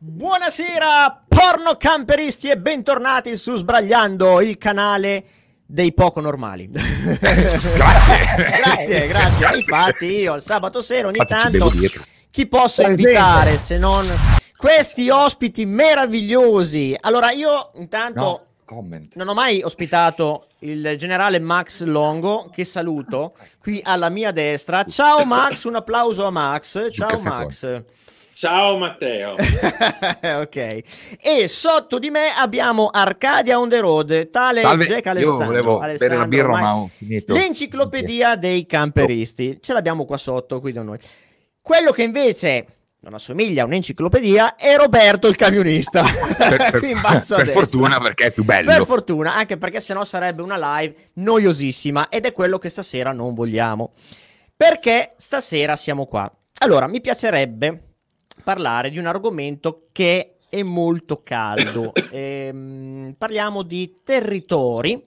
Buonasera porno camperisti e bentornati su Sbragliando, il canale dei poco normali. grazie. grazie, grazie. grazie. Infatti io il sabato sera ogni tanto chi posso Presente. invitare se non questi ospiti meravigliosi. Allora io intanto no, non ho mai ospitato il generale Max Longo che saluto qui alla mia destra. Ciao Max, un applauso a Max. Ciao Max. Ciao Matteo. ok. E sotto di me abbiamo Arcadia on the road, tale Salve. Jack Alessandro. Io volevo Alessandro, bere birra, ma ho finito. L'enciclopedia dei camperisti. Ce l'abbiamo qua sotto, qui da noi. Quello che invece non assomiglia a un'enciclopedia è Roberto il camionista. per, per, per fortuna perché è più bello. Per fortuna, anche perché sennò sarebbe una live noiosissima ed è quello che stasera non vogliamo. Perché stasera siamo qua. Allora, mi piacerebbe parlare di un argomento che è molto caldo. ehm, parliamo di territori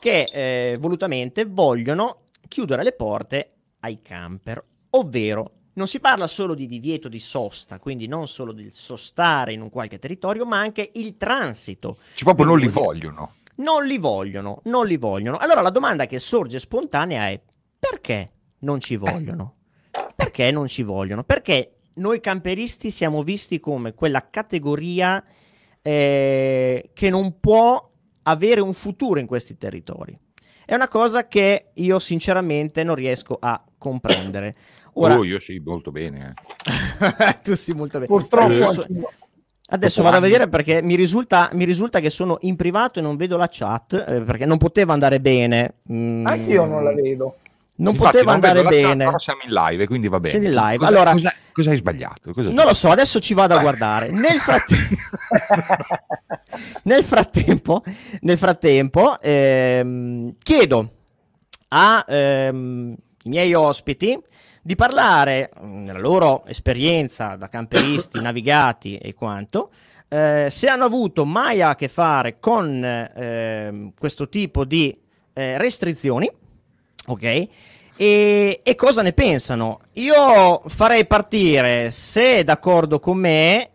che eh, volutamente vogliono chiudere le porte ai camper, ovvero non si parla solo di divieto di sosta, quindi non solo del sostare in un qualche territorio, ma anche il transito. Ci proprio non li vogliono. Non li vogliono, non li vogliono. Allora la domanda che sorge spontanea è perché non ci vogliono? Perché non ci vogliono? Perché noi camperisti siamo visti come quella categoria eh, che non può avere un futuro in questi territori. È una cosa che io sinceramente non riesco a comprendere. Ora, oh, io sì, molto bene. Eh. tu sì, molto bene. Purtroppo. Adesso, adesso vado a vedere perché mi risulta, mi risulta, che sono in privato e non vedo la chat eh, perché non poteva andare bene. Mm. Anche io non la vedo non Infatti, poteva non andare bene. però siamo in live, quindi va bene. Live. Cosa, allora, cosa, cosa, hai sbagliato? Cosa non lo so, adesso ci vado a guardare. Nel, fratte... nel frattempo, nel frattempo ehm, chiedo ai ehm, miei ospiti di parlare mm, nella loro esperienza da camperisti, navigati e quanto. Eh, se hanno avuto mai a che fare con ehm, questo tipo di eh, restrizioni, ok? E, e, cosa ne pensano? Io farei partire, se è d'accordo con me,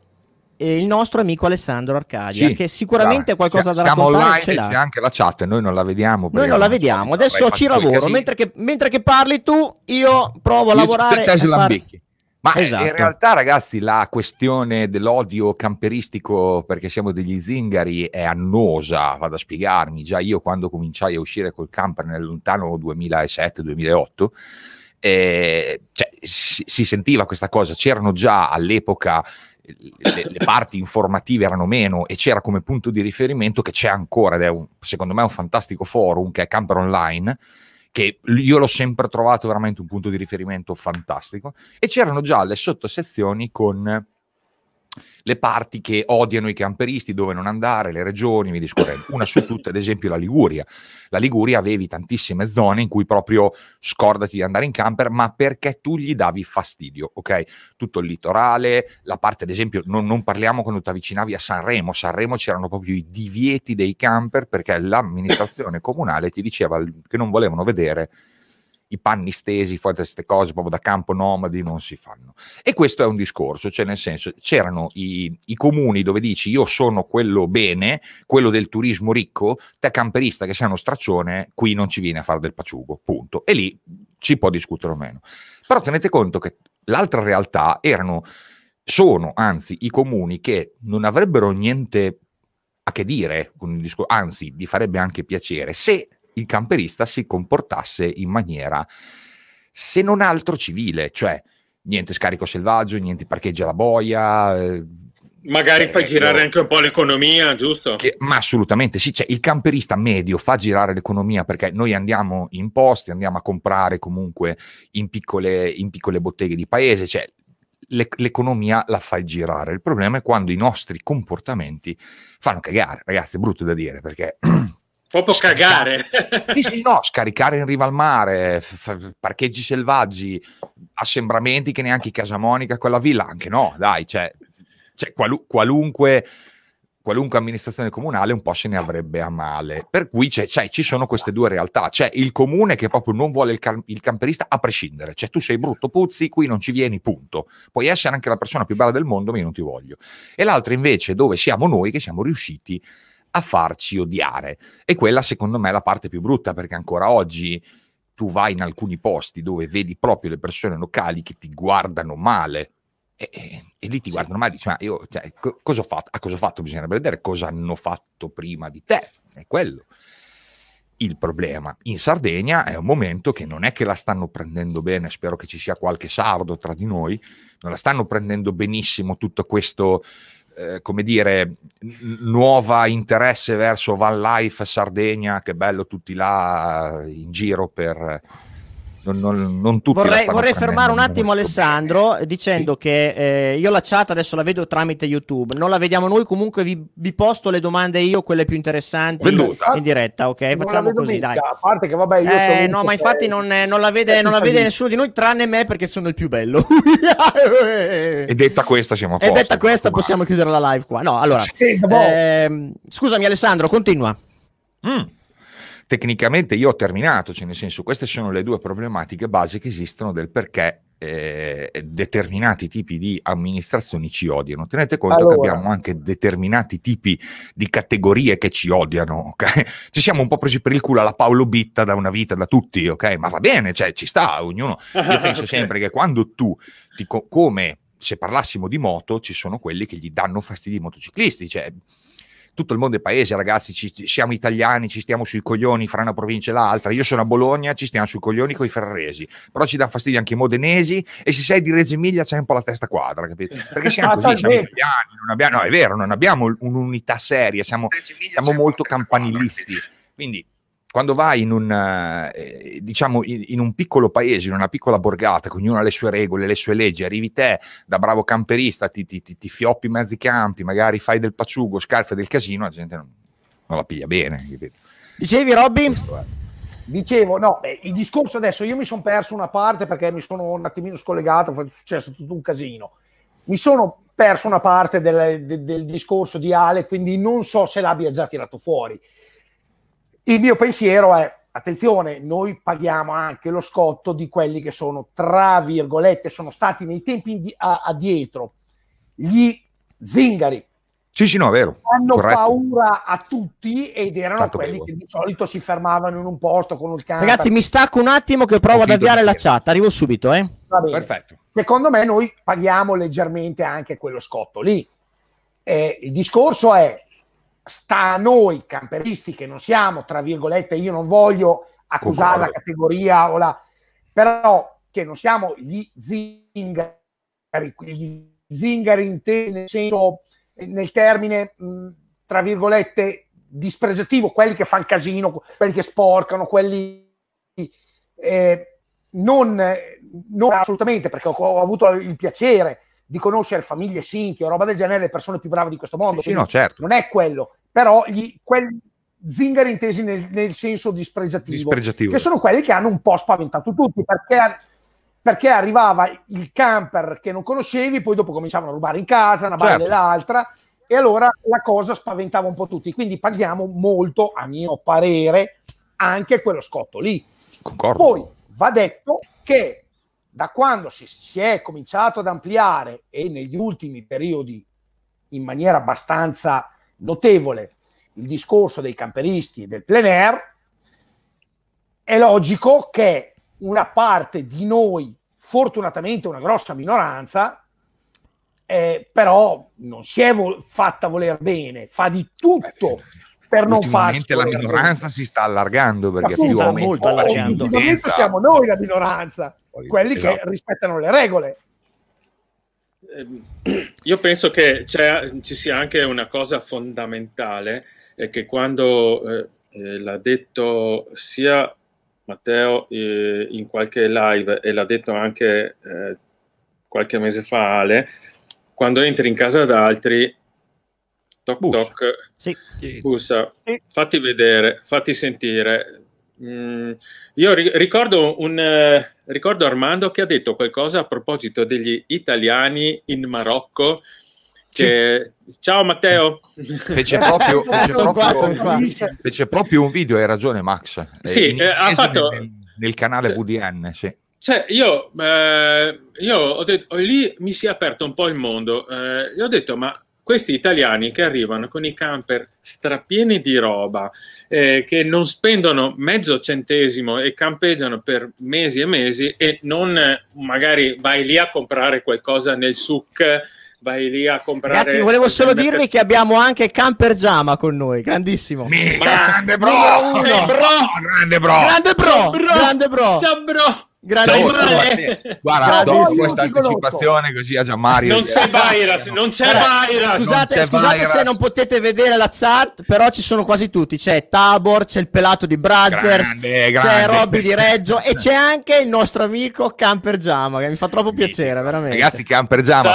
eh, il nostro amico Alessandro Arcadia, sì, che sicuramente ha qualcosa da raccontare. Siamo online, c'è anche la chat, noi non la vediamo. Noi non la vediamo, adesso ci lavoro. Mentre che, mentre che, parli tu, io provo a io lavorare. Tesla far... Bicchi. Ma eh, esatto. in realtà, ragazzi, la questione dell'odio camperistico perché siamo degli zingari è annosa, vado a spiegarmi. Già io quando cominciai a uscire col camper nel lontano 2007-2008, eh, cioè, si, si, sentiva questa cosa, c'erano già all'epoca le, le, parti informative erano meno e c'era come punto di riferimento che c'è ancora ed è un, secondo me un fantastico forum che è Camper Online che io l'ho sempre trovato veramente un punto di riferimento fantastico, e c'erano già le sottosezioni con le parti che odiano i camperisti, dove non andare, le regioni, mi discorrendo. Una su tutte, ad esempio, la Liguria. La Liguria avevi tantissime zone in cui proprio scordati di andare in camper, ma perché tu gli davi fastidio, ok? Tutto il litorale, la parte, ad esempio, non, non parliamo quando ti avvicinavi a Sanremo. Sanremo c'erano proprio i divieti dei camper perché l'amministrazione comunale ti diceva che non volevano vedere i panni stesi, fare queste cose proprio da campo nomadi non si fanno. E questo è un discorso, cioè nel senso c'erano i, i, comuni dove dici io sono quello bene, quello del turismo ricco, te camperista che sei uno straccione, qui non ci viene a fare del paciugo, punto. E lì ci può discutere o meno. Però tenete conto che l'altra realtà erano, sono anzi i comuni che non avrebbero niente a che dire, con il discorso anzi vi farebbe anche piacere, se il camperista si comportasse in maniera, se non altro, civile, cioè niente scarico selvaggio, niente parcheggia la boia. Eh, Magari cioè, fai girare anche un po' l'economia, giusto? Che, ma assolutamente sì, cioè, il camperista medio fa girare l'economia perché noi andiamo in posti, andiamo a comprare comunque in piccole, in piccole botteghe di paese, cioè l'economia la fai girare. Il problema è quando i nostri comportamenti fanno cagare, ragazzi, è brutto da dire perché Proprio scaricare. cagare. Sì, sì, no, scaricare in riva al mare, f- parcheggi selvaggi, assembramenti che neanche Casa Monica, quella villa, anche no, dai, cioè, cioè qualu- qualunque qualunque amministrazione comunale un po' se ne avrebbe a male. Per cui c'è, cioè, c'è, ci sono queste due realtà. C'è il comune che proprio non vuole il, car- il, camperista a prescindere. Cioè tu sei brutto, puzzi, qui non ci vieni, punto. Puoi essere anche la persona più bella del mondo, ma io non ti voglio. E l'altra invece dove siamo noi che siamo riusciti a a farci odiare. E quella secondo me è la parte più brutta perché ancora oggi tu vai in alcuni posti dove vedi proprio le persone locali che ti guardano male e, e, e lì ti sì. guardano male, dici ma io cioè, co cosa ho fatto? A cosa ho fatto? Bisognerebbe vedere cosa hanno fatto prima di te, è quello il problema. In Sardegna è un momento che non è che la stanno prendendo bene, spero che ci sia qualche sardo tra di noi, non la stanno prendendo benissimo tutto questo eh, come dire, n- nuova interesse verso Van Life, Sardegna, che bello tutti là in giro per non, non, non tutti vorrei, vorrei fermare un attimo Alessandro dicendo sì. che eh, io la chat adesso la vedo tramite YouTube, non la vediamo noi, comunque vi, vi posto le domande io, quelle più interessanti Venuta. in diretta, ok? Non Facciamo così, mica, dai. A parte che vabbè, io eh, no, ma infatti non, è, eh, non la vede, eh, non la vede nessuno di noi tranne me perché sono il più bello. e detta questa siamo a posto. E detta questa domanda. possiamo chiudere la live qua. No, allora, sì, eh, scusami Alessandro, continua. Mm tecnicamente io ho terminato, cioè nel senso queste sono le due problematiche base che esistono del perché eh, determinati tipi di amministrazioni ci odiano. Tenete conto allora. che abbiamo anche determinati tipi di categorie che ci odiano, ok? Ci siamo un po' presi per il culo alla Paolo Bitta da una vita da tutti, ok? Ma va bene, cioè ci sta, ognuno. Io penso okay. sempre che quando tu co- come se parlassimo di moto, ci sono quelli che gli danno fastidio ai motociclisti, cioè tutto il mondo è paese, ragazzi, ci, siamo italiani, ci stiamo sui coglioni fra una provincia e l'altra. Io sono a Bologna, ci stiamo sui coglioni con i ferraresi, però ci dà fastidio anche i modenesi e se sei di Reggio Emilia c'è un po' la testa quadra, capito? Eh. Perché siamo ah, così, siamo italiani, non abbiamo, no, è vero, non abbiamo un'unità seria, siamo, siamo molto campanilisti. Quindi quando vai in un, eh, diciamo, in, un, piccolo paese, in una piccola borgata, che ognuno ha le sue regole, le sue leggi, arrivi te da bravo camperista, ti, ti, ti, ti fioppi in mezzo ai campi, magari fai del paciugo, scarfe del casino, la gente non, non la piglia bene. Dicevi Robby? Dicevo, no, beh, il discorso adesso, io mi sono perso una parte perché mi sono un attimino scollegato, è successo tutto un casino. Mi sono perso una parte del, del, del discorso di Ale, quindi non so se l'abbia già tirato fuori. Il mio pensiero è, attenzione, noi paghiamo anche lo scotto di quelli che sono, tra virgolette, sono stati nei tempi di, a, addietro gli zingari. Sì, sì, no, è vero. Hanno corretto. paura a tutti ed erano Tanto quelli che di solito si fermavano in un posto con il cane. Ragazzi, mi stacco un attimo che provo ad avviare la chat, arrivo subito, eh. Perfetto. Secondo me noi paghiamo leggermente anche quello scotto lì. Eh, il discorso è sta a noi camperisti che non siamo, tra virgolette, io non voglio accusare la categoria o la... però che non siamo gli zingari, gli zingari intesi nel senso, nel termine, mh, tra virgolette, dispregiativo, quelli che fanno casino, quelli che sporcano, quelli... Eh, non, non assolutamente, perché ho, ho avuto il piacere di conoscere famiglie sinche o roba del genere, le persone più brave di questo mondo. Sì, no, certo. Non è quello, però gli, quelli zingari intesi nel, nel senso dispregiativo, dispregiativo, che sono quelli che hanno un po' spaventato tutti perché, perché arrivava il camper che non conoscevi, poi dopo cominciavano a rubare in casa, una certo. balle l'altra, e allora la cosa spaventava un po' tutti. Quindi paghiamo molto, a mio parere, anche quello scotto lì. Concordo. Poi va detto che da quando si, si, è cominciato ad ampliare e negli ultimi periodi in maniera abbastanza notevole il discorso dei camperisti e del plein air, è logico che una parte di noi, fortunatamente una grossa minoranza, eh, però non si è vo- fatta voler bene, fa di tutto per non farsi. la minoranza si sta allargando perché più sta molto allargando. siamo noi la minoranza quelli esatto. che rispettano le regole. Ehm, io penso che ci sia anche una cosa fondamentale è che quando eh, eh, l'ha detto sia Matteo eh, in qualche live e l'ha detto anche eh, qualche mese fa Ale, quando entri in casa da altri toc bussa. toc, sì. bussa, sì. fatti vedere, fatti sentire, Mm, io ricordo, un, eh, ricordo Armando che ha detto qualcosa a proposito degli italiani in Marocco. Che... Ciao Matteo, fece proprio, fece, proprio, fece proprio, un video, hai ragione Max. Eh, sì, eh, ha fatto nel, nel canale VDN. Sì. Cioè, io, eh, io ho detto, lì mi si è aperto un po' il mondo. Eh, gli ho detto, ma questi italiani che arrivano con i camper strapieni di roba, eh, che non spendono mezzo centesimo e campeggiano per mesi e mesi e non eh, magari vai lì a comprare qualcosa nel suc vai lì a comprare. Ragazzi, volevo solo dirvi che abbiamo anche Camper Jama con noi, grandissimo. Mi, grande bro, bro, grande bro, grande bro, grande bro, grande bro. Ciao bro. Grazie. Eh. Guarda, guarda dopo questa anticipazione così a ah, Gianmario. Non c'è Byras, non c'è Byras. Scusate, c'è scusate virus. se non potete vedere la chat, però ci sono quasi tutti. C'è Tabor, c'è il pelato di Brazzers, c'è Robby di Reggio e c'è anche il nostro amico Camper Giama, che mi fa troppo piacere, veramente. Ragazzi, Camper Giama,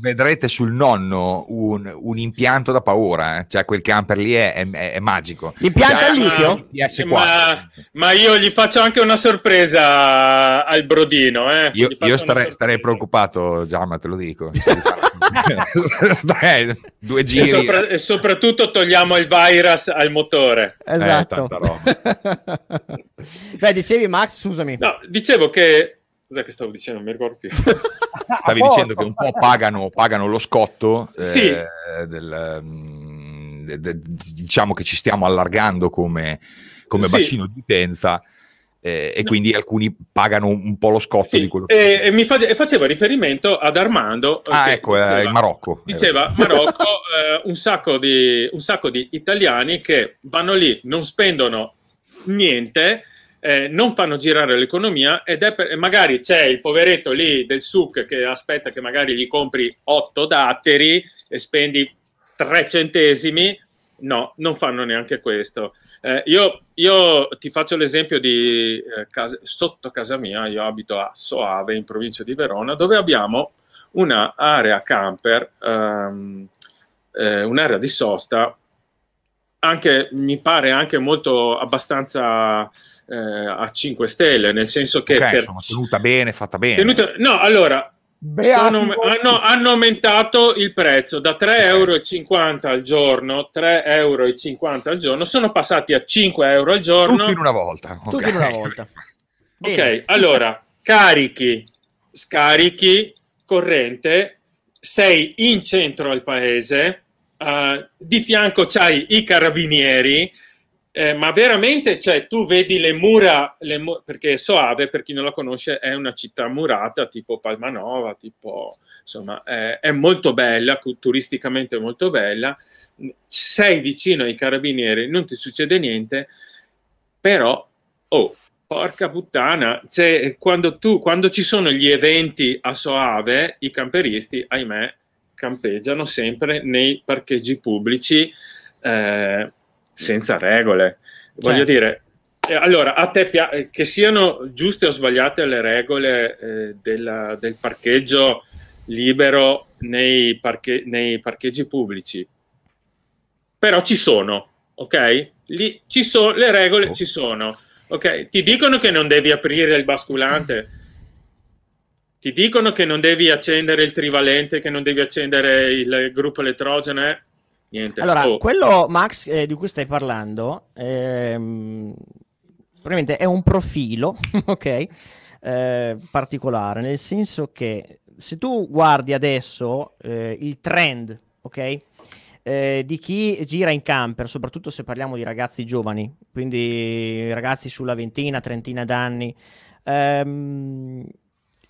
vedrete sul nonno un, un, impianto da paura, eh? cioè quel camper lì è, è, è, magico. Impianto cioè, eh, al litio? Ma, ma io gli faccio anche una sorpresa eh, al brodino. Eh. Io, io starei, starei, preoccupato, ma te lo dico. starei, due giri. E, sopra, e, soprattutto togliamo il virus al motore. Eh, esatto. Eh, Beh, dicevi Max, scusami. No, dicevo che... Cos'è che stavo dicendo? Non mi ricordo più. Stavi dicendo che un po' pagano, pagano lo scotto eh, sì. del... Mm, diciamo che ci stiamo allargando come, come sì. bacino di utenza eh, e quindi alcuni pagano un po' lo scotto sì, di quello eh, che... E, e, fa e faceva riferimento ad Armando. Eh, ah, ecco, eh, diceva, il Marocco. Diceva, Marocco, eh, un, sacco di, un sacco di italiani che vanno lì, non spendono niente, eh, non fanno girare l'economia ed è per, magari c'è il poveretto lì del suc che aspetta che magari gli compri otto datteri e spendi tre centesimi No, non fanno neanche questo. Eh, io, io, ti faccio l'esempio di eh, casa, sotto casa mia, io abito a Soave in provincia di Verona, dove abbiamo un'area camper, ehm, eh, un'area di sosta, anche, mi pare anche molto abbastanza eh, a 5 stelle, nel senso che... Okay, per, insomma, tenuta bene, fatta bene. Tenuta, no, allora, sono, hanno, hanno, aumentato il prezzo da 3,50 euro al giorno, 3,50 euro al giorno, sono passati a 5 euro al giorno. Tutti in una volta. Tutti in una volta. ok, allora, carichi, scarichi, corrente, sei in centro al paese, uh, di fianco c'hai i carabinieri, eh, ma veramente, cioè, tu vedi le mura, le mu- perché Soave, per chi non la conosce, è una città murata, tipo Palmanova, tipo, insomma, eh, è molto bella, turisticamente molto bella, sei vicino ai carabinieri, non ti succede niente, però, oh, porca puttana, cioè, quando, tu, quando ci sono gli eventi a Soave, i camperisti, ahimè, campeggiano sempre nei parcheggi pubblici, eh, senza regole. Voglio certo. dire, eh, allora, a te pia- eh, che siano giuste o sbagliate le regole eh, della, del parcheggio libero nei, parche- nei, parcheggi pubblici, però ci sono, ok? Lì ci so- le regole oh. ci sono, ok? Ti dicono che non devi aprire il basculante, ti dicono che non devi accendere il trivalente, che non devi accendere il gruppo elettrogeno, eh? Niente. Allora, oh. quello Max eh, di cui stai parlando, ehm, probabilmente è un profilo, ok? Eh, particolare, nel senso che se tu guardi adesso eh, il trend, ok? Eh, di chi gira in camper, soprattutto se parliamo di ragazzi giovani, quindi ragazzi sulla ventina, trentina d'anni, ehm,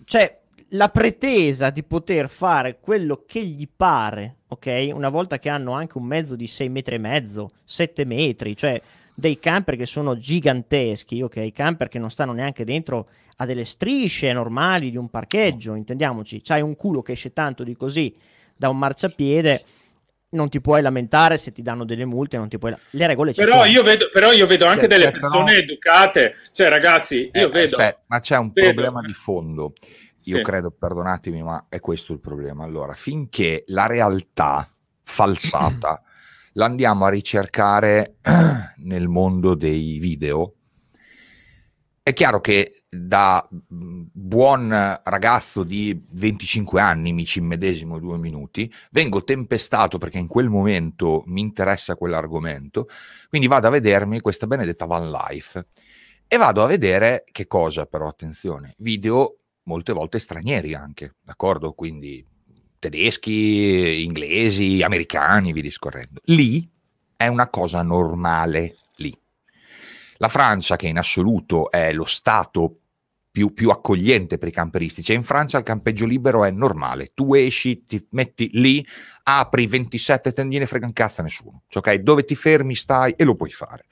c'è la pretesa di poter fare quello che gli pare, ok? Una volta che hanno anche un mezzo di 6 metri e mezzo, 7 metri, cioè dei camper che sono giganteschi, ok? Camper che non stanno neanche dentro a delle strisce normali di un parcheggio, intendiamoci. C'hai un culo che esce tanto di così da un marciapiede non ti puoi lamentare se ti danno delle multe, non ti puoi... le regole ci però sono. Io vedo, però io vedo anche cioè, delle cioè, persone no. educate, cioè ragazzi, io eh, vedo... Aspetta, ma c'è un vedo. problema di fondo. Io sì. credo, perdonatemi, ma è questo il problema. Allora, finché la realtà falsata l'andiamo a ricercare nel mondo dei video, è chiaro che da buon ragazzo di 25 anni, mi ci immedesimo due minuti, vengo tempestato perché in quel momento mi interessa quell'argomento, quindi vado a vedermi questa benedetta van life e vado a vedere che cosa però, attenzione, video molte volte stranieri anche, d'accordo? Quindi tedeschi, inglesi, americani, vi discorrendo. Lì è una cosa normale, lì. La Francia, che in assoluto è lo Stato più, più, accogliente per i camperisti. Cioè in Francia il campeggio libero è normale, tu esci, ti metti lì, apri 27 tendine, frega un cazzo a nessuno. Cioè, ok, dove ti fermi stai e lo puoi fare.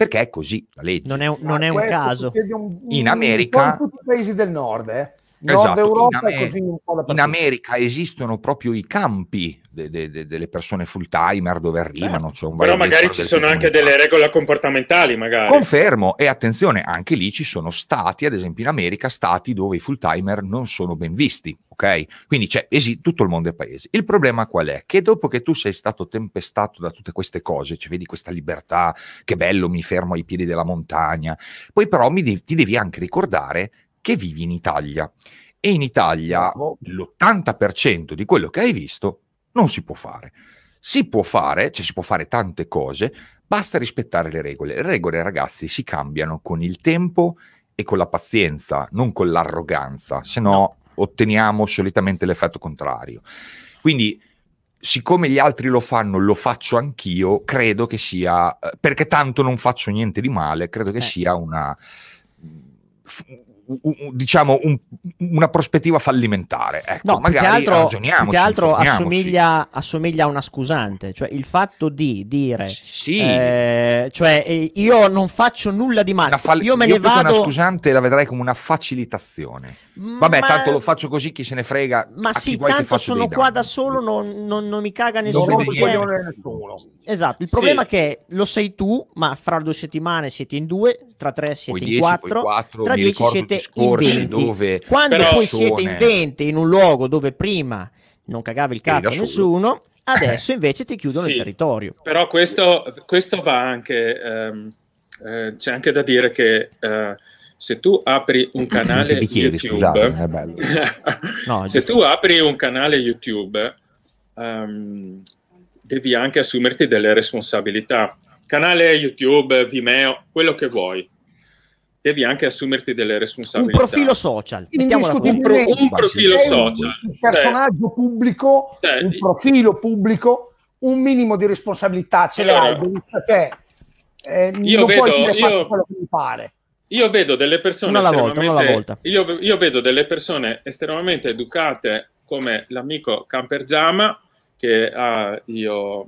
Perché è così la legge. Non è, non è un caso. Un, in America... In tutti i paesi del nord, eh. Esatto. Europa in, così un po' la in America esistono proprio i campi de, de, de, delle persone full timer dove arrivano. Cioè Però magari ci sono anche delle regole comportamentali. Magari. Confermo, e attenzione, anche lì ci sono stati, ad esempio in America, stati dove i full timer non sono ben visti. Ok? Quindi c'è esi- tutto il mondo è paese. Il problema qual è? Che dopo che tu sei stato tempestato da tutte queste cose, cioè vedi questa libertà, che bello, mi fermo ai piedi della montagna, poi però mi de- ti devi anche ricordare che vivi in Italia e in Italia l'80% di quello che hai visto non si può fare. Si può fare, cioè si può fare tante cose, basta rispettare le regole. Le regole, ragazzi, si cambiano con il tempo e con la pazienza, non con l'arroganza, se no, otteniamo solitamente l'effetto contrario. Quindi, siccome gli altri lo fanno, lo faccio anch'io, credo che sia, eh, perché tanto non faccio niente di male, credo che eh. sia una diciamo un, una prospettiva fallimentare. Ecco, no, magari altro, ragioniamoci. che altro assomiglia, assomiglia, a una scusante, cioè il fatto di dire, sì. eh, cioè eh, io non faccio nulla di male, fa- io me io ne vado... Una scusante la vedrai come una facilitazione. Vabbè, ma... tanto lo faccio così, chi se ne frega. Ma sì, tanto sono qua da solo, non, non, non, mi caga cioè nessuno. Esatto, il problema è che lo sei tu, ma fra due settimane siete in due, tra tre siete poi in dieci, quattro, quattro, tra dieci siete discorsi in dove quando Però poi siete in 20 in un luogo dove prima non cagava il cazzo nessuno, adesso invece ti chiudono sì, il territorio. Però questo, questo va anche, ehm, eh, c'è anche da dire che eh, se tu apri un canale bicchieri, YouTube, scusate, no, se tu apri un canale YouTube, ehm, devi anche assumerti delle responsabilità. Canale YouTube, Vimeo, quello che vuoi devi anche assumerti delle responsabilità. Un profilo social. Un, pro, un, profilo un, social. Un personaggio eh. pubblico, eh. un profilo pubblico, un minimo di responsabilità ce allora, l'hai. Cioè, eh, io vedo, io, quello che mi pare. Io vedo delle persone una volta, volta. Io, io vedo delle persone estremamente educate come l'amico Campergiama che, ah, io,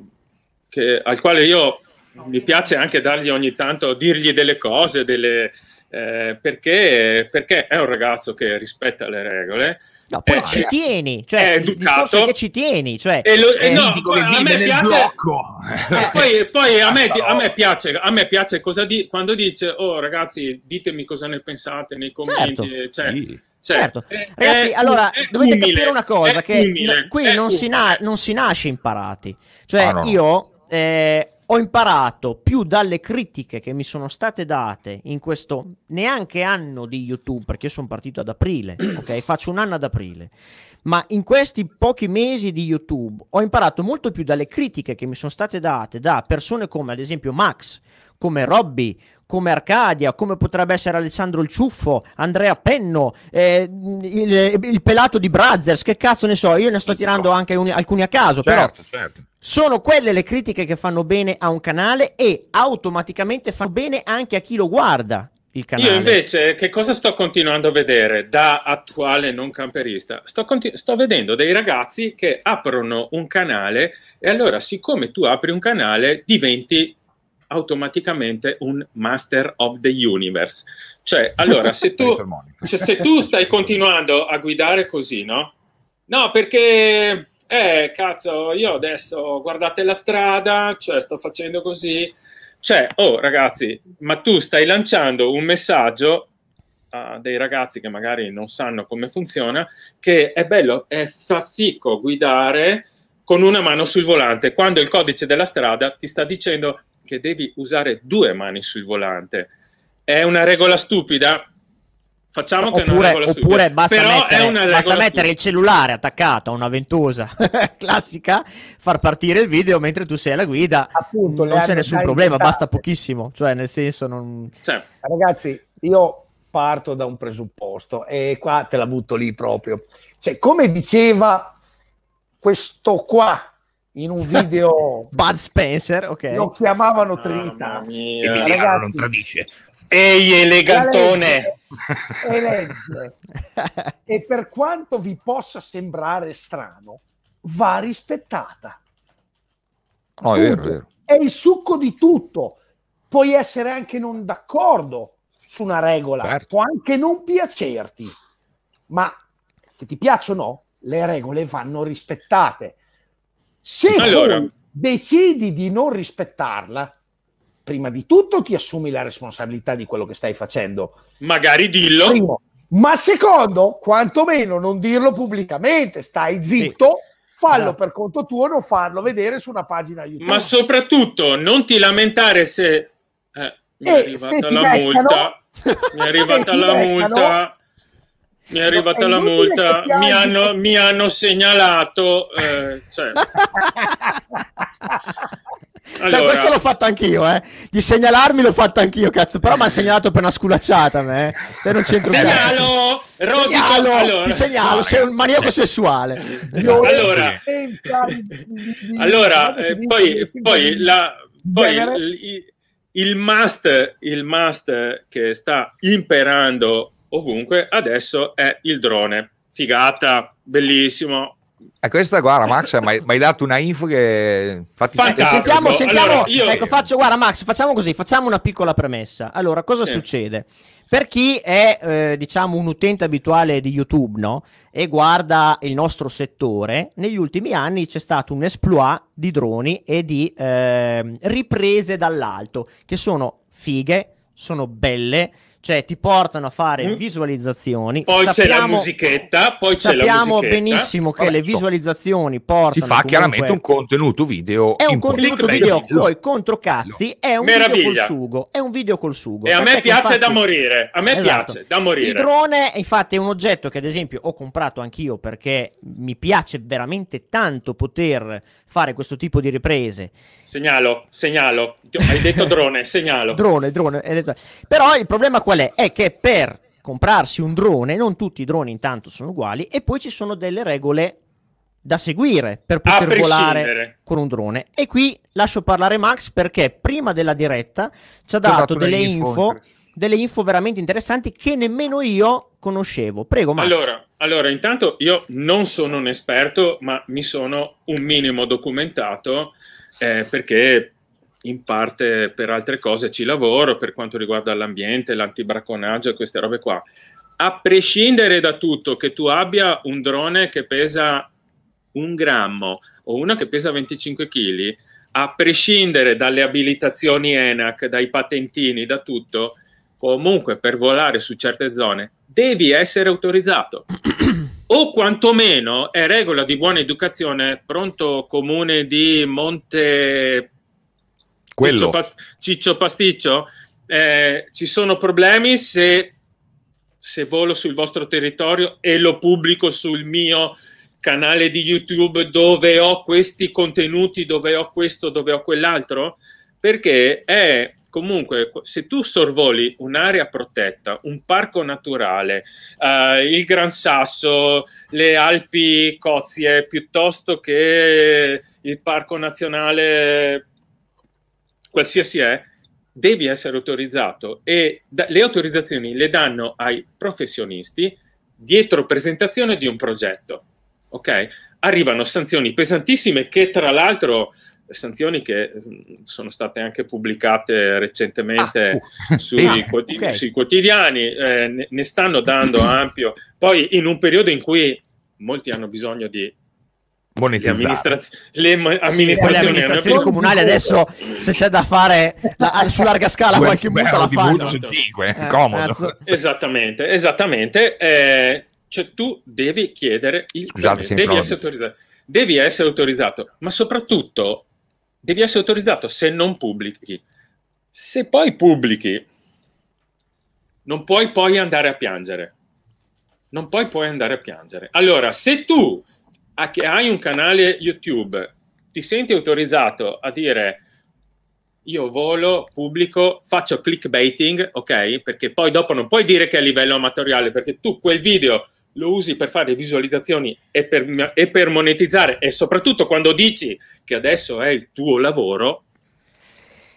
che, al quale io mi piace anche dargli ogni tanto dirgli delle cose, delle, eh, perché, perché, è un ragazzo che rispetta le regole. No, poi eh, ci eh, tieni, cioè, è educato, che ci tieni, cioè, e lo, eh, eh no, poi, a me piace, eh, poi, poi a, me, a, me, piace, a me piace di, quando dice, oh ragazzi, ditemi cosa ne pensate nei commenti, certo. cioè, sì. Cioè, certo, certo. ragazzi, è, allora è dovete umile, capire una cosa: che umile, qui non si, na- non si, nasce imparati. Cioè, ah, no. io eh, ho imparato più dalle critiche che mi sono state date in questo neanche anno di YouTube, perché io sono partito ad aprile, ok? Faccio un anno ad aprile. Ma in questi pochi mesi di YouTube ho imparato molto più dalle critiche che mi sono state date da persone come ad esempio Max, come Robby, come Arcadia, come potrebbe essere Alessandro il Ciuffo, Andrea Penno, eh, il, il, pelato di Brazzers, che cazzo ne so, io ne sto tirando anche un, alcuni a caso, certo, però certo. sono quelle le critiche che fanno bene a un canale e automaticamente fanno bene anche a chi lo guarda. Il canale. Io invece che cosa sto continuando a vedere da attuale non camperista? Sto, continu- sto vedendo dei ragazzi che aprono un canale e allora siccome tu apri un canale diventi automaticamente un Master of the Universe. Cioè, allora, se tu, cioè, se tu stai continuando a guidare così, no? No, perché eh, cazzo, io adesso guardate la strada, cioè sto facendo così. Cioè, oh ragazzi, ma tu stai lanciando un messaggio a dei ragazzi che magari non sanno come funziona, che è bello, è fa guidare con una mano sul volante, quando il codice della strada ti sta dicendo che devi usare due mani sul volante. È una regola stupida? Facciamo che è oppure stupida. Oppure basta, Però mettere, basta mettere il cellulare attaccato a una ventosa classica, far partire il video mentre tu sei alla guida. Appunto, non c'è nessun problema, inventate. basta pochissimo. Cioè, nel senso, non... Cioè. Ragazzi, io parto da un presupposto e qua te la butto lì proprio. Cioè, come diceva questo qua in un video Bud Spencer, ok. Lo chiamavano Trinità. Emiliano non tradisce. Ehi, elegantone! E, legge, e per quanto vi possa sembrare strano, va rispettata. No, è vero, è vero. È il succo di tutto. Puoi essere anche non d'accordo su una regola, certo. può anche non piacerti, ma se ti piacciono le regole vanno rispettate se allora. decidi di non rispettarla, prima di tutto ti assumi la responsabilità di quello che stai facendo. Magari dillo. Primo. Ma secondo, quantomeno non dirlo pubblicamente, stai zitto. Sì fallo esatto. per conto tuo, non farlo vedere su una pagina YouTube. Ma soprattutto non ti lamentare se eh, mi, è arrivata la multa, mi è arrivata la multa. Mi è arrivata è la multa, mi hanno, mi hanno, segnalato. Eh, cioè. allora. Beh, questo l'ho fatto anch'io, eh. di segnalarmi l'ho fatto anch'io, cazzo. però mi ha segnalato per una sculacciata. Me. Eh. Cioè, non c'entro segnalo, rosico, segnalo, allora. ti segnalo, sei un maniaco sessuale. Io esatto. allora, allora eh, poi, poi, la, poi il, il, must, il must che sta imperando ovunque, adesso è il drone. Figata, bellissimo. E eh, questa, guarda, Max, mi hai dato una info che... Infatti, sentiamo, sentiamo. Allora, io... Ecco, faccio, guarda, Max, facciamo così, facciamo una piccola premessa. Allora, cosa sì. succede? Per chi è, eh, diciamo, un utente abituale di YouTube, no? E guarda il nostro settore, negli ultimi anni c'è stato un exploit di droni e di eh, riprese dall'alto, che sono fighe, sono belle, cioè, ti portano a fare mm. visualizzazioni. Poi sappiamo, c'è la musichetta. Poi c'è la musichetta. Sappiamo benissimo Vabbè, che le visualizzazioni portano. Ti fa comunque... chiaramente un contenuto video. È un contenuto video poi contro cazzi. È un Meraviglia. video col sugo. È un video col sugo. E a me piace infatti... da morire. A me esatto. piace da morire. Il drone, infatti, è un oggetto che, ad esempio, ho comprato anch'io perché mi piace veramente tanto poter fare questo tipo di riprese. Segnalo, segnalo. Hai detto drone, segnalo. drone, drone. Detto... Però il problema con qual è? È che per comprarsi un drone, non tutti i droni intanto sono uguali, e poi ci sono delle regole da seguire per poter volare con un drone. E qui lascio parlare Max perché prima della diretta ci ha dato, dato delle info, delle info veramente interessanti che nemmeno io conoscevo. Prego, Max. Allora, allora, intanto io non sono un esperto, ma mi sono un minimo documentato eh, perché in parte per altre cose ci lavoro per quanto riguarda l'ambiente, l'antibracconaggio e queste robe qua. A prescindere da tutto che tu abbia un drone che pesa un grammo o uno che pesa 25 kg, a prescindere dalle abilitazioni ENAC, dai patentini, da tutto, comunque per volare su certe zone devi essere autorizzato. o quantomeno è regola di buona educazione, pronto comune di Monte quello. Ciccio, pasticcio, eh, ci sono problemi se, se volo sul vostro territorio e lo pubblico sul mio canale di YouTube dove ho questi contenuti, dove ho questo, dove ho quell'altro? Perché è comunque se tu sorvoli un'area protetta, un parco naturale, eh, il Gran Sasso, le Alpi Cozie piuttosto che il Parco Nazionale qualsiasi è, devi essere autorizzato e da, le autorizzazioni le danno ai professionisti dietro presentazione di un progetto. Ok? Arrivano sanzioni pesantissime che tra l'altro sanzioni che mm, sono state anche pubblicate recentemente ah, uh. sui, ah, quotidi- okay. sui, quotidiani, eh, ne, ne stanno dando ampio. Poi in un periodo in cui molti hanno bisogno di monetizzare. Le, amministraz- le ma- amministrazioni, sì, le amministrazioni comunali adesso se c'è da fare la, su larga scala qualche multa la fa. fanno. Eh, eh, comodo. Esattamente, esattamente. Eh, cioè tu devi chiedere il Scusate, permesso, devi essere autorizzato. Devi essere autorizzato, ma soprattutto devi essere autorizzato se non pubblichi. Se poi pubblichi, non puoi poi andare a piangere. Non puoi poi andare a piangere. Allora, se tu a che hai un canale YouTube, ti senti autorizzato a dire io volo, pubblico, faccio clickbaiting, ok? Perché poi dopo non puoi dire che è a livello amatoriale, perché tu quel video lo usi per fare visualizzazioni e per, e per monetizzare e soprattutto quando dici che adesso è il tuo lavoro.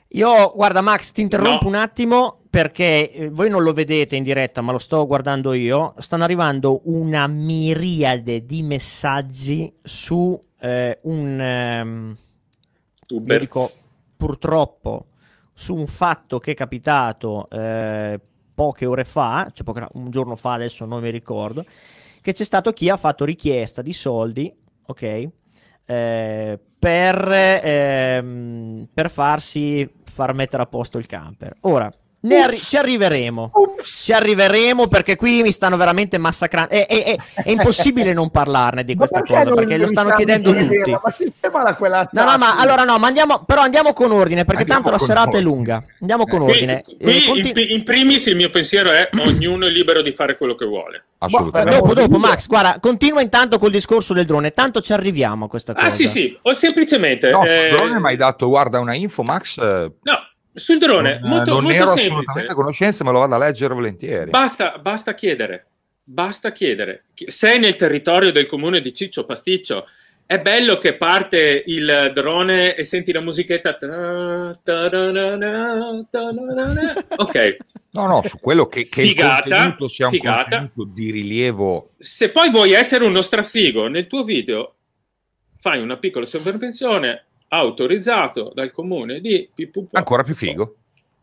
Io, guarda Max, ti interrompo no. un attimo perché eh, voi non lo vedete in diretta, ma lo sto guardando io, stanno arrivando una miriade di messaggi su eh, un... Um, dico, purtroppo, su un fatto che è capitato eh, poche ore fa, cioè poche, un giorno fa adesso non mi ricordo, che c'è stato chi ha fatto richiesta di soldi, ok? Eh, per, ehm, per farsi far mettere a posto il camper. Ora, arri- ci arriveremo. Ups. Ci arriveremo perché qui mi stanno veramente massacrando. È, è, è, è impossibile non parlarne di questa perché cosa perché lo stanno chiedendo tutti. Ma sistemala quella no, no, ma allora no, ma andiamo, però andiamo con ordine perché andiamo tanto la serata ordine. è lunga. Andiamo con qui, eh, ordine. Qui eh, continu- in, in, primis il mio pensiero è ognuno è libero di fare quello che vuole. Boh, Assolutamente. Dopo, dopo, Max, guarda, continua intanto col discorso del drone. Tanto ci arriviamo a questa cosa. Ah, sì, sì, o semplicemente. No, eh... sul drone mi hai dato, guarda, una info, Max. Eh... No sul drone, non, eh, molto, non molto ero semplice. assolutamente a conoscenza, ma lo vado a leggere volentieri. Basta, basta chiedere, basta chiedere. Sei nel territorio del comune di Ciccio Pasticcio, è bello che parte il drone e senti la musichetta. Ok. No, no, su quello che, che figata, il contenuto sia un figata. contenuto di rilievo. Se poi vuoi essere uno strafigo nel tuo video, fai una piccola sovvenzione, autorizzato dal comune di Pippo. Ancora più figo.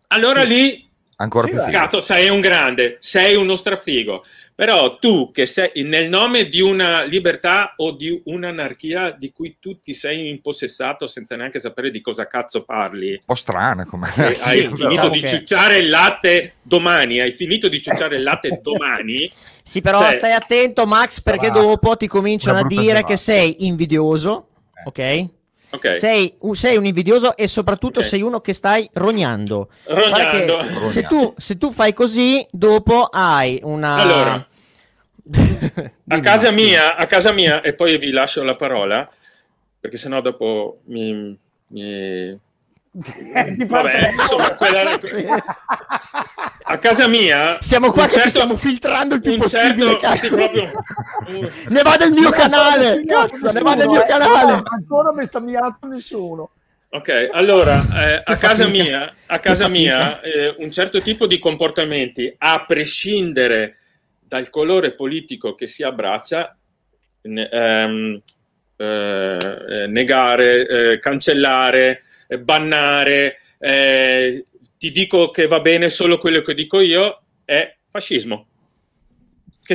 Allora sì. lì ancora sì, più figo. Cazzo, sei un grande, sei uno strafigo. Però tu che sei nel nome di una libertà o di un'anarchia di cui tu ti sei impossessato senza neanche sapere di cosa cazzo parli. Un po' strana come hai, sì, finito diciamo di che... ciucciare il latte domani, hai finito di ciucciare il latte domani. Sì, però cioè... stai attento Max perché ah, dopo ti cominciano a dire che sei invidioso, eh. ok? Okay. Sei, sei, un invidioso e soprattutto okay. sei uno che stai rognando. rognando. rognando. Se, tu, se, tu, fai così, dopo hai una... Allora, a, casa mia, a casa mia, e poi vi lascio la parola, perché sennò dopo mi, mi Vabbè, insomma, quella... a casa mia siamo qua che certo... stiamo filtrando il più possibile certo... sì, proprio... ne va del mio canale cazzo, ne va del mio canale ancora mi sta mirando nessuno Ok, allora eh, a casa mia, a casa mia eh, un certo tipo di comportamenti, a prescindere dal colore politico che si abbraccia, ne, ehm, eh, eh negare, eh, cancellare, eh, bannare, eh, ti dico che va bene solo quello che dico io, è fascismo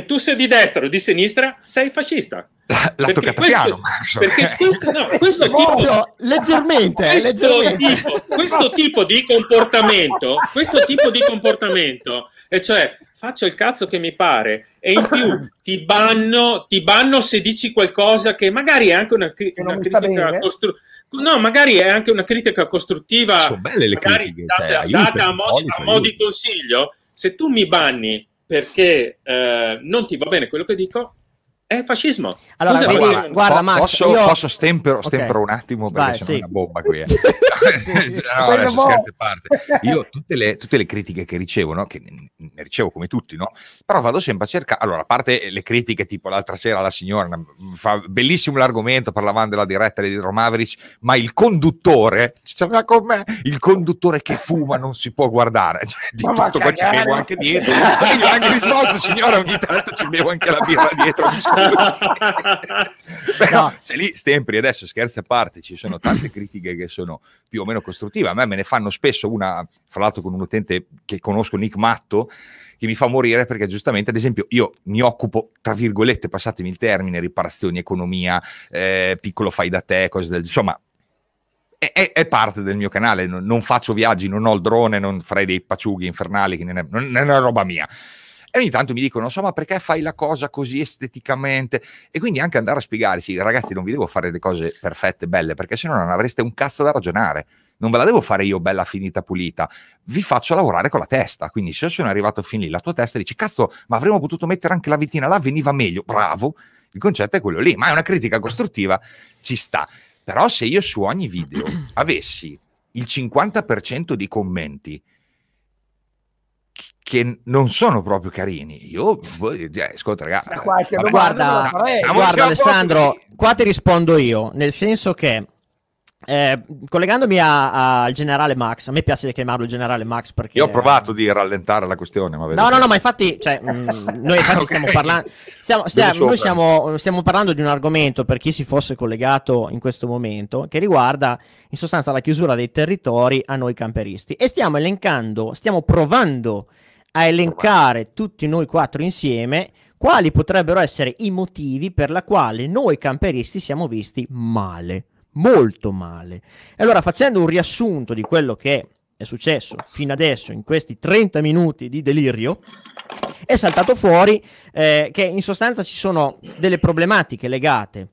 che tu sei di destra o di sinistra sei fascista. L'ha perché questo, perché questo, no, questo tipo, leggermente, questo, leggermente. Tipo, questo tipo di comportamento, questo tipo di comportamento, e cioè faccio il cazzo che mi pare e in più ti banno, ti banno se dici qualcosa che magari è anche una, una critica costruttiva. No, magari è anche una critica costruttiva. Sono belle le critiche, data, cioè, data, a, modi, a modi consiglio. Se tu mi banni perché eh, non ti va bene quello che dico, è fascismo. Allora, vedi, guarda, guarda, Max, posso, io... posso stempero, stempero okay. un attimo perché c'è sì. una bomba qui. Eh. no, adesso scherzi a parte. Io tutte le, tutte le, critiche che ricevo, no? che ne ricevo come tutti, no? però vado sempre a cercare... Allora, a parte le critiche tipo l'altra sera la signora mm, fa bellissimo l'argomento, parlavamo della diretta di Romaveric, ma il conduttore, c'era con me, il conduttore che fuma non si può guardare. Cioè, di ma tutto ma qua ci bevo anche dietro. io anche risposto, signora, ogni tanto ci bevo anche la birra dietro. Però no. se lì Stempri, adesso scherzi a parte, ci sono tante critiche che sono più o meno costruttive, a me me ne fanno spesso una, fra l'altro con un utente che conosco, Nick Matto, che mi fa morire perché giustamente, ad esempio, io mi occupo, tra virgolette, passatemi il termine, riparazioni, economia, eh, piccolo fai da te, cose del insomma, è, è, parte del mio canale, non, non, faccio viaggi, non ho il drone, non farei dei paciughi infernali, non è, non è una roba mia. E ogni tanto mi dicono, insomma, perché fai la cosa così esteticamente? E quindi anche andare a spiegarsi, ragazzi, non vi devo fare le cose perfette, belle, perché sennò non avreste un cazzo da ragionare non ve la devo fare io bella finita pulita, vi faccio lavorare con la testa. Quindi se io sono arrivato fin lì, la tua testa dice cazzo, ma avremmo potuto mettere anche la vitina là, veniva meglio. Bravo. Il concetto è quello lì, ma è una critica costruttiva, ci sta. Però se io su ogni video avessi il 50% di commenti che non sono proprio carini. Io, eh, ascolta, ragazzi, guarda, guarda, guarda Alessandro, qua ti rispondo io, nel senso che eh, collegandomi al generale Max, a me piace chiamarlo il generale Max perché... Io ho provato eh, di rallentare la questione, ma... No, no, no, ma infatti, cioè, mh, mm, noi infatti okay. stiamo parlando... Stiamo, stiamo, noi stiamo, stiamo parlando di un argomento, per chi si fosse collegato in questo momento, che riguarda in sostanza la chiusura dei territori a noi camperisti. E stiamo elencando, stiamo provando a elencare tutti noi quattro insieme quali potrebbero essere i motivi per la quale noi camperisti siamo visti male, molto male. Allora, facendo un riassunto di quello che è successo fino adesso in questi 30 minuti di delirio, è saltato fuori eh, che in sostanza ci sono delle problematiche legate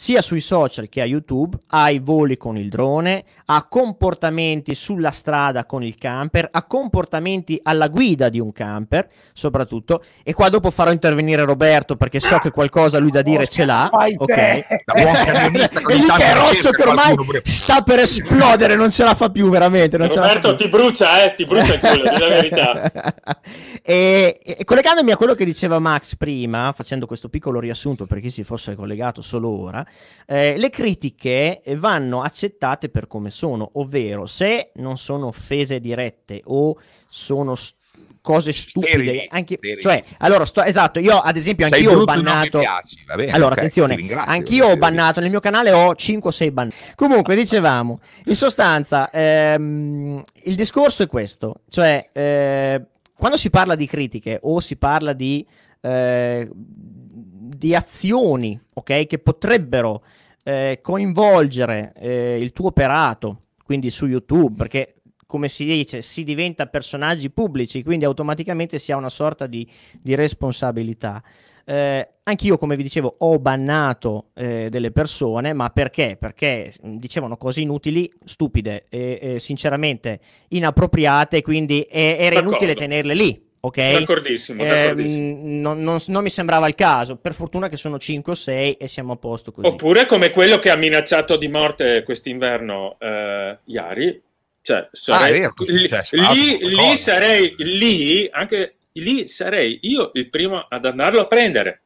sia sui social che a YouTube, ai voli con il drone, a comportamenti sulla strada con il camper, a comportamenti alla guida di un camper, soprattutto. E qua dopo farò intervenire Roberto perché so che qualcosa lui da dire ce l'ha. Ok. e lì che è rosso che ormai sta per esplodere, non ce la fa più veramente. Roberto più. ti brucia, eh, ti brucia il culo, la verità. e, e collegandomi a quello che diceva Max prima, facendo questo piccolo riassunto per chi si fosse collegato solo ora, eh, le critiche eh, vanno accettate per come sono, ovvero se non sono offese dirette o sono st- cose stupide. Sterili, anche, sterili. Cioè, allora, sto, esatto, io ad esempio anch'io ho bannato... Piaci, bene, allora, okay, attenzione, anch'io ho bannato, nel mio canale ho 5-6 banni. Comunque, dicevamo, in sostanza, ehm, il discorso è questo, cioè, eh, quando si parla di critiche o si parla di eh, di azioni okay, che potrebbero eh, coinvolgere eh, il tuo operato, quindi su YouTube, perché come si dice, si diventa personaggi pubblici, quindi automaticamente si ha una sorta di, di responsabilità. Eh, anch'io, come vi dicevo, ho bannato eh, delle persone, ma perché? Perché mm, dicevano cose inutili, stupide e, e sinceramente inappropriate, quindi era D'accordo. inutile tenerle lì ok? D'accordissimo, ehm, d'accordissimo. non, non, non, mi sembrava il caso, per fortuna che sono 5 o 6 e siamo a posto così. Oppure come quello che ha minacciato di morte quest'inverno eh, Iari, cioè sarei... Ah, vero, lì, cioè, lì, lì sarei, lì, anche, lì sarei io il primo ad andarlo a prendere.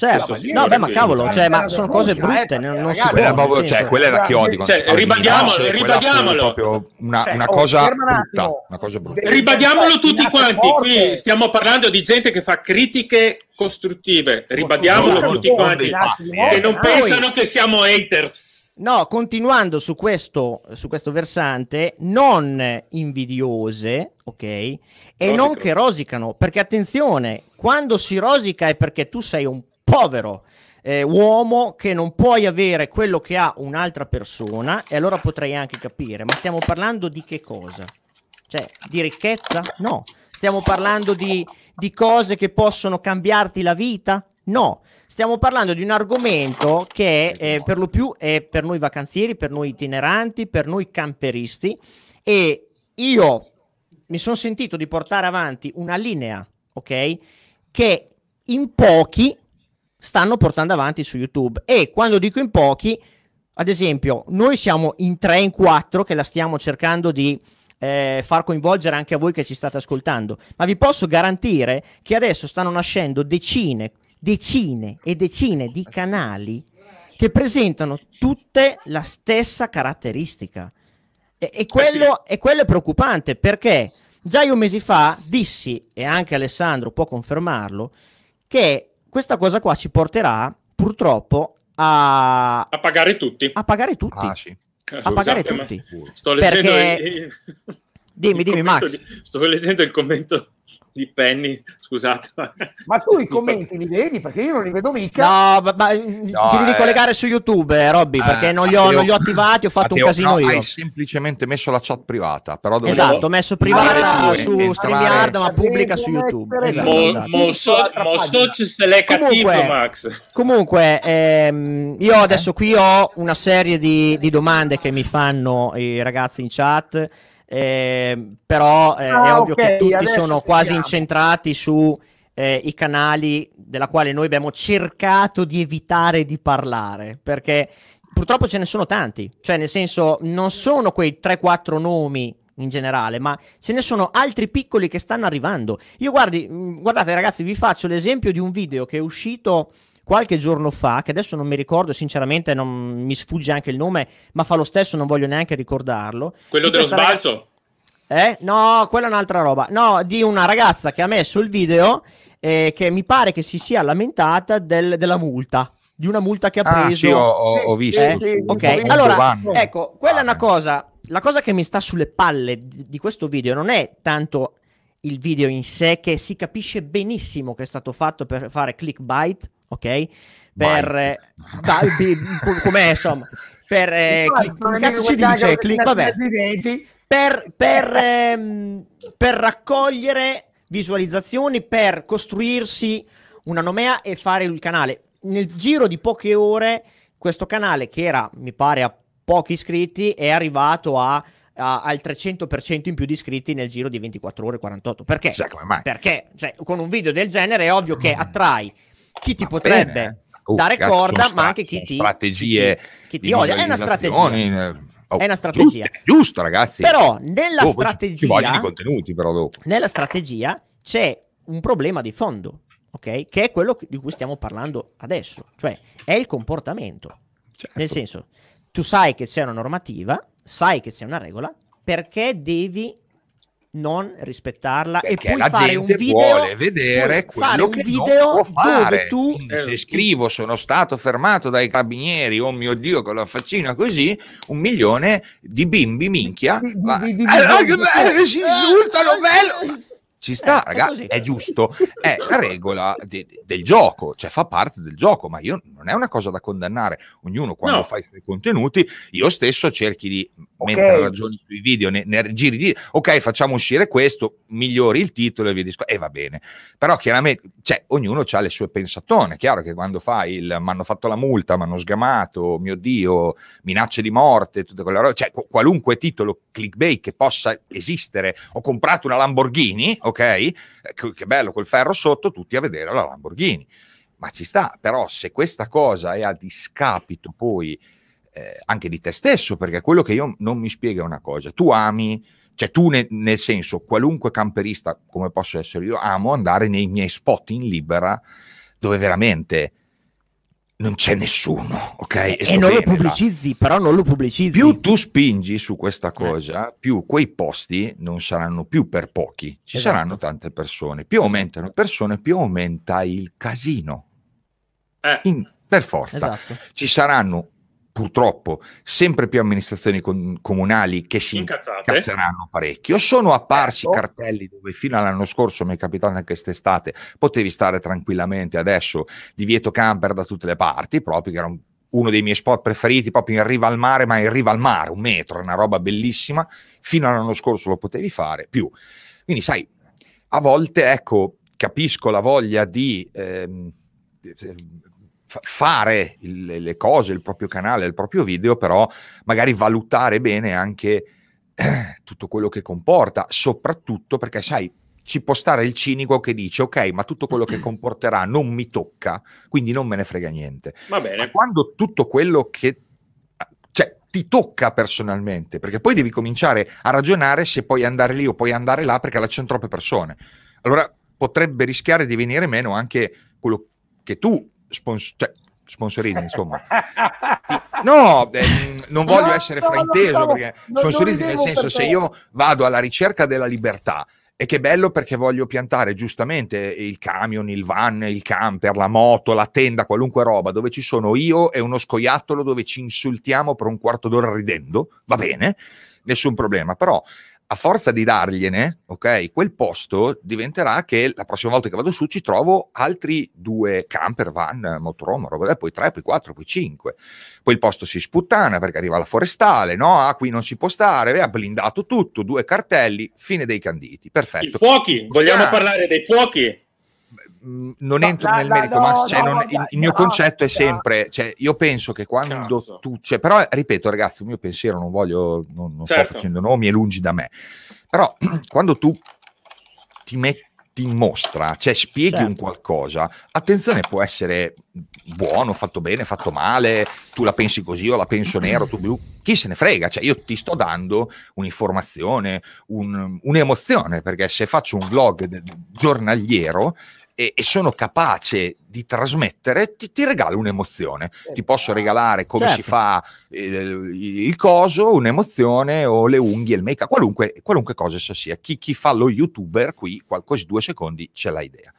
Certo, sì, no, beh, ma cavolo, cioè, ma sono cose brutte, non, non si può, proprio, cioè, cioè, cioè, quella è la chiodica. Cioè, ribadiamolo, ribadiamolo. Proprio una, cioè, una, oh, cosa oh, brutta, una cosa brutta. Ribadiamolo tutti quanti, qui stiamo parlando di gente che fa critiche costruttive, ribadiamolo tutti quanti, che non pensano che siamo haters. No, continuando su questo, su questo, versante, non invidiose, ok? E Rosico. non che rosicano, perché attenzione, quando si rosica è perché tu sei un povero eh, uomo che non puoi avere quello che ha un'altra persona, e allora potrei anche capire, ma stiamo parlando di che cosa? Cioè, di ricchezza? No. Stiamo parlando di, di cose che possono cambiarti la vita? No, stiamo parlando di un argomento che eh, per lo più è per noi vacanzieri, per noi itineranti, per noi camperisti e io mi sono sentito di portare avanti una linea, ok? Che in pochi stanno portando avanti su YouTube. E quando dico in pochi, ad esempio, noi siamo in 3, in 4 che la stiamo cercando di eh, far coinvolgere anche a voi che ci state ascoltando, ma vi posso garantire che adesso stanno nascendo decine, decine e decine di canali che presentano tutte la stessa caratteristica. E, e, quello, eh sì. e quello è preoccupante perché già io mesi fa dissi, e anche Alessandro può confermarlo, che questa cosa qua ci porterà purtroppo a, a pagare tutti. A pagare tutti. Ah, sì. Eh, a pagare Scusate, tutti. Sto leggendo Perché... il... Dimmi, dimmi Max. Di... Sto leggendo il commento di Penny, scusate. Ma tu i commenti li vedi? Perché io non li vedo mica. No, ma, ma no, ti devi eh. collegare su YouTube, eh, Robby, eh, perché eh, non, li ho, Matteo, non li ho, attivati, ho fatto Matteo, un casino no, io. Hai semplicemente messo la chat privata, però dovevo... Esatto, ho messo privata ah, su entrare. StreamYard, ma pubblica su YouTube. Esatto, Mossoc se l'è cattivo, Max. Comunque, ehm, io adesso qui ho una serie di, di domande che mi fanno i ragazzi in chat eh, però eh, ah, è ovvio okay, che tutti sono spieghiamo. quasi incentrati sui eh, canali della quale noi abbiamo cercato di evitare di parlare, perché purtroppo ce ne sono tanti, cioè nel senso non sono quei 3-4 nomi in generale, ma ce ne sono altri piccoli che stanno arrivando. Io guardi, guardate ragazzi, vi faccio l'esempio di un video che è uscito qualche giorno fa, che adesso non mi ricordo, sinceramente non, mi sfugge anche il nome, ma fa lo stesso, non voglio neanche ricordarlo. Quello dello sbalzo? Ragazza... Eh? No, quella è un'altra roba. No, di una ragazza che ha messo il video eh, che mi pare che si sia lamentata del, della multa di una multa che ha preso. Ah, sì, ho, ho visto. Eh, sì, ok, allora, ecco, quella è una ah. cosa. La cosa che mi sta sulle palle di, di, questo video non è tanto il video in sé, che si capisce benissimo che è stato fatto per fare clickbait, ok? Per... Eh, com'è insomma? Per... Eh, cazzo ci dice? Clic, vabbè. Per, per, ehm, per raccogliere visualizzazioni, per costruirsi una nomea e fare il canale. Nel giro di poche ore questo canale, che era, mi pare, a pochi iscritti, è arrivato a al 300% in più di iscritti nel giro di 24 ore 48. Perché? Cioè, Perché cioè, con un video del genere è ovvio che mm. attrai chi ti Va potrebbe bene. Uh, dare uh, corda, ma anche chi ti, strategie chi, chi ti odia. È una strategia. Eh, oh, è una strategia. Giusto, giusto ragazzi. Però nella oh, strategia... Ci vogliono i contenuti, però dopo. Nella strategia c'è un problema di fondo, ok? Che è quello di cui stiamo parlando adesso, cioè è il comportamento. Certo. Nel senso, tu sai che c'è una normativa, sai che c'è una regola, perché devi non rispettarla Perché e poi la fare gente un video vuole vedere quello che video non può fare. tu eh, se scrivo sono stato fermato dai carabinieri oh mio dio con la faccina così un milione di bimbi minchia di, si eh, eh, insultano bello ci eh, sta, eh, ragazzi, è, giusto, è la regola de- del gioco, cioè fa parte del gioco, ma io, non è una cosa da condannare. Ognuno quando no. fa i suoi contenuti, io stesso cerchi di okay. mettere ragioni sui video, ne, ne giri di, ok, facciamo uscire questo, migliori il titolo e via discorrendo, e va bene. Però chiaramente, cioè, ognuno ha le sue pensatone, è chiaro che quando fa il mi hanno fatto la multa, mi hanno sgamato, mio Dio, minacce di morte, tutte quelle robe, cioè qualunque titolo clickbait che possa esistere, ho comprato una Lamborghini, ok? Eh, che bello quel ferro sotto, tutti a vedere la Lamborghini. Ma ci sta, però se questa cosa è a discapito poi eh, anche di te stesso, perché quello che io non mi spiego è una cosa, tu ami, cioè tu ne, nel senso qualunque camperista come posso essere io, amo andare nei miei spot in libera dove veramente non c'è nessuno, ok? Eh, e, e non lo pubblicizzi, là. però non lo pubblicizzi. Più tu spingi su questa eh. cosa, eh. più quei posti non saranno più per pochi, ci esatto. saranno tante persone. Più aumentano persone, più aumenta il casino. Eh. In, per forza. Esatto. Ci saranno purtroppo sempre più amministrazioni comunali che si incazzeranno parecchio. Sono apparsi certo. cartelli dove fino all'anno scorso, mi è capitato anche quest'estate, potevi stare tranquillamente adesso divieto camper da tutte le parti, proprio che era un, uno dei miei spot preferiti, proprio in riva al mare, ma in riva al mare, un metro, è una roba bellissima, fino all'anno scorso lo potevi fare, più. Quindi sai, a volte, ecco, capisco la voglia di... Ehm, fare il, le cose, il proprio canale, il proprio video, però magari valutare bene anche eh, tutto quello che comporta, soprattutto perché sai, ci può stare il cinico che dice ok, ma tutto quello che comporterà non mi tocca, quindi non me ne frega niente. Va bene. Ma quando tutto quello che ah, cioè, ti tocca personalmente, perché poi devi cominciare a ragionare se puoi andare lì o puoi andare là perché là c'è troppe persone. Allora potrebbe rischiare di venire meno anche quello che tu spons- cioè, sponsorizza, insomma. No, eh, non voglio essere frainteso, perché sponsorizzi nel senso se io vado alla ricerca della libertà e che bello perché voglio piantare giustamente il camion, il van, il camper, la moto, la tenda, qualunque roba, dove ci sono io e uno scoiattolo dove ci insultiamo per un quarto d'ora ridendo, va bene, nessun problema, però a forza di dargliene, ok, quel posto diventerà che la prossima volta che vado su ci trovo altri due camper, van, motorhome, roba, poi tre, poi quattro, poi cinque. Poi il posto si sputtana perché arriva la forestale, no? Ah, qui non si può stare, ha blindato tutto, due cartelli, fine dei canditi, perfetto. I fuochi, vogliamo ah. parlare dei fuochi? Mm, non entro nel merito, ma cioè, il, il, mio concetto è sempre, cioè, io penso che quando Cazzo. tu, cioè, però ripeto ragazzi, il mio pensiero non voglio, non, non certo. sto facendo nomi, è lungi da me, però quando tu ti metti in mostra, cioè spieghi certo. un qualcosa, attenzione può essere buono, fatto bene, fatto male, tu la pensi così, io la penso nero, tu blu, chi se ne frega, cioè io ti sto dando un'informazione, un, un'emozione, perché se faccio un vlog giornaliero e, e sono capace di trasmettere, ti, ti regalo un'emozione. Eh, ti posso regalare come certo. si fa il, eh, il coso, un'emozione o le unghie, il make-up, qualunque, qualunque, cosa essa sia. Chi, chi, fa lo youtuber qui, qualcosa due secondi, ce l'ha idea.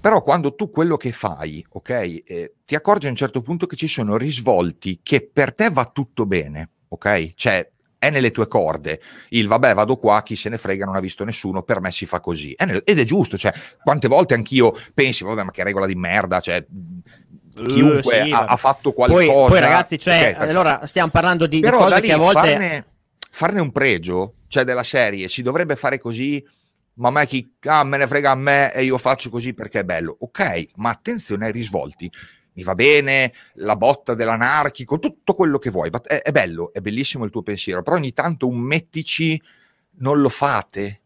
Però quando tu quello che fai, ok, eh, ti accorgi a un certo punto che ci sono risvolti che per te va tutto bene, ok? Cioè, è nelle tue corde. Il vabbè, vado qua, chi se ne frega, non ha visto nessuno, per me si fa così. È nel, ed è giusto, cioè, quante volte anch'io pensi, vabbè, ma che regola di merda, cioè uh, chiunque uh, sì, ha, ha, fatto qualcosa. Poi, poi ragazzi, cioè, okay, allora stiamo parlando di, Però, di cose lì, che a volte farne, farne, un pregio, cioè della serie, si dovrebbe fare così. Ma a me chi ah, me ne frega a me e io faccio così perché è bello. Ok, ma attenzione ai risvolti mi va bene, la botta dell'anarchico, tutto quello che vuoi. È, è bello, è bellissimo il tuo pensiero, però ogni tanto un mettici non lo fate,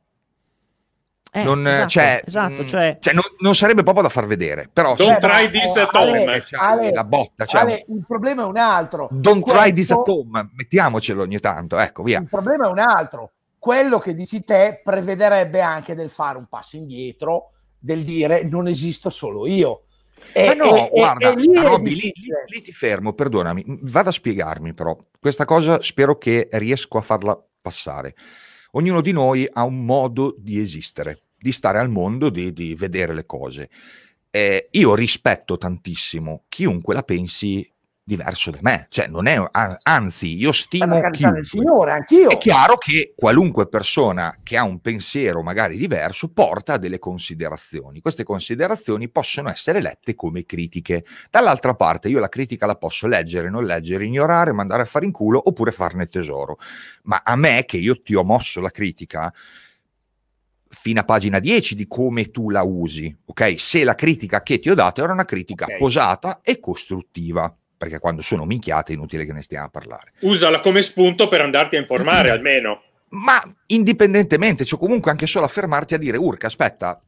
eh, non, esatto, cioè, esatto, mm, cioè... Cioè, non, non, sarebbe proprio da far vedere, però don't try this at home. Eh, cioè, la botta, cioè, Ale, il problema è un altro. Don't Questo... try this at home, mettiamocelo ogni tanto. Ecco, via. Il problema è un altro. Quello che dici te prevederebbe anche del fare un passo indietro, del dire non esisto solo io. E, eh, Ma no, e, eh, eh, guarda, e, Robby, lì, lì, lì ti fermo, perdonami, vado a spiegarmi però. Questa cosa spero che riesco a farla passare. Ognuno di noi ha un modo di esistere, di stare al mondo, di, di vedere le cose. Eh, io rispetto tantissimo chiunque la pensi diverso da me, cioè non è, anzi io stimo chiunque. Signore, anch'io. È chiaro che qualunque persona che ha un pensiero magari diverso porta a delle considerazioni, queste considerazioni possono essere lette come critiche, dall'altra parte io la critica la posso leggere, non leggere, ignorare, mandare a fare in culo oppure farne tesoro, ma a me che io ti ho mosso la critica, fino a pagina 10 di come tu la usi, ok? Se la critica che ti ho dato era una critica okay. posata e costruttiva perché quando sono minchiate è inutile che ne stiamo a parlare. Usala come spunto per andarti a informare mm-hmm. almeno. Ma indipendentemente, cioè comunque anche solo a fermarti a dire urca, aspetta,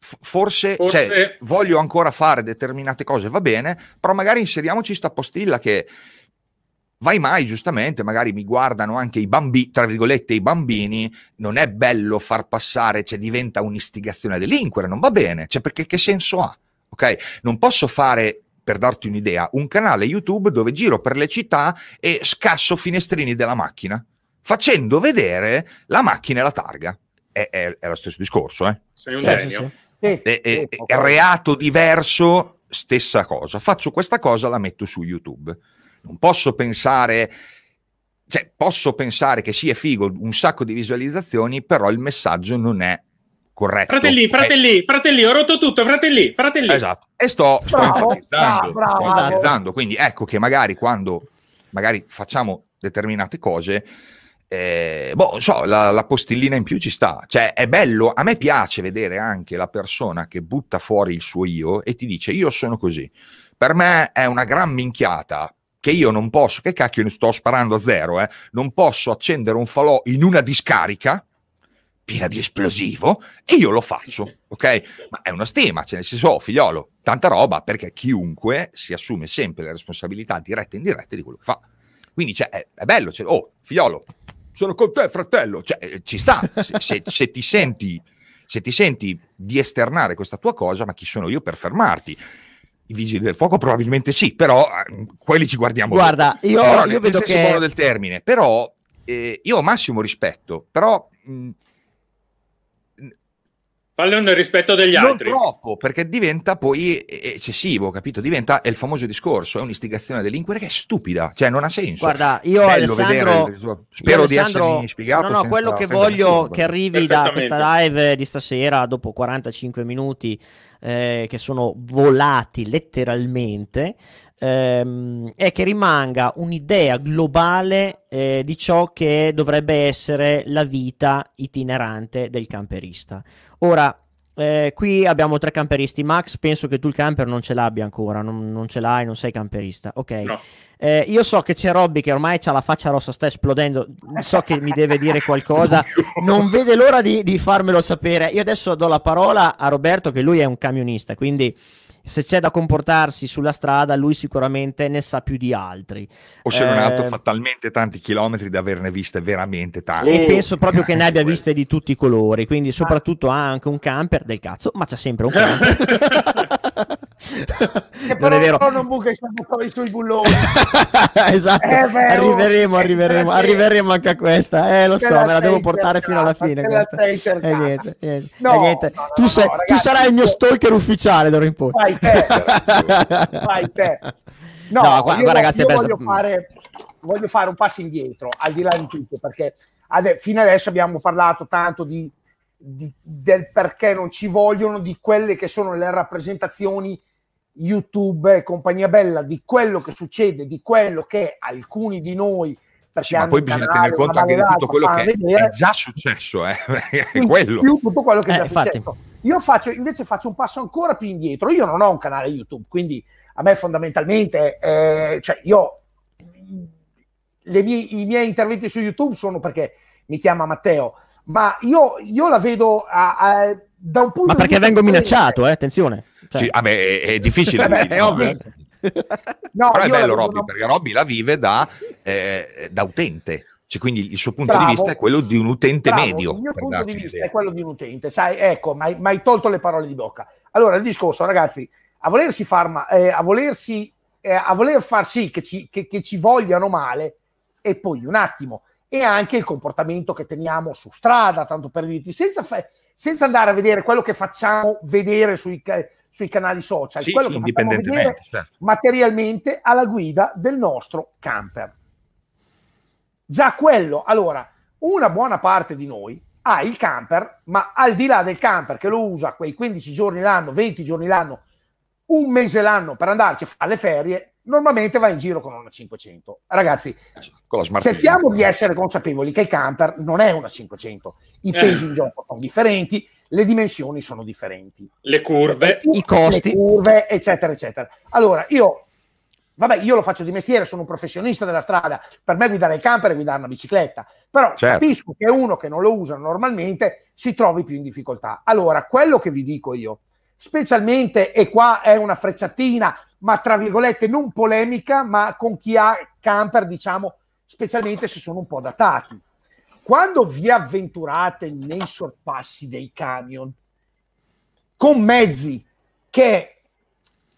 forse, forse... Cioè, voglio ancora fare determinate cose, va bene, però magari inseriamoci sta postilla che vai mai giustamente, magari mi guardano anche i bambini, tra virgolette i bambini, non è bello far passare, cioè diventa un'istigazione a delinquere, non va bene, cioè perché che senso ha? Ok, non posso fare per darti un'idea, un canale YouTube dove giro per le città e scasso finestrini della macchina, facendo vedere la macchina e la targa. È, è, è lo stesso discorso, eh? Sei un cioè, genio. È, è, è reato diverso, stessa cosa. Faccio questa cosa, la metto su YouTube. Non posso pensare... Cioè, posso pensare che sia figo un sacco di visualizzazioni, però il messaggio non è corretto. Fratelli, eh. fratelli, eh. fratelli, ho rotto tutto, fratelli, fratelli. Esatto, e sto, sto bravo, enfatizzando, bravo, sto enfatizzando. quindi ecco che magari quando magari facciamo determinate cose, eh, boh, so, la, la, postillina in più ci sta, cioè è bello, a me piace vedere anche la persona che butta fuori il suo io e ti dice io sono così, per me è una gran minchiata che io non posso, che cacchio ne sto sparando a zero, eh? non posso accendere un falò in una discarica, piena di esplosivo e io lo faccio, ok? Ma è una stima, ce cioè, ne senso, oh, figliolo, tanta roba perché chiunque si assume sempre le responsabilità dirette e indirette di quello che fa. Quindi cioè, è, è, bello, cioè, oh, figliolo, sono con te, fratello, cioè, eh, ci sta, se, se, se ti senti se ti senti di esternare questa tua cosa, ma chi sono io per fermarti? I vigili del fuoco probabilmente sì, però eh, quelli ci guardiamo. Guarda, dopo. io, però, io vedo che... del termine, però eh, io ho massimo rispetto, però mh, Fallo nel rispetto degli non altri. Non troppo, perché diventa poi eccessivo, capito? Diventa, è il famoso discorso, è un'istigazione a delinquere che è stupida, cioè non ha senso. Guarda, io Bello Alessandro... Vedere, spero io di essermi spiegato. No, no, quello che voglio che arrivi da questa live di stasera, dopo 45 minuti, eh, che sono volati letteralmente, ehm, è che rimanga un'idea globale eh, di ciò che dovrebbe essere la vita itinerante del camperista Ora, eh, qui abbiamo tre camperisti. Max, penso che tu il camper non ce l'abbia ancora, non, non ce l'hai, non sei camperista. Ok. No. Eh, io so che c'è Robby che ormai ha la faccia rossa, sta esplodendo, so che mi deve dire qualcosa, non vede l'ora di, di farmelo sapere. Io adesso do la parola a Roberto che lui è un camionista, quindi se c'è da comportarsi sulla strada, lui sicuramente ne sa più di altri. O se non altro eh, fa talmente tanti chilometri da averne viste veramente tante. E penso proprio che ne abbia viste di tutti i colori, quindi soprattutto ha anche un camper del cazzo, ma c'è sempre un camper. che però non, è vero. non buca i sabatori sui bulloni esatto arriveremo, arriveremo, arriveremo anche a questa eh lo so me la devo portare fino alla fine eh, niente, niente. No, eh, niente. No, no, tu, sei, tu, sarai il mio stalker ufficiale d'ora in poi vai, fai te, fai te. No, no qua, io, ragazzi, io voglio, mm. fare, voglio, fare, un passo indietro, al di là di tutto, perché ade- fino adesso abbiamo parlato tanto di, di, del perché non ci vogliono, di quelle che sono le rappresentazioni YouTube e compagnia bella, di quello che succede, di quello che alcuni di noi sì, ma poi bisogna tenere conto anche di tutto quello che è già successo, eh? è quello. più tutto quello che è eh, già eh, successo. Io faccio, invece faccio un passo ancora più indietro. Io non ho un canale YouTube, quindi a me fondamentalmente, eh, cioè io, mie, i miei interventi su YouTube sono perché mi chiama Matteo, ma io, io la vedo a, a, da un punto ma di vista... Ma perché vengo minacciato, eh, attenzione. Cioè. Sì, vabbè, è, è difficile. Vabbè, è ovvio. Eh. No, Però è bello Robby, non... perché Robby la vive da, eh, da utente. Cioè, quindi il suo punto Bravo. di vista è quello di un utente Bravo. medio. Il mio punto di vista idea. è quello di un utente, sai, ecco, ma hai tolto le parole di bocca. Allora, il discorso, ragazzi, a volersi, farma, eh, a volersi eh, a voler far sì che ci, che, che ci vogliano male, e poi un attimo, e anche il comportamento che teniamo su strada, tanto per dirti, senza, senza andare a vedere quello che facciamo vedere sui, sui canali social, sì, quello che facciamo vedere certo. materialmente alla guida del nostro camper. Già quello, allora, una buona parte di noi ha il camper, ma al di là del camper che lo usa quei 15 giorni l'anno, 20 giorni l'anno, un mese l'anno per andarci alle ferie, normalmente va in giro con una 500. Ragazzi, cerchiamo di essere consapevoli che il camper non è una 500. I eh. pesi in gioco sono differenti, le dimensioni sono differenti. Le curve, i costi. Le curve, eccetera, eccetera. Allora, io Vabbè, io lo faccio di mestiere, sono un professionista della strada. Per me guidare il camper è guidare una bicicletta. Però certo. capisco che uno che non lo usa normalmente si trovi più in difficoltà. Allora, quello che vi dico io, specialmente, e qua è una frecciatina, ma tra virgolette non polemica, ma con chi ha camper, diciamo, specialmente se sono un po' datati. Quando vi avventurate nei sorpassi dei camion con mezzi che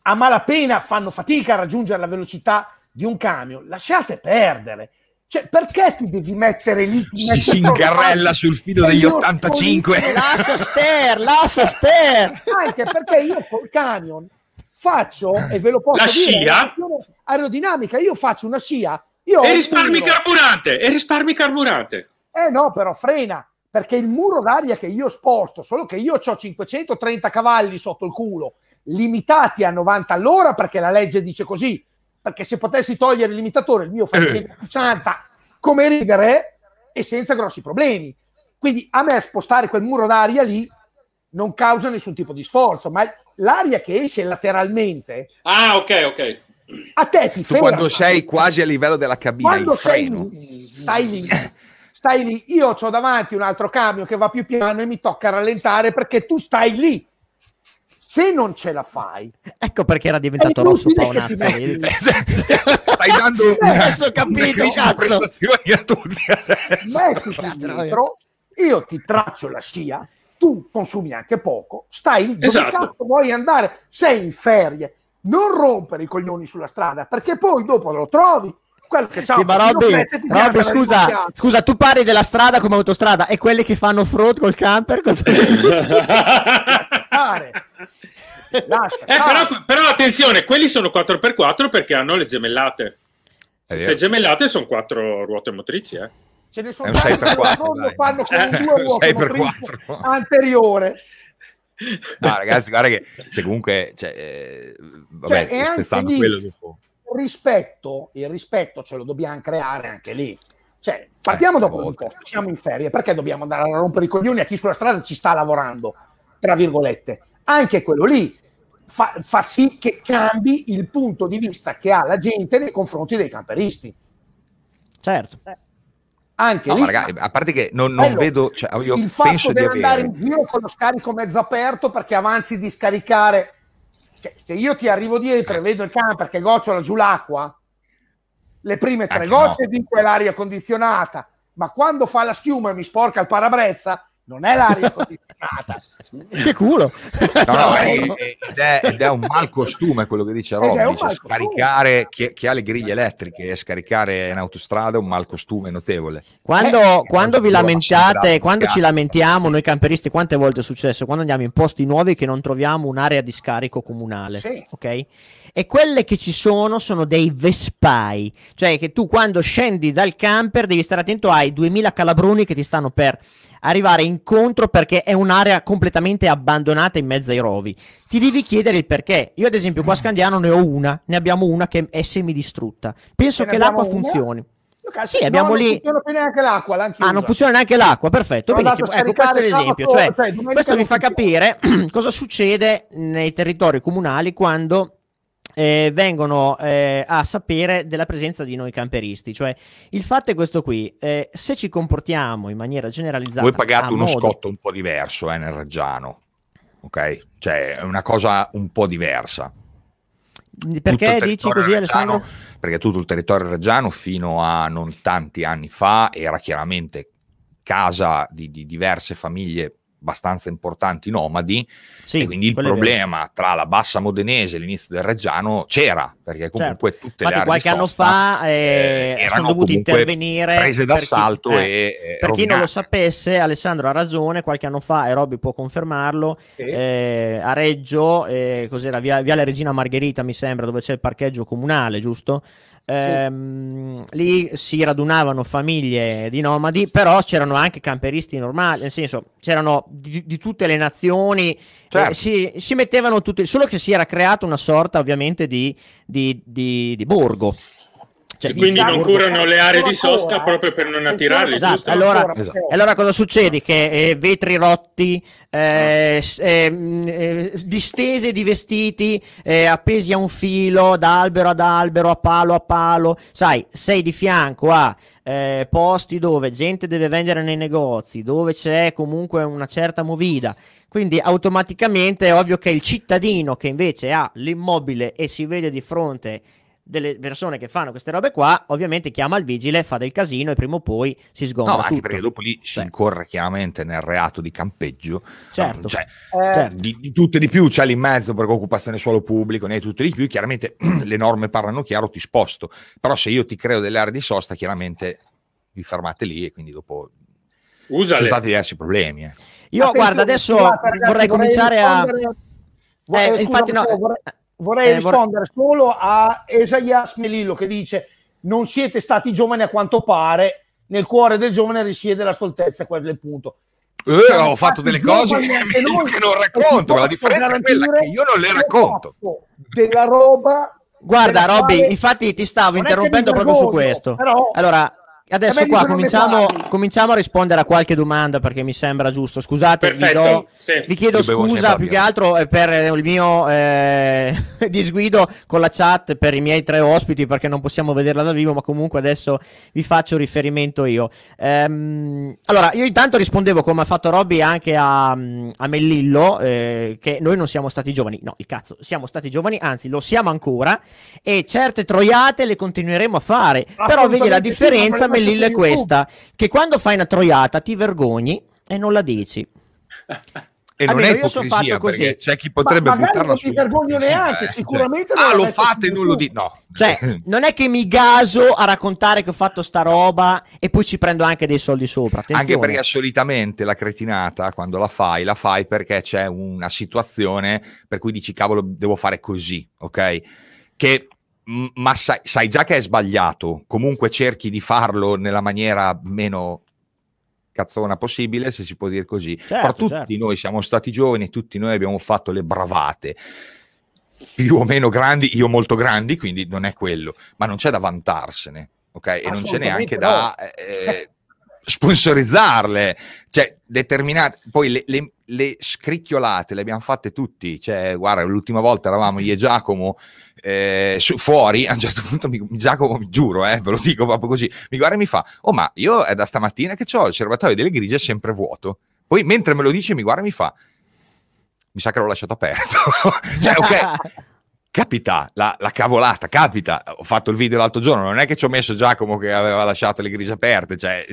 a malapena fanno fatica a raggiungere la velocità di un camion, lasciate perdere. Cioè, perché ti devi mettere lì? Ti si, si ingarrella sul filo degli 85. Lascia Ster, lascia Ster. Anche perché io col camion faccio, e ve lo posso la dire, scia. aerodinamica, io faccio una scia. e risparmi carburante, e risparmi carburante. Eh no, però frena, perché il muro d'aria che io sposto, solo che io ho 530 cavalli sotto il culo, limitati a 90 all'ora perché la legge dice così. Perché se potessi togliere il limitatore, il mio fa 160 eh. come ridere e senza grossi problemi. Quindi a me spostare quel muro d'aria lì non causa nessun tipo di sforzo, ma l'aria che esce lateralmente. Ah, ok, ok. A te ti ferma. Quando sei quasi a livello della cabina, quando sei lì, stai lì. Stai lì, io ho davanti un altro camion che va più piano e mi tocca rallentare perché tu stai lì se non ce la fai ecco perché era diventato rosso paonazzo stai dando eh, adesso ho capito una prestazioni a tutti adesso. io ti traccio la scia tu consumi anche poco stai dove esatto. vuoi andare sei in ferie non rompere i coglioni sulla strada perché poi dopo lo trovi che sì, ma Robby, Robby scusa, scusa, tu parli della strada come autostrada e quelli che fanno fraud col camper cosa stare. Lascia eh, Però, però, attenzione, quelli sono 4x4 perché hanno le gemellate. Se, gemellate sono quattro ruote motrici, eh. Ce ne sono 6 eh, per 4, fanno eh, due ruote motrici anteriore. No, ragazzi, guarda che cioè, comunque cioè, eh, vabbè, cioè, lì, quello che rispetto, il rispetto ce lo dobbiamo creare anche lì. Cioè, eh, partiamo eh, da un po', siamo in ferie, perché dobbiamo andare a rompere i coglioni a chi sulla strada ci sta lavorando? tra virgolette. Anche quello lì fa, fa sì che cambi il punto di vista che ha la gente nei confronti dei camperisti. Certo. Anche no, lì, ragazzi, a parte che non, non vedo, cioè, io il penso fatto di andare in giro con lo scarico mezzo aperto perché avanzi di scaricare. Cioè, se io ti arrivo dietro certo. e vedo il camper che gocciola giù l'acqua, le prime tre Anche gocce no. di quell'aria condizionata, ma quando fa la schiuma e mi sporca il parabrezza, non è l'aria condizionata. che culo! No, no, è, ed, è, ed, è, un mal costume quello che dice Robby, cioè, scaricare chi, chi, ha le griglie elettriche e scaricare in autostrada è un mal costume notevole. Quando, eh, quando vi lamentate, quando ci lamentiamo noi camperisti, quante volte è successo? Quando andiamo in posti nuovi che non troviamo un'area di scarico comunale, sì. ok? E quelle che ci sono sono dei vespai, cioè che tu quando scendi dal camper devi stare attento ai 2000 calabroni che ti stanno per arrivare incontro perché è un'area completamente abbandonata in mezzo ai rovi. Ti devi chiedere il perché. Io, ad esempio, qua a Scandiano ne ho una, ne abbiamo una che è semidistrutta. Penso che l'acqua funzioni. Luca, sì, abbiamo no, lì. Non funziona più neanche l'acqua. Ah, non funziona neanche l'acqua, perfetto. benissimo. Ecco, questo è l'esempio. Cioè, cioè questo vi fa capire cosa succede nei territori comunali quando eh, vengono eh, a sapere della presenza di noi camperisti. Cioè, il fatto è questo qui: eh, se ci comportiamo in maniera generalizzata. Voi pagate uno modo... scotto un po' diverso eh, nel Reggiano, ok? Cioè, è una cosa un po' diversa. Perché dici così, Alessandro? Perché tutto il territorio reggiano fino a non tanti anni fa era chiaramente casa di, di diverse famiglie abbastanza importanti nomadi sì, e quindi il problema tra la bassa modenese e l'inizio del Reggiano c'era perché certo. comunque certo. tutte Infatti, le aree qualche anno fa eh, eh erano dovuti intervenire prese d'assalto per chi, eh, e, per chi non lo sapesse Alessandro ha ragione qualche anno fa e Robby può confermarlo sì. eh, a Reggio eh, cos'era via, via la Regina Margherita mi sembra dove c'è il parcheggio comunale giusto? Ehm, sì. Lì si radunavano famiglie di nomadi, però c'erano anche camperisti normali, nel senso c'erano di, di tutte le nazioni, certo. eh, si, si, mettevano tutti, solo che si era creata una sorta ovviamente di, di, di borgo. Cioè, quindi diciamo non curano le aree di sosta ancora, proprio per non esatto, attirarli. Esatto. Allora, esatto. allora, cosa succede? Che eh, vetri rotti, eh, ah. eh, mm, eh, distese di vestiti eh, appesi a un filo, da albero ad albero, a palo a palo. Sai, sei di fianco a eh, posti dove gente deve vendere nei negozi, dove c'è comunque una certa movida. Quindi automaticamente è ovvio che il cittadino che invece ha l'immobile e si vede di fronte delle persone che fanno queste robe qua, ovviamente chiama il vigile, fa del casino e prima o poi si sgombra. No, tutto. anche perché dopo lì si incorre chiaramente nel reato di campeggio. Certo. Cioè, eh. certo. Di, di tutto e di più c'è cioè, lì in mezzo per occupazione suolo pubblico, ne hai tutto e di più. Chiaramente le norme parlano chiaro, ti sposto. Però se io ti creo delle aree di sosta, chiaramente vi fermate lì e quindi dopo ci sono stati diversi problemi. Eh. Io, guarda, adesso vorrei, cominciare a... Eh, eh infatti, no... Vorrei vorrei eh, rispondere vorrei... solo a Esaias Melillo che dice non siete stati giovani a quanto pare, nel cuore del giovane risiede la stoltezza, quello è il punto. Eh, ho fatto delle cose che, che non racconto, la differenza è quella che io non le racconto. Della roba... Guarda Robby, quale... infatti ti stavo non interrompendo proprio su questo. Però... Allora, Adesso eh qua cominciamo, cominciamo, a rispondere a qualche domanda perché mi sembra giusto. Scusate, vi, do, sì. vi, chiedo Io scusa più che altro eh, per il mio eh, disguido con la chat per i miei tre ospiti perché non possiamo vederla da vivo, ma comunque adesso vi faccio riferimento io. Ehm, allora, io intanto rispondevo come ha fatto Robby anche a, a Mellillo eh, che noi non siamo stati giovani, no, il cazzo, siamo stati giovani, anzi lo siamo ancora e certe troiate le continueremo a fare, però vedi la differenza come è questa, che quando fai una troiata ti vergogni e non la dici. E non Almeno è ipocrisia, così. c'è chi potrebbe ma buttarla non su. Non ti vergogno neanche, eh, cioè, sicuramente. Ah, lo fate, e non lo dite. No. Cioè, non è che mi gaso a raccontare che ho fatto sta roba e poi ci prendo anche dei soldi sopra. Attenzione. Anche perché solitamente la cretinata, quando la fai, la fai perché c'è una situazione per cui dici, cavolo, devo fare così, ok? Che ma sai, sai, già che è sbagliato, comunque cerchi di farlo nella maniera meno cazzona possibile, se si può dire così. Certo, Però tutti certo. noi siamo stati giovani, tutti noi abbiamo fatto le bravate, più o meno grandi, io molto grandi, quindi non è quello, ma non c'è da vantarsene, ok? E non c'è neanche da... Eh, eh, sponsorizzarle, cioè determinate, poi le, le, le scricchiolate le abbiamo fatte tutti, cioè guarda l'ultima volta eravamo io e Giacomo eh, su, fuori, a un certo punto, mi, Giacomo, mi giuro, eh, ve lo dico proprio così, mi guarda e mi fa, oh ma io è eh, da stamattina che ho il serbatoio delle grigie sempre vuoto. Poi mentre me lo dice mi guarda e mi fa, mi sa che l'ho lasciato aperto. cioè, ok... capita la, la, cavolata, capita. Ho fatto il video l'altro giorno, non è che ci ho messo Giacomo che aveva lasciato le grigie aperte, cioè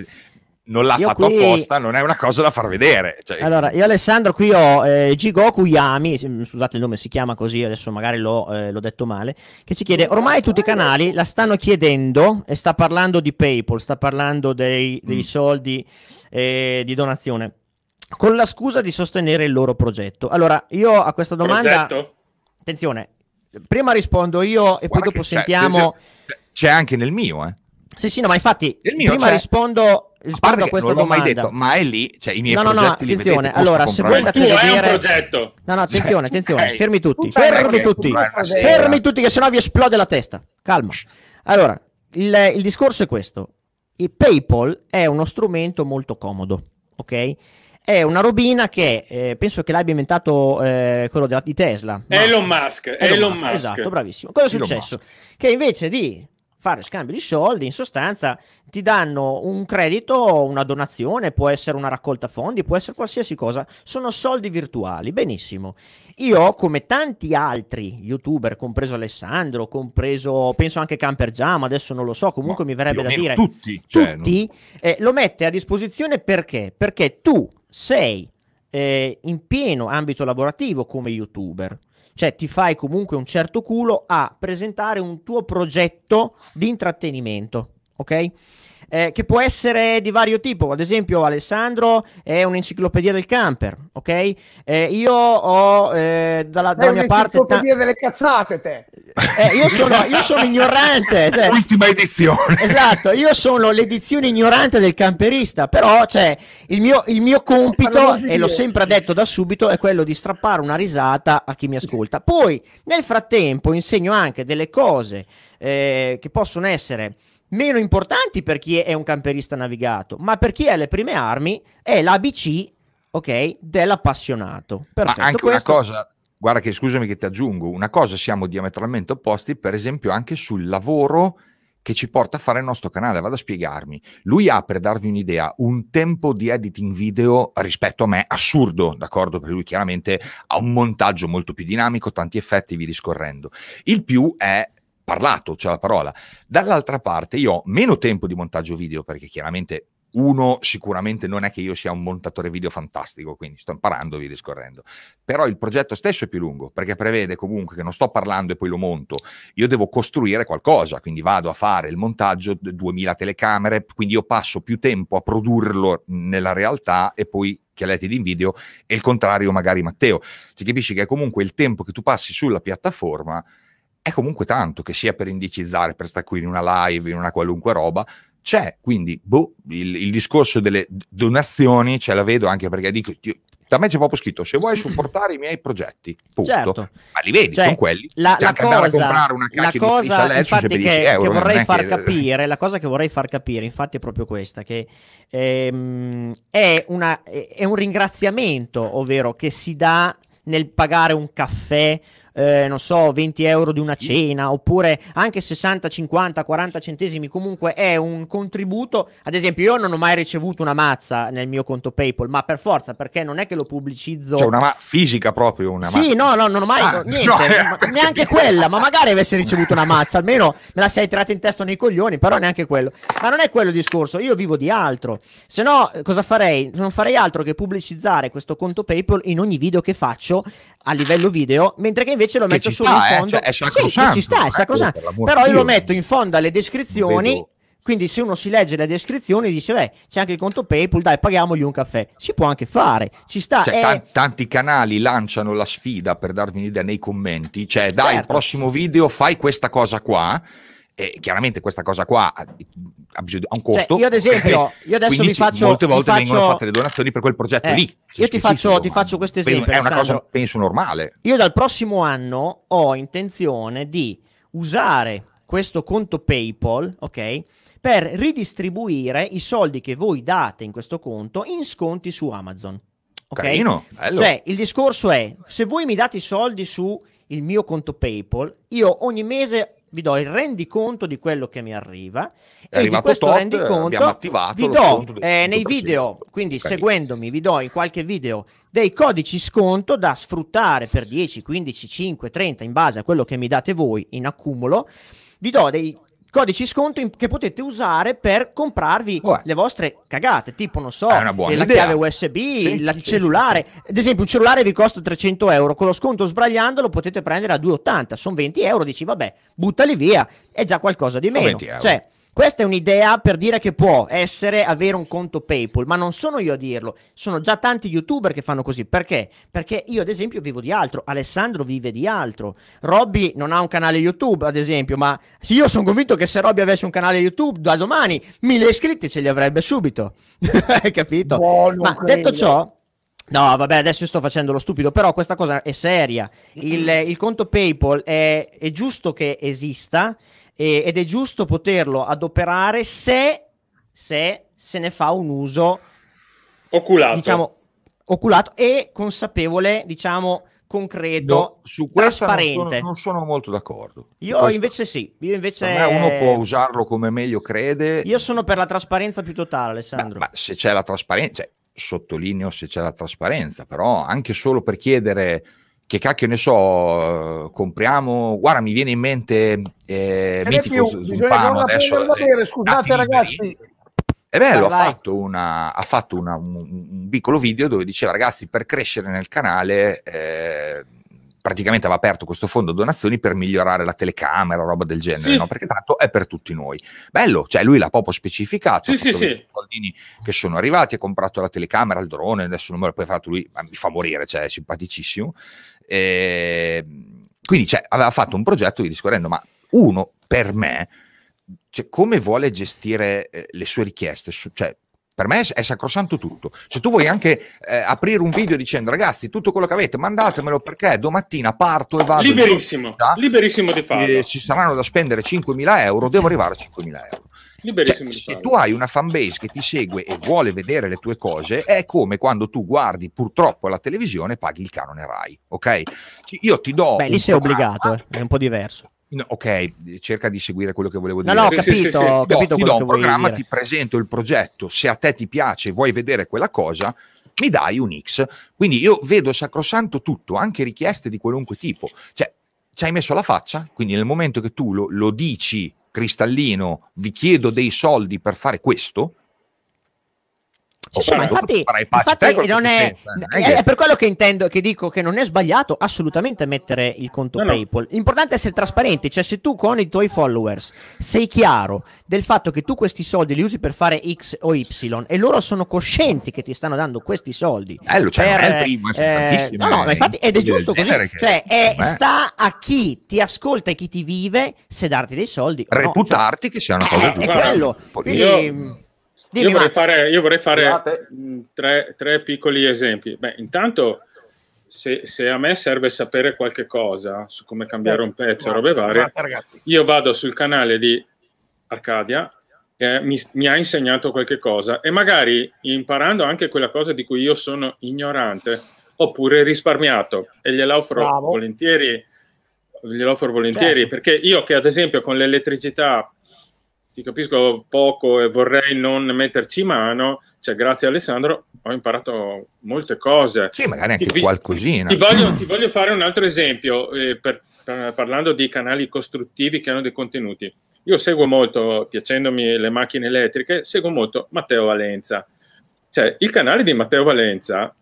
non l'ha io fatto qui... apposta, non è una cosa da far vedere. Cioè... Allora, io Alessandro qui ho eh, Jigoku Yami, scusate il nome si chiama così, adesso magari l'ho, eh, l'ho, detto male, che ci chiede, ormai tutti i canali la stanno chiedendo e sta parlando di PayPal, sta parlando dei, dei mm. soldi eh, di donazione, con la scusa di sostenere il loro progetto. Allora, io a questa domanda... Progetto? Attenzione, prima rispondo io e Guarda poi dopo sentiamo... C'è, c'è anche nel mio, eh. Sì, sì, no, ma infatti mio, prima cioè, rispondo, rispondo a, a questa non domanda. Non mai detto, ma è lì, cioè i miei no, no, no, attenzione, vedete, allora, se vuoi andate a vedere... progetto! No, no, attenzione, attenzione, okay. fermi tutti, Tutto fermi tutti, fermi tutti che sennò vi esplode la testa, calma. Allora, il, il discorso è questo, il PayPal è uno strumento molto comodo, ok? è una robina che eh, penso che l'abbia inventato eh, quello della, di Tesla. Elon Musk. Elon, Elon Musk, Musk, Esatto, bravissimo. Cosa è successo? Che invece di fare scambio di soldi, in sostanza ti danno un credito, una donazione, può essere una raccolta fondi, può essere qualsiasi cosa, sono soldi virtuali, benissimo. Io, come tanti altri youtuber, compreso Alessandro, compreso, penso anche Camper Jam, adesso non lo so, comunque Ma mi verrebbe da dire... Tutti, cioè, tutti non... eh, lo mette a disposizione perché? Perché tu sei eh, in pieno ambito lavorativo come youtuber. Cioè ti fai comunque un certo culo a presentare un tuo progetto di intrattenimento, ok? eh, che può essere di vario tipo. Ad esempio, Alessandro è un'enciclopedia del camper, ok? Eh, io ho eh, dalla, dalla mia parte. un'enciclopedia ta- delle cazzate, te. Eh, io sono, io, sono, ignorante. Cioè... Ultima edizione. Esatto, io sono l'edizione ignorante del camperista, però cioè, il, mio, il mio compito, e l'ho sempre detto da subito, è quello di strappare una risata a chi mi ascolta. Poi, nel frattempo, insegno anche delle cose eh, che possono essere meno importanti per chi è un camperista navigato, ma per chi ha le prime armi è l'ABC, ok, dell'appassionato. Perfetto, ma anche questo... una cosa, guarda che scusami che ti aggiungo, una cosa siamo diametralmente opposti, per esempio anche sul lavoro che ci porta a fare il nostro canale, vado a spiegarmi. Lui ha, per darvi un'idea, un tempo di editing video rispetto a me assurdo, d'accordo? Perché lui chiaramente ha un montaggio molto più dinamico, tanti effetti, vi discorrendo. Il più è parlato, c'è la parola. Dall'altra parte io ho meno tempo di montaggio video perché chiaramente uno sicuramente non è che io sia un montatore video fantastico, quindi sto imparando vi discorrendo, però il progetto stesso è più lungo perché prevede comunque che non sto parlando e poi lo monto, io devo costruire qualcosa, quindi vado a fare il montaggio 2000 telecamere, quindi io passo più tempo a produrlo nella realtà e poi chialetti in video e il contrario magari Matteo, cioè capisci che è comunque il tempo che tu passi sulla piattaforma è comunque tanto che sia per indicizzare, per stare qui in una live, in una qualunque roba, c'è, quindi boh, il, il, discorso delle donazioni ce la vedo anche perché dico, io, da me c'è proprio scritto, se vuoi supportare i miei progetti, punto. Certo. Ma li vedi, cioè, sono quelli. La, cioè, la cosa, la cosa infatti che, che vorrei far che... capire, la cosa che vorrei far capire infatti è proprio questa, che ehm, è, una, è un ringraziamento, ovvero che si dà nel pagare un caffè, eh, non so, 20 euro di una cena, oppure anche 60, 50, 40 centesimi, comunque è un contributo. Ad esempio, io non ho mai ricevuto una mazza nel mio conto PayPal, ma per forza, perché non è che lo pubblicizzo. Cioè, una ma- fisica proprio, una mazza. Sì, no, no, non ho mai. Ah, niente, no, eh, neanche quella, ma magari avessi ricevuto una mazza, almeno me la sei tirata in testa nei coglioni, però neanche quello. Ma non è quello il discorso, io vivo di altro. Se no, eh, cosa farei? Non farei altro che pubblicizzare questo conto PayPal in ogni video che faccio a livello video, mentre che invece lo che metto solo sta, in eh, fondo. Eh, cioè, è sacrosanto, sì, ci sta, è sacrosanto. Ecco, Però io lo metto in fondo alle descrizioni. Quindi se uno si legge la descrizione dice, beh, c'è anche il conto PayPal, dai, paghiamogli un caffè. Si può anche fare, ci sta. Cioè, è... tanti, tanti canali lanciano la sfida, per darvi un'idea, nei commenti. Cioè, dai, certo. il prossimo video fai questa cosa qua e chiaramente questa cosa qua ha, ha un cioè, costo. Cioè, io ad esempio, io adesso Quindi, vi faccio... Molte volte faccio... vengono fatte le donazioni per quel progetto eh, lì. Io ti faccio, ti faccio questo esempio. è una cosa, penso, normale. Io dal prossimo anno ho intenzione di usare questo conto PayPal, ok? Per ridistribuire i soldi che voi date in questo conto in sconti su Amazon. Ok? Carino, bello. Cioè, il discorso è, se voi mi date i soldi su il mio conto PayPal, io ogni mese vi do il rendiconto di quello che mi arriva e di questo tot, rendiconto vi do eh, nei video, quindi okay. seguendomi vi do in qualche video dei codici sconto da sfruttare per 10, 15, 5, 30 in base a quello che mi date voi in accumulo. Vi do dei codici sconto che potete usare per comprarvi Uè. le vostre cagate, tipo, non so, la idea. chiave USB, sì, la, il cellulare. Ad esempio, un cellulare vi costa 300 euro, con lo sconto sbragliandolo potete prendere a 2,80, sono 20 euro, dici, vabbè, buttali via, è già qualcosa di meno. Cioè, questa è un'idea per dire che può essere avere un conto PayPal, ma non sono io a dirlo, sono già tanti youtuber che fanno così. Perché? Perché io, ad esempio, vivo di altro, Alessandro vive di altro, Robby non ha un canale YouTube, ad esempio, ma io sono convinto che se Robby avesse un canale YouTube da domani, mille iscritti ce li avrebbe subito. Hai capito? Buono ma quello. detto ciò. No, vabbè, adesso sto facendo lo stupido, però questa cosa è seria. Il, il conto PayPal è, è giusto che esista, e, ed è giusto poterlo adoperare se, se se ne fa un uso oculato. Diciamo, oculato e consapevole, diciamo, concreto, no, su trasparente. Non sono, non sono, molto d'accordo. Io Questo. invece sì, io invece... uno può usarlo come meglio crede. Io sono per la trasparenza più totale, Alessandro. Ma, ma se c'è la trasparenza, cioè, sottolineo se c'è la trasparenza, però anche solo per chiedere che cacchio ne so, compriamo, guarda mi viene in mente eh, Mitico più, Zumpano adesso, bene, eh, scusate ragazzi. è bello, ha, fatto una, ha fatto, una, un, un, piccolo video dove diceva ragazzi per crescere nel canale eh, praticamente aveva aperto questo fondo donazioni per migliorare la telecamera, roba del genere, sì. no? perché tanto è per tutti noi. Bello, cioè lui l'ha proprio specificato, sì, sì, sì. soldini che sono arrivati, ha comprato la telecamera, il drone, adesso non me lo poi fatto lui, mi fa morire, cioè è simpaticissimo, eh, quindi cioè, aveva fatto un progetto di discorrendo, ma uno per me, cioè, come vuole gestire eh, le sue richieste? cioè, per me è sacrosanto tutto. Se tu vuoi anche eh, aprire un video dicendo ragazzi, tutto quello che avete, mandatemelo perché domattina parto e vado. Liberissimo, liberissimo di farlo. ci saranno da spendere 5.000 euro, devo arrivare a 5.000 euro cioè, se tu hai una fan base che ti segue e vuole vedere le tue cose, è come quando tu guardi purtroppo la televisione e paghi il canone Rai, ok? Io ti do... Beh, lì sei obbligato, ah, eh. è un po' diverso. No, ok, cerca di seguire quello che volevo dire. No, no, ho capito, sì, sì, sì. Ho capito no, ti do un programma, ti presento il progetto, se a te ti piace e vuoi vedere quella cosa, mi dai un X. Quindi io vedo sacrosanto tutto, anche richieste di qualunque tipo. Cioè, ci hai messo la faccia, quindi nel momento che tu lo, lo dici cristallino, vi chiedo dei soldi per fare questo, sì, sì, ma infatti, infatti non è, pensa, è, per quello che intendo, che dico che non è sbagliato assolutamente mettere il conto no, PayPal. L'importante è essere trasparenti, cioè se tu con i tuoi followers sei chiaro del fatto che tu questi soldi li usi per fare X o Y e loro sono coscienti che ti stanno dando questi soldi. Bello, eh, cioè, per, è il primo, eh, eh no, no, ma eh, infatti ed è giusto così, che... cioè è, sta a chi ti ascolta e chi ti vive se darti dei soldi. Reputarti no, cioè, che sia una cosa eh, giusta. È quello. Quindi, io... Mm, Dimmi, io, vorrei fare, io vorrei fare, mm, tre, tre, piccoli esempi. Beh, intanto, se, se, a me serve sapere qualche cosa su come cambiare un pezzo e robe varie, io vado sul canale di Arcadia eh, mi, mi, ha insegnato qualche cosa e magari imparando anche quella cosa di cui io sono ignorante oppure risparmiato e gliela offro Bravo. volentieri, gliela volentieri certo. perché io che ad esempio con l'elettricità ti capisco poco e vorrei non metterci mano, cioè grazie Alessandro ho imparato molte cose. Sì, magari anche ti, qualcosina. Ti voglio, ti voglio, fare un altro esempio, eh, per, per, parlando di canali costruttivi che hanno dei contenuti. Io seguo molto, piacendomi le macchine elettriche, seguo molto Matteo Valenza. Cioè, il canale di Matteo Valenza,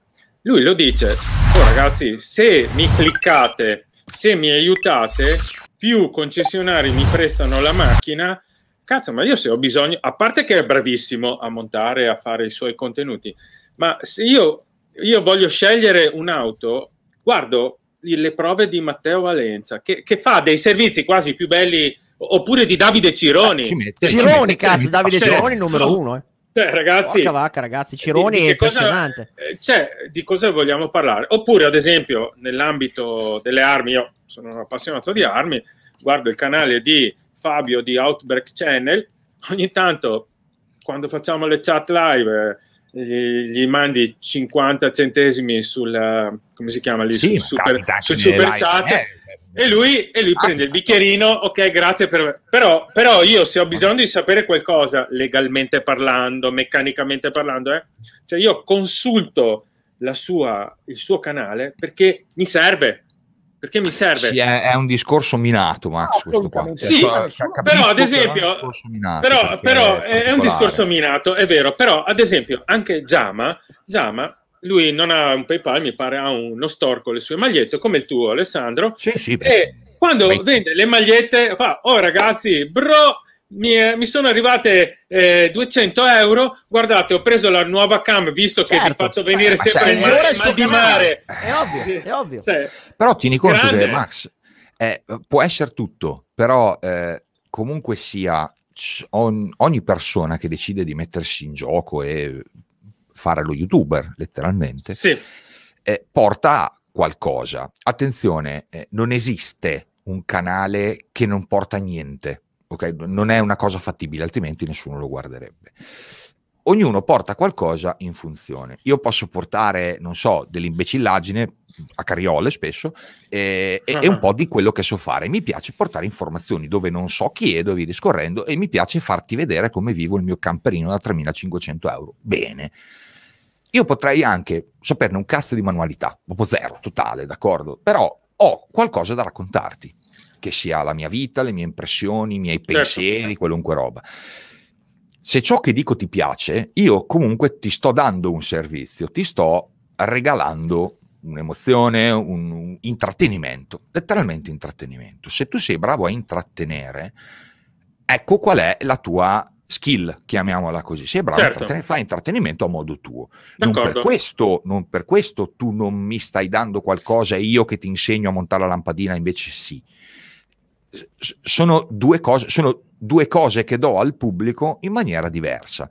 lui lo dice, oh ragazzi, se mi cliccate, se mi aiutate, più concessionari mi prestano la macchina, cazzo, ma io se ho bisogno, a parte che è bravissimo a montare, a fare i suoi contenuti, ma se io, io voglio scegliere un'auto, guardo le prove di Matteo Valenza, che, che fa dei servizi quasi più belli, oppure di Davide Cironi. ci mette, Cironi, ci cazzo, Davide cioè, Cironi numero uno, eh. Cioè, ragazzi, vacca, ragazzi, Cironi di, di è cosa, eh, cioè, di cosa vogliamo parlare? Oppure, ad esempio, nell'ambito delle armi, io sono un appassionato di armi, guardo il canale di Fabio di Outbreak Channel, ogni tanto quando facciamo le chat live eh, gli, gli mandi 50 centesimi sul, eh, come si chiama lì, sì, sul super, sul super chat. Eh. E lui, e lui ah, prende il bicchierino, ok, grazie per... Però, però io se ho bisogno di sapere qualcosa, legalmente parlando, meccanicamente parlando, eh, cioè io consulto sua, il suo canale perché mi serve, perché mi serve. Sì, è, è, un discorso minato, Max. No, questo qua. Sì, so, però ad esempio, però, però, però è, è, un discorso minato, è vero. Però ad esempio, anche Giama, Giama lui non ha un PayPal, mi pare ha uno store con le sue magliette, come il tuo, Alessandro. Sì, sì, e quando vende le magliette fa, oh ragazzi, bro, mi, eh, mi, sono arrivate eh, 200 euro. Guardate, ho preso la nuova cam visto che certo. vi faccio venire eh, sempre il mare, mal di mare. È ovvio, è ovvio. Cioè, però tieni conto che Max eh, può essere tutto, però eh, comunque sia on, ogni persona che decide di mettersi in gioco e fare lo youtuber letteralmente sì. Eh, porta qualcosa. Attenzione, non esiste un canale che non porta niente Okay? Non è una cosa fattibile, altrimenti nessuno lo guarderebbe. Ognuno porta qualcosa in funzione. Io posso portare, non so, dell'imbecillaggine a cariole spesso e, uh-huh. e un po' di quello che so fare. Mi piace portare informazioni dove non so chi è, dove via discorrendo, e mi piace farti vedere come vivo il mio camperino da 3500 euro. Bene. Io potrei anche saperne un cazzo di manualità, proprio zero, totale, d'accordo? Però ho qualcosa da raccontarti che sia la mia vita, le mie impressioni, i miei certo, pensieri, certo. qualunque roba. Se ciò che dico ti piace, io comunque ti sto dando un servizio, ti sto regalando un'emozione, un intrattenimento, letteralmente intrattenimento. Se tu sei bravo a intrattenere, ecco qual è la tua skill, chiamiamola così. Sei bravo certo. a intratten- fai intrattenimento a modo tuo. Non per, questo, non per, questo, tu non mi stai dando qualcosa e io che ti insegno a montare la lampadina, invece sì sono due, cose, sono due cose che do al pubblico in maniera diversa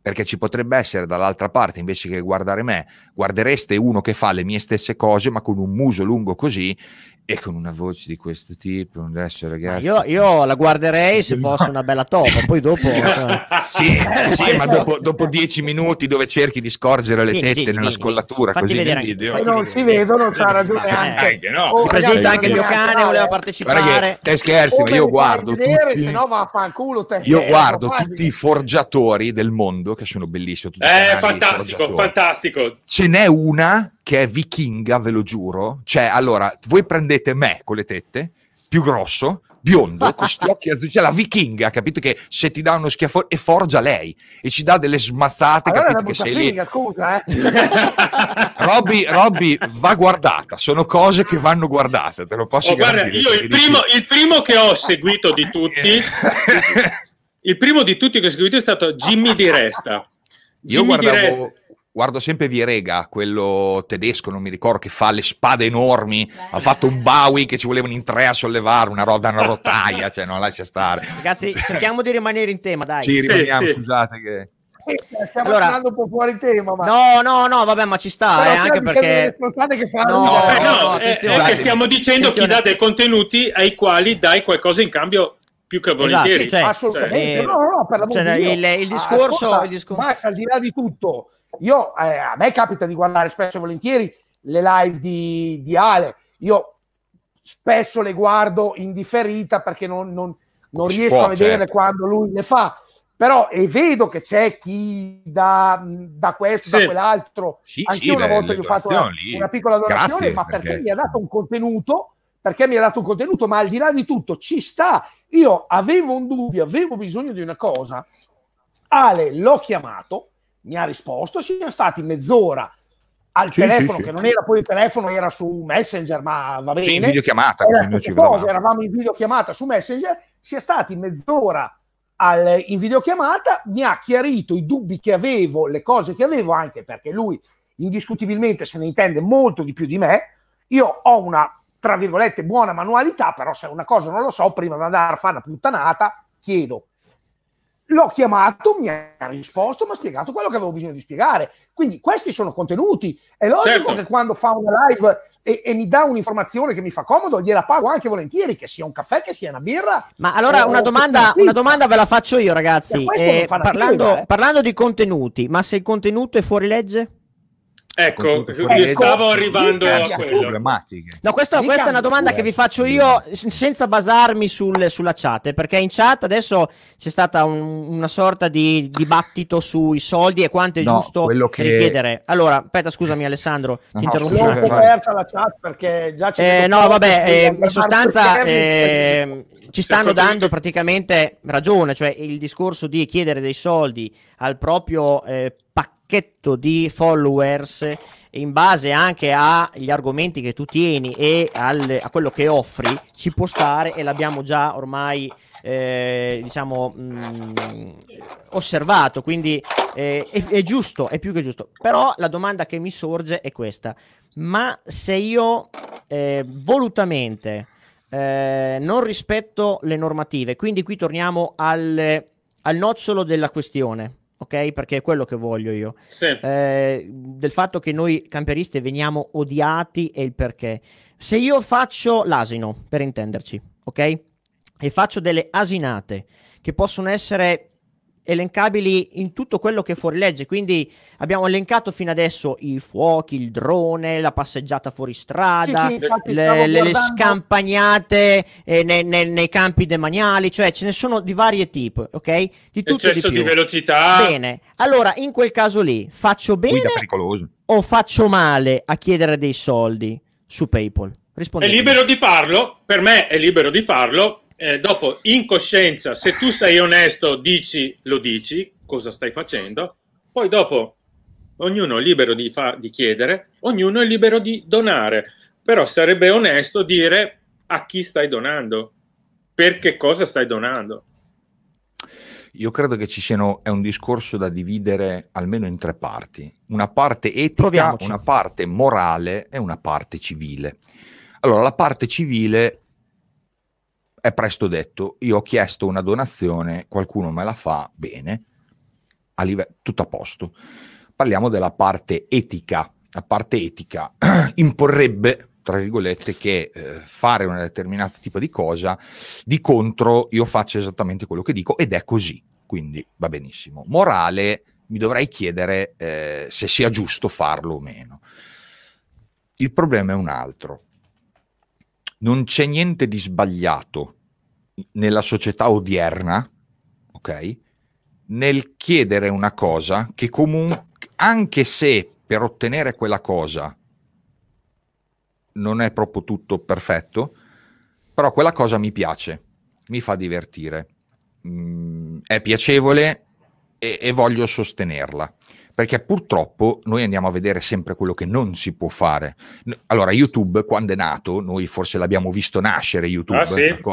perché ci potrebbe essere dall'altra parte, invece che guardare me, guardereste uno che fa le mie stesse cose, ma con un muso lungo così e con una voce di questo tipo adesso ragazzi io, io la guarderei se fosse una bella topa poi dopo sì, cioè. eh, sì ma dopo, dopo, dieci minuti dove cerchi di scorgere le tette sì, nella scollatura Fatti così vedere video, anche, non si vedono c'ha ragione eh, anche, anche no. oh, presenta anche il mio cane voleva partecipare ragazzi, te scherzi ma io guardo vedere, tutti... se va a fanculo te io eh, guardo tutti i forgiatori del mondo che sono bellissimi eh fantastico fantastico ce n'è una che è vichinga, ve lo giuro. Cioè, allora, voi prendete me con le tette, più grosso, biondo, con questi occhi azzurri, cioè la vichinga, capito? Che se ti dà uno schiaffo e forgia lei e ci dà delle smazzate, allora capito? Che sei figa, lì. Scusa, eh. Robby, Robby, va guardata, sono cose che vanno guardate, te lo posso oh, garantire. Guarda, io il primo, il primo che ho seguito di tutti, il primo di tutti che ho seguito è stato Jimmy Di Resta. Jimmy io guardavo... Di Resta guardo sempre Vierega, quello tedesco, non mi ricordo, che fa le spade enormi, Beh. ha fatto un Bowie che ci volevano in tre a sollevare, una roda, una rotaia, cioè non lascia stare. Ragazzi, cerchiamo di rimanere in tema, dai. Ci sì, rimaniamo, sì. scusate che... Eh, stiamo allora, andando un po' fuori tema, ma... no, no, no, vabbè, ma ci sta eh, anche perché che fanno, no, no, no, no è, eh, è che stiamo dicendo attenzione. chi dà dei contenuti ai quali dai qualcosa in cambio più che esatto, volentieri. Esatto, cioè, Assolutamente, cioè, no, no, per cioè, il, il, discorso, Ascolta, il Max, al di là di tutto, io, eh, a me capita di guardare spesso e volentieri le live di, di Ale, io spesso le guardo in differita perché non, non, non riesco può, a vedere certo. quando lui le fa, però e vedo che c'è chi da, da questo, sì. da quell'altro, sì, anche sì, una volta gli ho fatto una, una piccola donazione, Grazie, ma perché, perché mi ha dato un contenuto perché mi ha dato un contenuto, ma al di là di tutto ci sta io avevo un dubbio, avevo bisogno di una cosa. Ale l'ho chiamato, mi ha risposto, siamo stati mezz'ora al sì, telefono, sì, che sì. non era poi il telefono, era su Messenger, ma va bene. Sì, in videochiamata. Cosa, eravamo in videochiamata su Messenger, si è stati mezz'ora al, in videochiamata, mi ha chiarito i dubbi che avevo, le cose che avevo, anche perché lui indiscutibilmente se ne intende molto di più di me. Io ho una tra virgolette, buona manualità, però se una cosa non lo so, prima di andare a fare una puttanata, chiedo. L'ho chiamato, mi ha risposto, mi ha spiegato quello che avevo bisogno di spiegare. Quindi questi sono contenuti. È logico certo. che quando fa una live e, e, mi dà un'informazione che mi fa comodo, gliela pago anche volentieri, che sia un caffè, che sia una birra. Ma allora eh, una eh, domanda, eh, una domanda ve la faccio io, ragazzi. Eh, parlando, attiva, eh. parlando di contenuti, ma se il contenuto è fuori legge? Cioè, ecco, stavo arrivando a quello. No, questo, questa è una domanda che vi faccio io senza basarmi sul, sulla chat, perché in chat adesso c'è stata un, una sorta di dibattito sui soldi e quanto è no, giusto che... richiedere. Allora, aspetta, scusami Alessandro, no, ti interrompo. No, ho persa la chat perché già c'è... Eh, no, vabbè, eh, in sostanza eh, ci stanno dando praticamente ragione, cioè il discorso di chiedere dei soldi al proprio eh, pacchetto pacchetto di followers in base anche agli argomenti che tu tieni e al, a quello che offri ci può stare e l'abbiamo già ormai eh, diciamo mh, mm, osservato quindi eh, è, è giusto è più che giusto però la domanda che mi sorge è questa ma se io eh, volutamente eh, non rispetto le normative quindi qui torniamo al, al nocciolo della questione ok? Perché è quello che voglio io. Sì. Eh, del fatto che noi camperisti veniamo odiati e il perché. Se io faccio l'asino, per intenderci, ok? E faccio delle asinate che possono essere elencabili in tutto quello che fuorilegge. Quindi abbiamo elencato fino adesso i fuochi, il drone, la passeggiata fuoristrada, sì, sì, le, le, le, scampagnate eh, nei, nei, nei, campi demaniali, cioè ce ne sono di varie tipi, ok? Di tutto Eccesso di, di, velocità. Bene, allora in quel caso lì faccio bene o faccio male a chiedere dei soldi su PayPal? Rispondete. È libero di farlo? Per me è libero di farlo eh, dopo, in coscienza, se tu sei onesto, dici, lo dici, cosa stai facendo, poi dopo ognuno è libero di, fa, di chiedere, ognuno è libero di donare, però sarebbe onesto dire a chi stai donando, per che cosa stai donando. Io credo che ci siano, è un discorso da dividere almeno in tre parti, una parte etica, Proviamoci. una parte morale e una parte civile. Allora, la parte civile è presto detto, io ho chiesto una donazione, qualcuno me la fa, bene, a live- tutto a posto. Parliamo della parte etica. La parte etica imporrebbe, tra virgolette, che eh, fare un determinato tipo di cosa, di contro io faccio esattamente quello che dico ed è così, quindi va benissimo. Morale, mi dovrei chiedere eh, se sia giusto farlo o meno. Il problema è un altro. Non c'è niente di sbagliato nella società odierna, ok? Nel chiedere una cosa che comunque, anche se per ottenere quella cosa non è proprio tutto perfetto, però quella cosa mi piace, mi fa divertire, mm, è piacevole e, e voglio sostenerla perché purtroppo noi andiamo a vedere sempre quello che non si può fare. Allora, YouTube, quando è nato, noi forse l'abbiamo visto nascere YouTube, ah,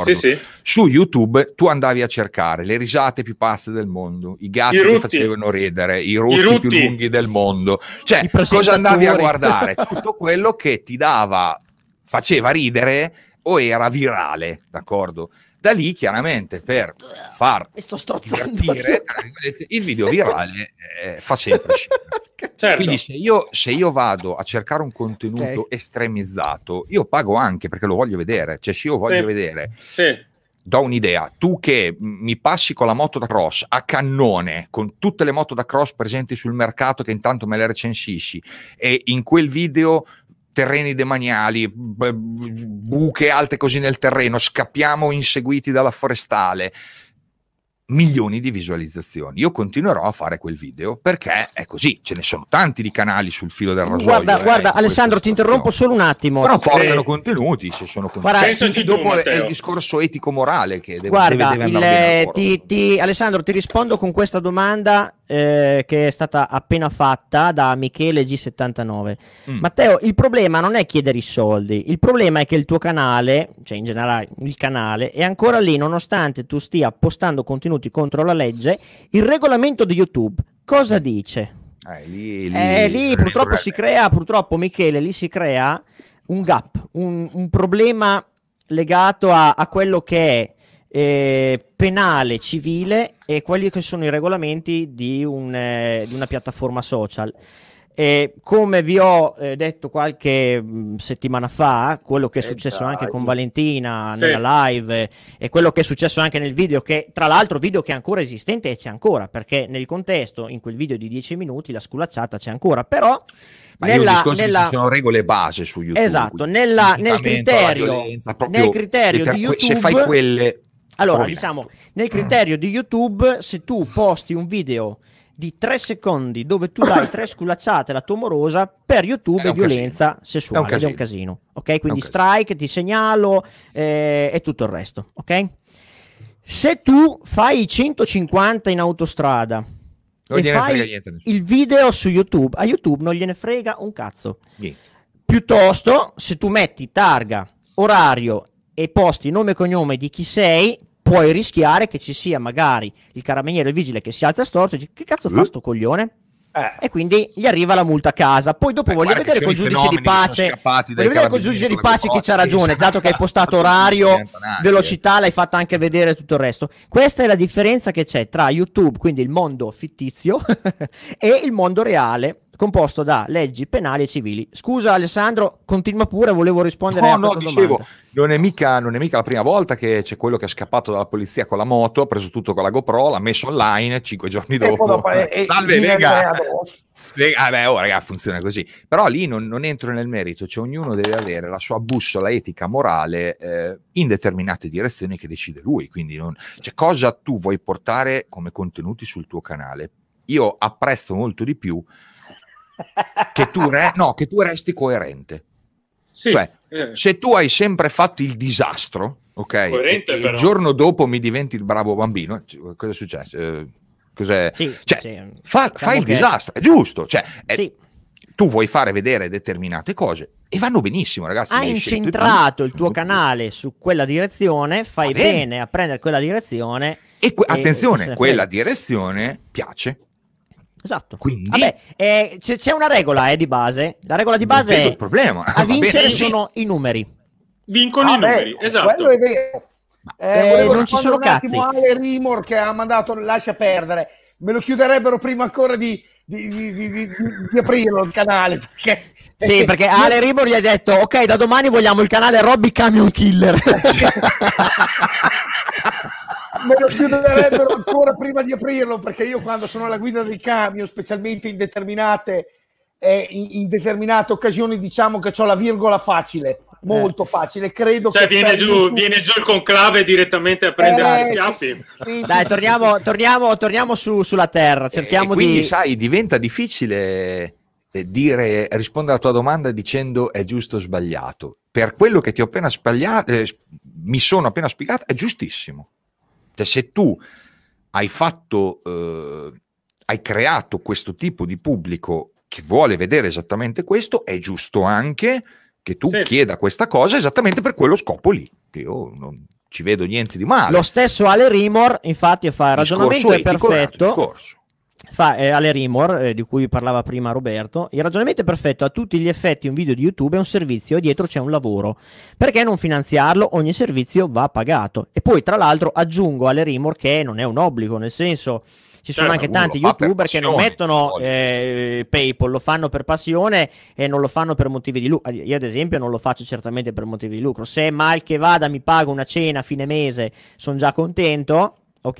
sì, sì, sì. su YouTube tu andavi a cercare le risate più pazze del mondo, i gatti I che facevano ridere, i rutti, più lunghi del mondo, cioè cosa andavi a guardare? Tutto quello che ti dava, faceva ridere o era virale, d'accordo? Da lì, chiaramente, per far divertire, il video virale eh, fa sempre certo. Quindi se io, se io, vado a cercare un contenuto okay. estremizzato, io pago anche perché lo voglio vedere. Cioè, se io voglio sì. vedere... Sì do un'idea, tu che mi passi con la moto da cross a cannone, con tutte le moto da cross presenti sul mercato che intanto me le recensisci e in quel video terreni demaniali, buche alte così nel terreno, scappiamo inseguiti dalla forestale. Milioni di visualizzazioni. Io continuerò a fare quel video perché è così, ce ne sono tanti di canali sul filo del rasoio. Guarda, eh, guarda Alessandro, ti interrompo solo un attimo. Però portano contenuti se sono contenuti. dopo tu, è il discorso etico-morale che deve, guarda, deve, deve il, ti, ti, Alessandro, ti rispondo con questa domanda eh, che è stata appena fatta da Michele G79. Mm. Matteo, il problema non è chiedere i soldi, il problema è che il tuo canale, cioè in generale il canale, è ancora lì nonostante tu stia postando contenuti contro la legge. Il regolamento di YouTube cosa dice? Eh, lì, lì, eh, lì purtroppo si eh. crea, purtroppo Michele, lì si crea un gap, un, un problema legato a, a quello che è eh, penale civile e quelli che sono i regolamenti di, un, eh, di una piattaforma social. E come vi ho eh, detto qualche mh, mm, settimana fa, quello che è eh, successo anche con Valentina sì. nella live e quello che è successo anche nel video, che tra l'altro video che è ancora esistente e c'è ancora, perché nel contesto, in quel video di 10 minuti, la sculacciata c'è ancora, però... Ma nella, nella... ci sono regole base su YouTube. Esatto, nella, nel criterio, nel criterio di YouTube... Se fai quelle allora, diciamo, nel criterio di YouTube, se tu posti un video di 3 secondi dove tu dai tre sculacciate alla tua morosa, per YouTube è, è violenza casino. sessuale, è un, è un, casino. Ok, quindi strike, ti segnalo eh, e tutto il resto, ok? Se tu fai i 150 in autostrada non e fai niente, il video su YouTube, a YouTube non gliene frega un cazzo. Yeah. Piuttosto, se tu metti targa, orario e posti nome e cognome di chi sei, puoi rischiare che ci sia magari il carabiniere, il vigile che si alza storto e dice che cazzo fa eh. sto coglione? Eh. E quindi gli arriva la multa a casa. Poi dopo eh, voglio vedere col giudice di pace. Voglio vedere col giudice di pace chi c'ha ragione, dato che hai postato orario, velocità, l'hai fatta anche vedere tutto il resto. Questa è la differenza che c'è tra YouTube, quindi il mondo fittizio, e il mondo reale composto da leggi penali e civili. Scusa Alessandro, continua pure, volevo rispondere no, a no, dicevo, non è, mica, non è, mica, la prima volta che c'è quello che è scappato dalla polizia con la moto, ha preso tutto con la GoPro, l'ha messo online cinque giorni dopo. dopo Salve, venga! Ah, beh, oh, raga, funziona così. Però lì non, non, entro nel merito, cioè ognuno deve avere la sua bussola etica morale eh, in determinate direzioni che decide lui. Quindi, non, cioè, cosa tu vuoi portare come contenuti sul tuo canale? Io apprezzo molto di più che, tu re- no, che tu resti coerente. Sì, cioè, eh. se tu hai sempre fatto il disastro, ok? e, però. il giorno dopo mi diventi il bravo bambino, cosa è successo? Eh, cos'è? Sì, cioè, sì. Fa, diciamo fa, il che... disastro, è giusto. Cioè, è, eh, sì. Tu vuoi fare vedere determinate cose e vanno benissimo, ragazzi. Hai incentrato il tuo canale su quella direzione, fai bene. bene. a prendere quella direzione. E, que- e attenzione, quella direzione piace Esatto. Quindi Vabbè, eh, c'è, c'è, una regola eh, di base. La regola di base è problema. a vincere sono i numeri. Vincono ah, i numeri, beh, esatto. Quello è vero. Eh, eh non ci sono un cazzi. Ale Rimor che ha mandato lascia perdere. Me lo chiuderebbero prima ancora di, di, di, di aprirlo il canale. perché sì, perché Ale Rimor gli ha detto: Ok, da domani vogliamo il canale Robby Camion Killer. me lo chiuderebbero ancora prima di aprirlo perché io quando sono alla guida del camion specialmente in determinate eh, in, determinate occasioni diciamo che ho la virgola facile molto eh. facile credo cioè, che viene giù, viene giù il conclave direttamente a prendere eh, gli schiaffi sì, sì, dai sì, torniamo, torniamo, torniamo su, sulla terra eh, cerchiamo eh, quindi di... sai diventa difficile eh, dire, rispondere alla tua domanda dicendo è giusto o sbagliato per quello che ti ho appena sbagliato eh, mi sono appena spiegato è giustissimo cioè, se tu hai fatto, eh, hai creato questo tipo di pubblico che vuole vedere esattamente questo, è giusto anche che tu sì. chieda questa cosa esattamente per quello scopo lì. Io non ci vedo niente di male. Lo stesso Ale Rimor, infatti, fa il ragionamento è perfetto. Discorso fa eh, Ale Rimor, eh, di cui parlava prima Roberto, il ragionamento è perfetto, a tutti gli effetti un video di YouTube è un servizio e dietro c'è un lavoro. Perché non finanziarlo? Ogni servizio va pagato. E poi tra l'altro aggiungo alle Rimor che non è un obbligo, nel senso ci sono certo, anche tanti youtuber che non mettono eh, PayPal, lo fanno per passione e non lo fanno per motivi di lucro. Ah, io, ad esempio, non lo faccio certamente per motivi di lucro. Se mal che vada mi pago una cena a fine mese, sono già contento ok?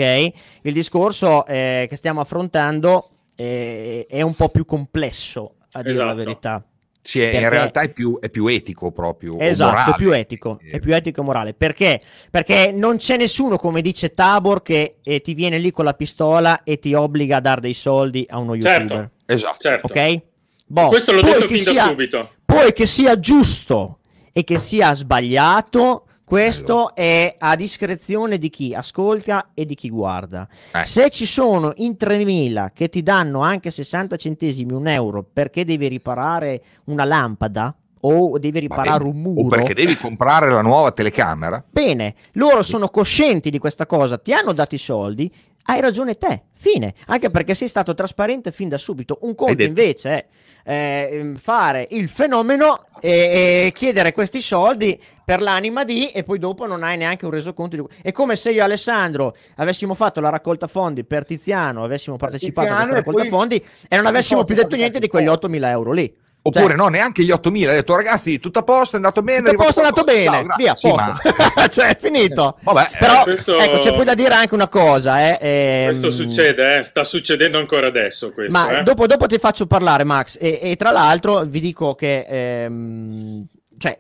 Il discorso eh, che stiamo affrontando eh, è un po' più complesso, a dire esatto. la verità. Sì, perché... in realtà è più, è più, etico proprio. Esatto, è più etico, è più etico e morale. Perché? Perché non c'è nessuno, come dice Tabor, che eh, ti viene lì con la pistola e ti obbliga a dare dei soldi a uno certo. youtuber. Certo, esatto. Certo. Ok? Boh, Questo l'ho detto fin sia, da subito. Poi che sia giusto e che sia sbagliato, questo Bello. è a discrezione di chi ascolta e di chi guarda. Eh. Se ci sono in 3.000 che ti danno anche 60 centesimi, un euro, perché devi riparare una lampada, o devi riparare un muro. O perché devi comprare la nuova telecamera. Bene, loro sono coscienti di questa cosa, ti hanno dato i soldi, hai ragione te, fine, anche perché sei stato trasparente fin da subito. Un conto invece è eh, ehm, fare il fenomeno e, e, chiedere questi soldi per l'anima di e poi dopo non hai neanche un resoconto. Di... È come se io e Alessandro avessimo fatto la raccolta fondi per Tiziano, avessimo partecipato Tiziano, a questa raccolta poi... fondi e non avessimo più detto niente di quegli 8.000 euro lì. Oppure cioè, no, neanche gli 8.000, ha detto ragazzi, tutto a posto, è andato bene. Tutto a posto, è andato bene, no, via, sì, ma... cioè è finito. Eh, vabbè, eh, Però, questo... ecco, c'è poi da dire anche una cosa. Eh, ehm... Questo succede, eh, sta succedendo ancora adesso questo, Ma eh. dopo, dopo, ti faccio parlare Max, e, e tra l'altro vi dico che... Ehm, cioè,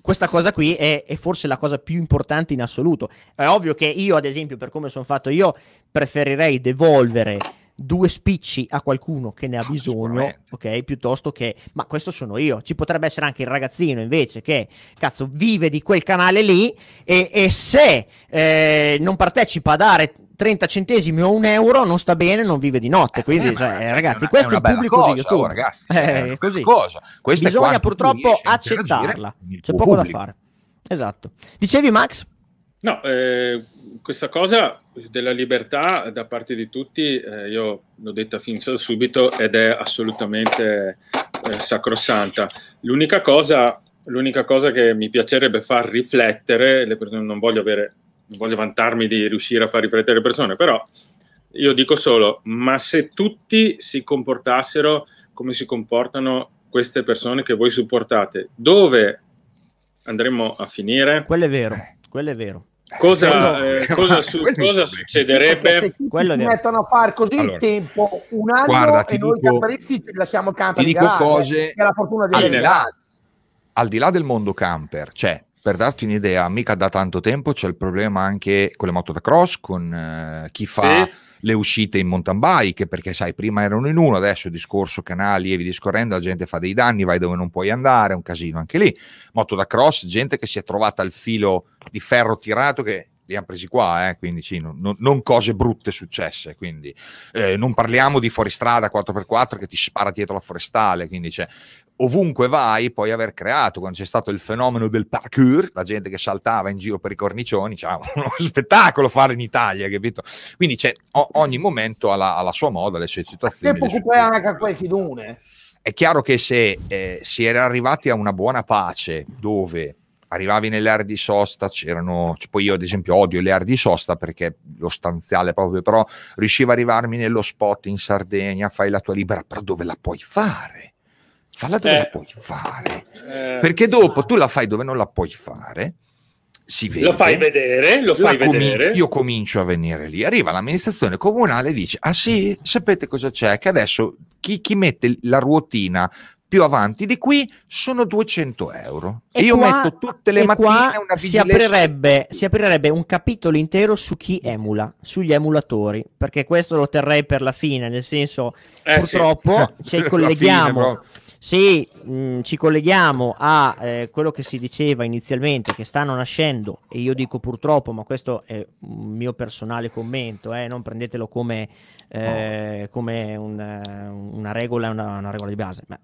questa cosa qui è, è, forse la cosa più importante in assoluto. È ovvio che io, ad esempio, per come sono fatto io, preferirei devolvere due spicci a qualcuno che ne ha ah, bisogno, ok? Piuttosto che, ma questo sono io. Ci potrebbe essere anche il ragazzino invece che, cazzo, vive di quel canale lì e, e se eh, non partecipa a dare 30 centesimi o un euro non sta bene, non vive di notte. Eh, Quindi, eh, cioè, eh, ragazzi, una, questo è, il pubblico cosa, di YouTube. Oh, ragazzi, eh, così. Cosa. Bisogna purtroppo accettarla. C'è poco pubblico. da fare. Esatto. Dicevi, Max? No, eh, questa cosa della libertà da parte di tutti, eh, io l'ho detta fin subito ed è assolutamente eh, sacrosanta. L'unica cosa, l'unica cosa, che mi piacerebbe far riflettere, persone, non, voglio avere, non voglio vantarmi di riuscire a far riflettere le persone, però io dico solo, ma se tutti si comportassero come si comportano queste persone che voi supportate, dove andremmo a finire? Quello è vero quello è vero. Cosa, eh, cosa, su, cosa succederebbe? Se cioè, ti mettono a fare così allora, il tempo un anno guarda, e noi dico, camperisti ti lasciamo il campo. Ti dico cose che la fortuna di al, di là, al di là del mondo camper, cioè per darti un'idea, mica da tanto tempo c'è il problema anche con le moto da cross, con eh, chi fa sì. le uscite in mountain bike, perché sai, prima erano in uno, adesso discorso canali e vi discorrendo, la gente fa dei danni, vai dove non puoi andare, è un casino anche lì. Moto da cross, gente che si è trovata al filo di ferro tirato che li hanno presi qua, eh, quindi sì, non, non, cose brutte successe, quindi eh, non parliamo di fuoristrada 4x4 che ti spara dietro la forestale, quindi cioè, ovunque vai puoi aver creato, quando c'è stato il fenomeno del parkour, la gente che saltava in giro per i cornicioni, cioè uno spettacolo fare in Italia, capito? Quindi c'è ogni momento alla, alla sua moda, le sue situazioni. Tempo sue... anche a questi dune. È chiaro che se eh, si era arrivati a una buona pace dove arrivavi nelle aree di sosta, c'erano, cioè, poi io ad esempio odio le aree di sosta perché lo stanziale proprio, però riuscivo a arrivarmi nello spot in Sardegna, fai la tua libera, però dove la puoi fare? Falla dove eh. la puoi fare, eh. perché dopo tu la fai dove non la puoi fare, si vede. Lo fai vedere, lo fai vedere. Io comincio a venire lì, arriva l'amministrazione comunale e dice, ah sì, sapete cosa c'è? Che adesso chi, chi mette la ruotina più avanti di qui sono 200 euro. E, e io qua, metto tutte le mattine una si aprirebbe, si aprirebbe un capitolo intero su chi emula, sugli emulatori, perché questo lo terrei per la fine, nel senso, eh purtroppo sì. ci colleghiamo. Fine, se mh, ci colleghiamo a eh, quello che si diceva inizialmente, che stanno nascendo, e io dico purtroppo, ma questo è un mio personale commento, eh, non prendetelo come, eh, come un, una, regola, una, una regola di base, ma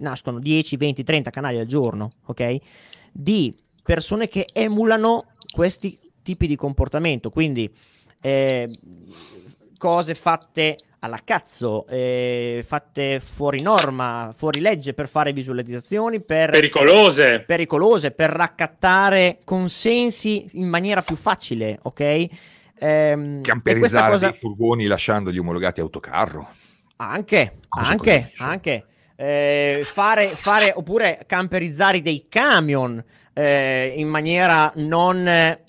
nascono 10, 20, 30 canali al giorno, ok? Di persone che emulano questi tipi di comportamento, quindi eh, cose fatte alla cazzo, eh, fatte fuori norma, fuori legge per fare visualizzazioni, per, pericolose. pericolose, per raccattare consensi in maniera più facile, ok? Ehm, Camperizzare cosa... i furgoni lasciandoli omologati autocarro. Anche, cosa anche, anche. Eh, fare, fare, oppure camperizzare dei camion eh, in maniera non,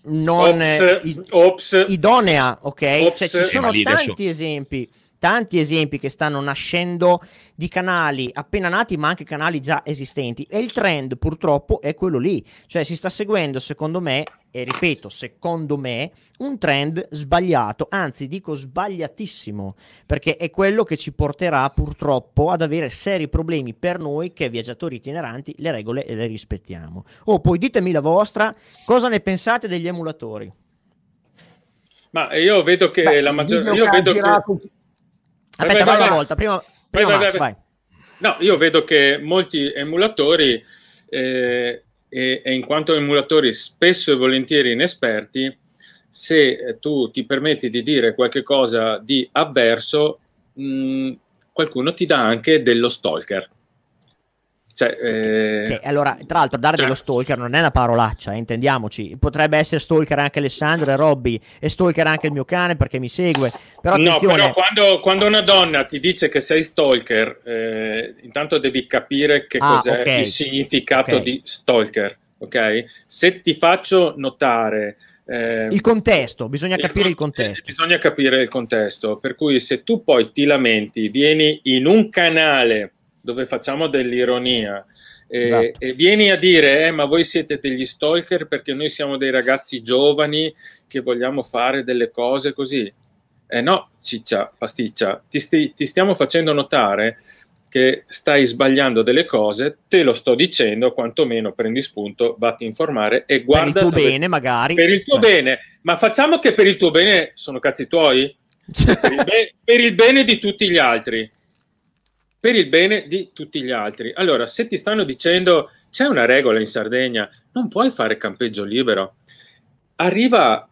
non Ops. I, Ops. idonea, ok? Ops. Cioè, ci eh, sono tanti esempi tanti esempi che stanno nascendo di canali appena nati, ma anche canali già esistenti. E il trend purtroppo è quello lì, cioè si sta seguendo, secondo me, e ripeto, secondo me, un trend sbagliato, anzi dico sbagliatissimo, perché è quello che ci porterà purtroppo ad avere seri problemi per noi che viaggiatori itineranti, le regole le rispettiamo. Oh, poi ditemi la vostra, cosa ne pensate degli emulatori? Ma io vedo che Beh, la maggior parte. Aspetta, vai, vai, vai una volta, prima, prima vai, Max, vai, No, io vedo che molti emulatori, eh, e, e in quanto emulatori spesso e volentieri inesperti, se tu ti permetti di dire qualcosa di avverso, mh, mm, qualcuno ti dà anche dello stalker. Cioè, eh... che, che, allora, tra l'altro, dare cioè... dello stalker non è una parolaccia, eh, intendiamoci. Potrebbe essere stalker anche Alessandro e Robby, e stalker anche il mio cane perché mi segue. Però, attenzione... no, però quando, quando, una donna ti dice che sei stalker, eh, intanto devi capire che ah, cos'è okay. il significato okay. di stalker. Ok, se ti faccio notare ehm, il contesto, bisogna il capire con- il contesto. Eh, bisogna capire il contesto. Per cui, se tu poi ti lamenti, vieni in un canale dove facciamo dell'ironia. Eh, esatto. E vieni a dire, eh, ma voi siete degli stalker perché noi siamo dei ragazzi giovani che vogliamo fare delle cose così. Eh no, ciccia, pasticcia, ti, sti, ti stiamo facendo notare che stai sbagliando delle cose, te lo sto dicendo, quantomeno prendi spunto, vatti a informare e guarda... Per il tuo bene, st- magari. Per il tuo eh. bene, ma facciamo che per il tuo bene sono cazzi tuoi? per, il be- per il bene di tutti gli altri per il bene di tutti gli altri. Allora, se ti stanno dicendo c'è una regola in Sardegna, non puoi fare campeggio libero. Arriva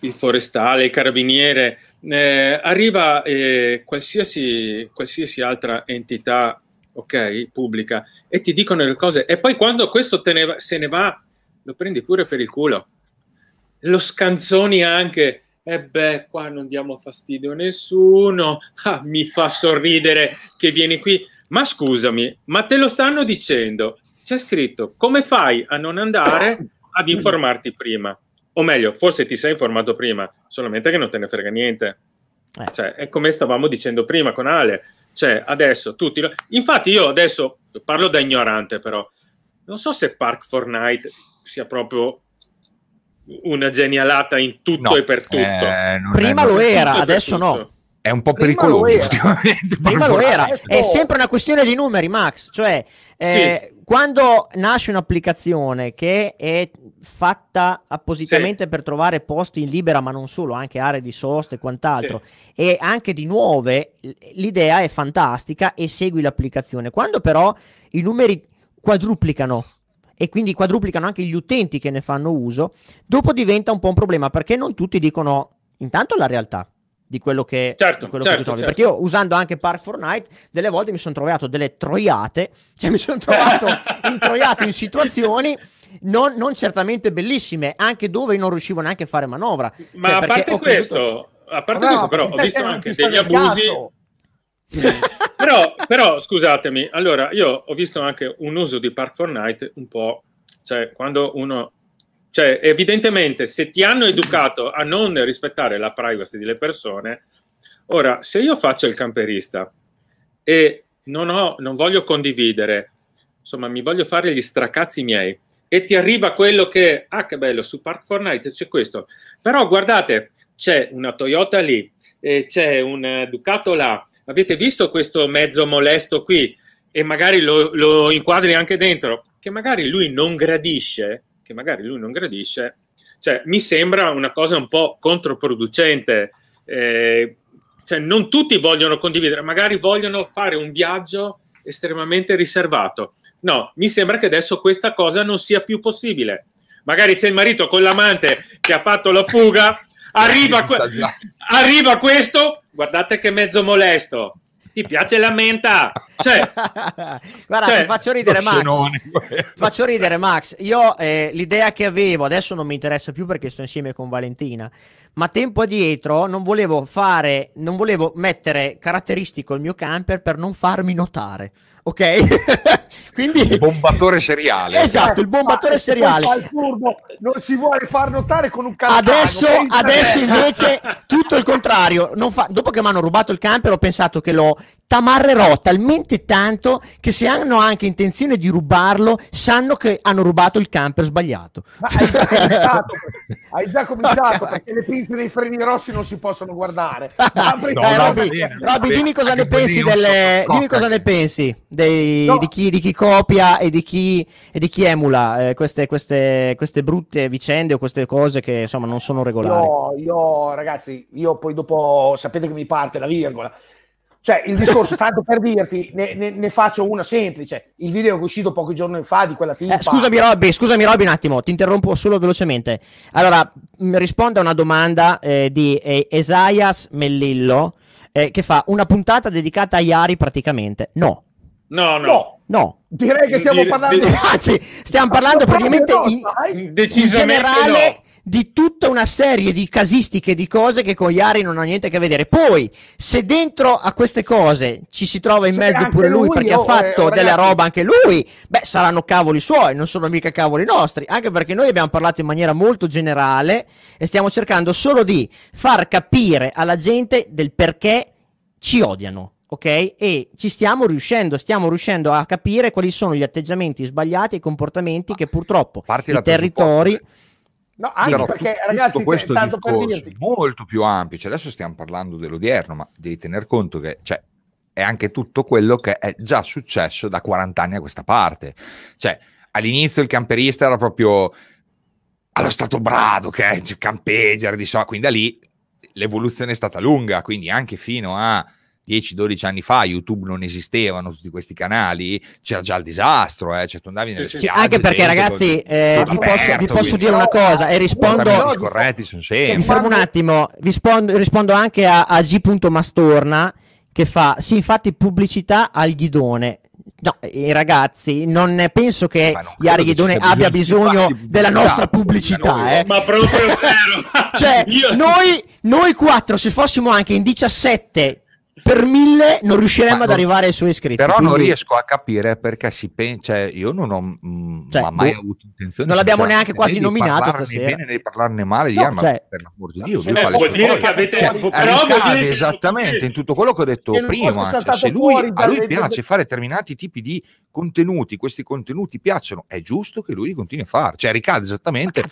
il forestale, il carabiniere, eh, arriva eh, qualsiasi, qualsiasi altra entità ok, pubblica, e ti dicono le cose, e poi quando questo ne va, se ne va, lo prendi pure per il culo, lo scanzoni anche, e eh beh, qua non diamo fastidio a nessuno, ah, mi fa sorridere che vieni qui. Ma scusami, ma te lo stanno dicendo, c'è scritto come fai a non andare ad informarti prima? O meglio, forse ti sei informato prima, solamente che non te ne frega niente. Eh. Cioè, è come stavamo dicendo prima con Ale, cioè adesso tutti... Lo... Infatti io adesso parlo da ignorante però, non so se Park Fortnite sia proprio una genialata in tutto no, e per tutto. Eh, Prima lo era, adesso no. È un po' pericoloso ultimamente. Prima lo era. È sempre una questione di numeri, Max. Cioè, eh, sì. quando nasce un'applicazione che è fatta appositamente sì. per trovare posti in libera, ma non solo, anche aree di sosta e quant'altro, sì. e anche di nuove, l'idea è fantastica e segui l'applicazione. Quando però i numeri quadruplicano e quindi quadruplicano anche gli utenti che ne fanno uso, dopo diventa un po' un problema perché non tutti dicono intanto la realtà di quello che, certo, di quello certo, che trovi. Certo. Perché io usando anche Park Fortnite, delle volte mi sono trovato delle troiate, cioè mi sono trovato introiato in situazioni. Non, non, certamente bellissime, anche dove non riuscivo neanche a fare manovra. Ma cioè, a, parte questo, questo, a parte questo, però, ho visto anche degli abusi. Legato però, però, scusatemi, allora io ho visto anche un uso di Park Fortnite un po', cioè quando uno, cioè evidentemente se ti hanno educato a non rispettare la privacy delle persone, ora se io faccio il camperista e non, ho, non voglio condividere, insomma mi voglio fare gli stracazzi miei e ti arriva quello che, ah che bello, su Park Fortnite c'è questo, però guardate, c'è una Toyota lì, c'è un Ducato là, avete visto questo mezzo molesto qui e magari lo, lo inquadri anche dentro, che magari lui non gradisce, che magari lui non gradisce, cioè mi sembra una cosa un po' controproducente. Eh, cioè, non tutti vogliono condividere, magari vogliono fare un viaggio estremamente riservato. No, mi sembra che adesso questa cosa non sia più possibile. Magari c'è il marito con l'amante che ha fatto la fuga Arriva, que- arriva questo, guardate che mezzo molesto. Ti piace la menta? Cioè, Guarda, cioè, ti faccio ridere Max. faccio ridere Max. Io eh, l'idea che avevo, adesso non mi interessa più perché sto insieme con Valentina, ma tempo addietro non volevo fare, non volevo mettere caratteristico il mio camper per non farmi notare. Ok, quindi il bombatore seriale. Esatto, il eh, bombatore seriale. non si vuole far notare con un camper. Adesso, adesso invece tutto il contrario. Fa... Dopo che mi hanno rubato il camper, ho pensato che lo, tamarrerò talmente tanto che se hanno anche intenzione di rubarlo, sanno che hanno rubato il camper sbagliato. Ma hai già cominciato, hai già cominciato okay. perché le pinze dei freni rossi non si possono guardare. Robby, dimmi cosa ne pensi, delle, dimmi cosa ne pensi dei, no. di, chi, di, chi, copia e di chi, e di chi emula eh, queste, queste, queste, brutte vicende o queste cose che insomma non sono regolari. Io, io ragazzi, io poi dopo sapete che mi parte la virgola cioè, il discorso, tanto per dirti, ne, ne, ne, faccio una semplice. Il video che è uscito pochi giorni fa di quella tipa. Eh, scusami, Robby, scusami, Robby, un attimo, ti interrompo solo velocemente. Allora, rispondo a una domanda eh, di eh, Esaias Mellillo, eh, che fa una puntata dedicata a Iari praticamente. No. No, no. no. No, direi che stiamo dire, parlando. Anzi, stiamo parlando praticamente in, decisamente in generale. No di tutta una serie di casistiche, di cose che con Iari non ha niente a che vedere. Poi, se dentro a queste cose ci si trova in se mezzo pure lui, lui perché oh, ha eh, fatto eh, della roba anche lui, beh, saranno cavoli suoi, non sono mica cavoli nostri, anche perché noi abbiamo parlato in maniera molto generale e stiamo cercando solo di far capire alla gente del perché ci odiano ok? E ci stiamo riuscendo, stiamo riuscendo a capire quali sono gli atteggiamenti sbagliati e i comportamenti che purtroppo i territori... Presupposto No, anche Però perché tutto, ragazzi, tutto questo cioè, tanto per dirti... molto più ampio, cioè, adesso stiamo parlando dell'odierno, ma devi tener conto che cioè, è anche tutto quello che è già successo da 40 anni a questa parte. Cioè, all'inizio il camperista era proprio allo stato brado, che okay? campeggia, di so, quindi da lì l'evoluzione è stata lunga, quindi anche fino a 10-12 anni fa YouTube non esistevano tutti questi canali, c'era già il disastro, eh? cioè tu andavi sì, nelle sì, Anche perché ragazzi, con... eh, vi, aperto, posso, vi posso, dire una cosa e rispondo... Corretti, sono eh, sempre. Mi fermo un attimo, rispondo, rispondo anche a, a Mastorna che fa, sì infatti pubblicità al ghidone, No, i eh, ragazzi, non penso che non Iari Ghidone abbia bisogno, della nostra pubblicità. Eh. Ma proprio vero. cioè, noi, noi quattro, se fossimo anche in 17 per mille non riusciremo Ma ad arrivare ai suoi iscritti. Però quindi... non riesco a capire perché si pensa, cioè io non ho mh, mm, cioè, mai boh, avuto intenzione. Non l'abbiamo neanche quasi nominato stasera. Bene, né parlarne male, no, ma cioè, per l'amor di Dio. Eh, vuol dire che avete cioè, però vuol dire esattamente in tutto quello che ho detto che prima. Cioè, se lui, a lui piace fare determinati tipi di contenuti, questi contenuti piacciono, è giusto che lui li continui a fare, cioè ricade esattamente.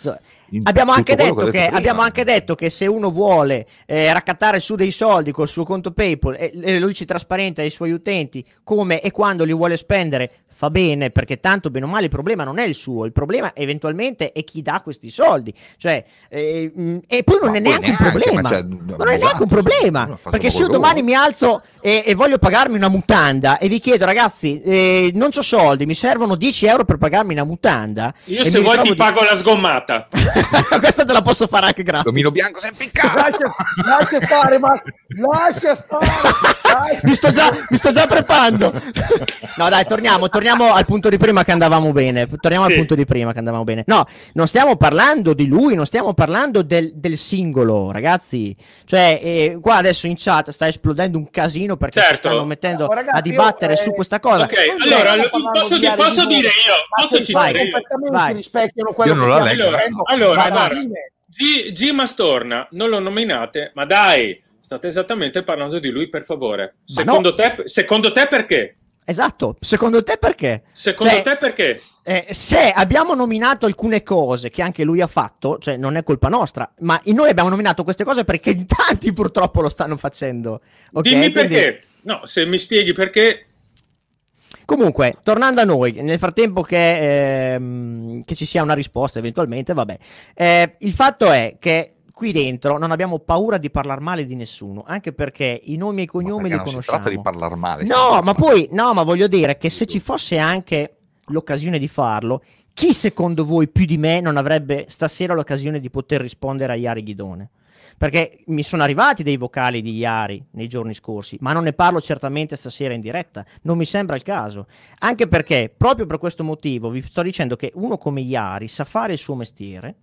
Abbiamo anche, detto che, abbiamo anche detto che se uno vuole eh, raccattare su dei soldi col suo conto PayPal eh, lo dice trasparente ai suoi utenti come e quando li vuole spendere, fa bene perché tanto bene o male il problema non è il suo, il problema eventualmente è chi dà questi soldi. Cioè, eh, mh, e poi non ma è neanche, neanche un problema. Cioè, non è neanche un problema. Perché se io domani mi alzo e, e, voglio pagarmi una mutanda e vi chiedo ragazzi, eh, non ho soldi, mi servono 10 euro per pagarmi una mutanda. Io se vuoi ti di... pago la sgommata. Questa te la posso fare anche gratis. Domino bianco sei impiccato. Lascia, lascia stare, ma lascia stare. Mi, sto già, mi sto già preparando. No dai, torniamo, torniamo torniamo al punto di prima che andavamo bene. Torniamo sì. al punto di prima che andavamo bene. No, non stiamo parlando di lui, non stiamo parlando del, del singolo, ragazzi. Cioè, eh, qua adesso in chat sta esplodendo un casino perché certo. si stanno mettendo no, oh, ragazzi, a dibattere io, eh... su questa cosa. Ok, non allora posso, di, posso di dire io, posso citare io. Vai. rispecchiano quello io che stiamo allora, dicendo. Allora, allora, allora G, G Mastorna, non lo nominate, ma dai, state esattamente parlando di lui, per favore. Secondo, no. te, secondo te perché? Esatto, secondo te perché? Secondo cioè, te perché? Eh, se abbiamo nominato alcune cose che anche lui ha fatto, cioè non è colpa nostra, ma noi abbiamo nominato queste cose perché in tanti purtroppo lo stanno facendo. Okay? Dimmi Quindi... perché. No, se mi spieghi perché Comunque, tornando a noi, nel frattempo che, ehm, che, ci sia una risposta eventualmente, vabbè, eh, il fatto è che qui dentro non abbiamo paura di parlare male di nessuno, anche perché i nomi e i cognomi li non conosciamo. Non si tratta di parlare male. No, ma male. poi, no, ma voglio dire che se ci fosse anche l'occasione di farlo, chi secondo voi più di me non avrebbe stasera l'occasione di poter rispondere a Iari Ghidone? Perché mi sono arrivati dei vocali di Iari nei giorni scorsi, ma non ne parlo certamente stasera in diretta, non mi sembra il caso. Anche perché, proprio per questo motivo, vi sto dicendo che uno come Iari sa fare il suo mestiere,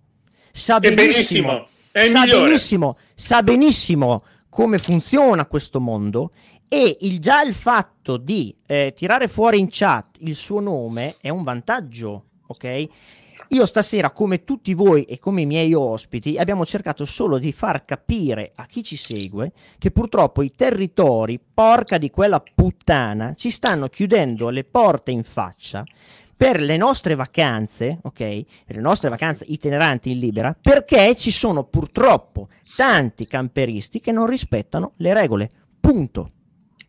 sa benissimo, benissimo è sa migliore. benissimo, sa benissimo come funziona questo mondo e il, già il fatto di eh, tirare fuori in chat il suo nome è un vantaggio, ok? Io stasera, come tutti voi e come i miei ospiti, abbiamo cercato solo di far capire a chi ci segue che purtroppo i territori, porca di quella puttana, ci stanno chiudendo le porte in faccia per le nostre vacanze, ok? Le nostre vacanze itineranti in libera, perché ci sono purtroppo tanti camperisti che non rispettano le regole. Punto.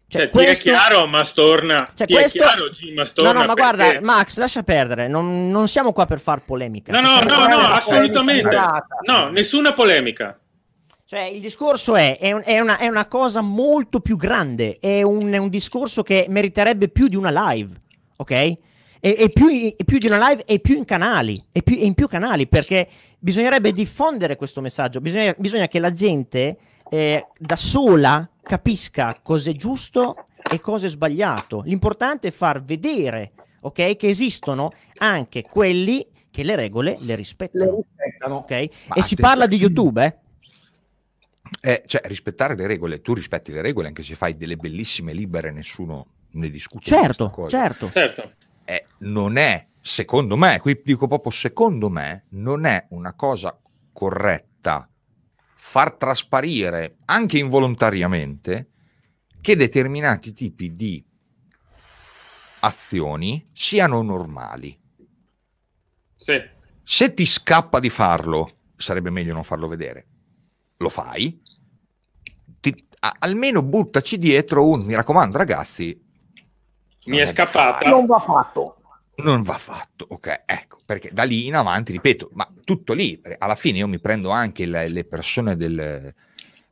Cioè, cioè questo... ti è chiaro, Mastorna? Cioè, ti questo... è chiaro, G, Mastorna? No, no, ma perché... guarda, Max, lascia perdere, non, non, siamo qua per far polemica. No, no, no, no, assolutamente. No, nessuna polemica. Cioè, il discorso è, è, un, è, una, è, una, cosa molto più grande, è un, un discorso che meriterebbe più di una live, ok? e, e, più, e, più, di una live e più in canali, e, più, e in più canali, perché bisognerebbe diffondere questo messaggio, bisogna, bisogna che la gente eh, da sola capisca cosa è giusto e cosa è sbagliato. L'importante è far vedere okay, che esistono anche quelli che le regole le rispettano. Le rispettano. Okay? E si parla di YouTube, eh? Eh, cioè, rispettare le regole, tu rispetti le regole anche se fai delle bellissime libere, nessuno ne discute. Certo, certo, certo. certo eh, non è, secondo me, qui dico proprio secondo me, non è una cosa corretta far trasparire anche involontariamente che determinati tipi di azioni siano normali. Sì. Se ti scappa di farlo, sarebbe meglio non farlo vedere. Lo fai, ti, a, almeno buttaci dietro un mi raccomando, ragazzi, mi è scappata. Non va fatto. Non va fatto, ok, ecco, perché da lì in avanti, ripeto, ma tutto lì, alla fine io mi prendo anche le, le persone del,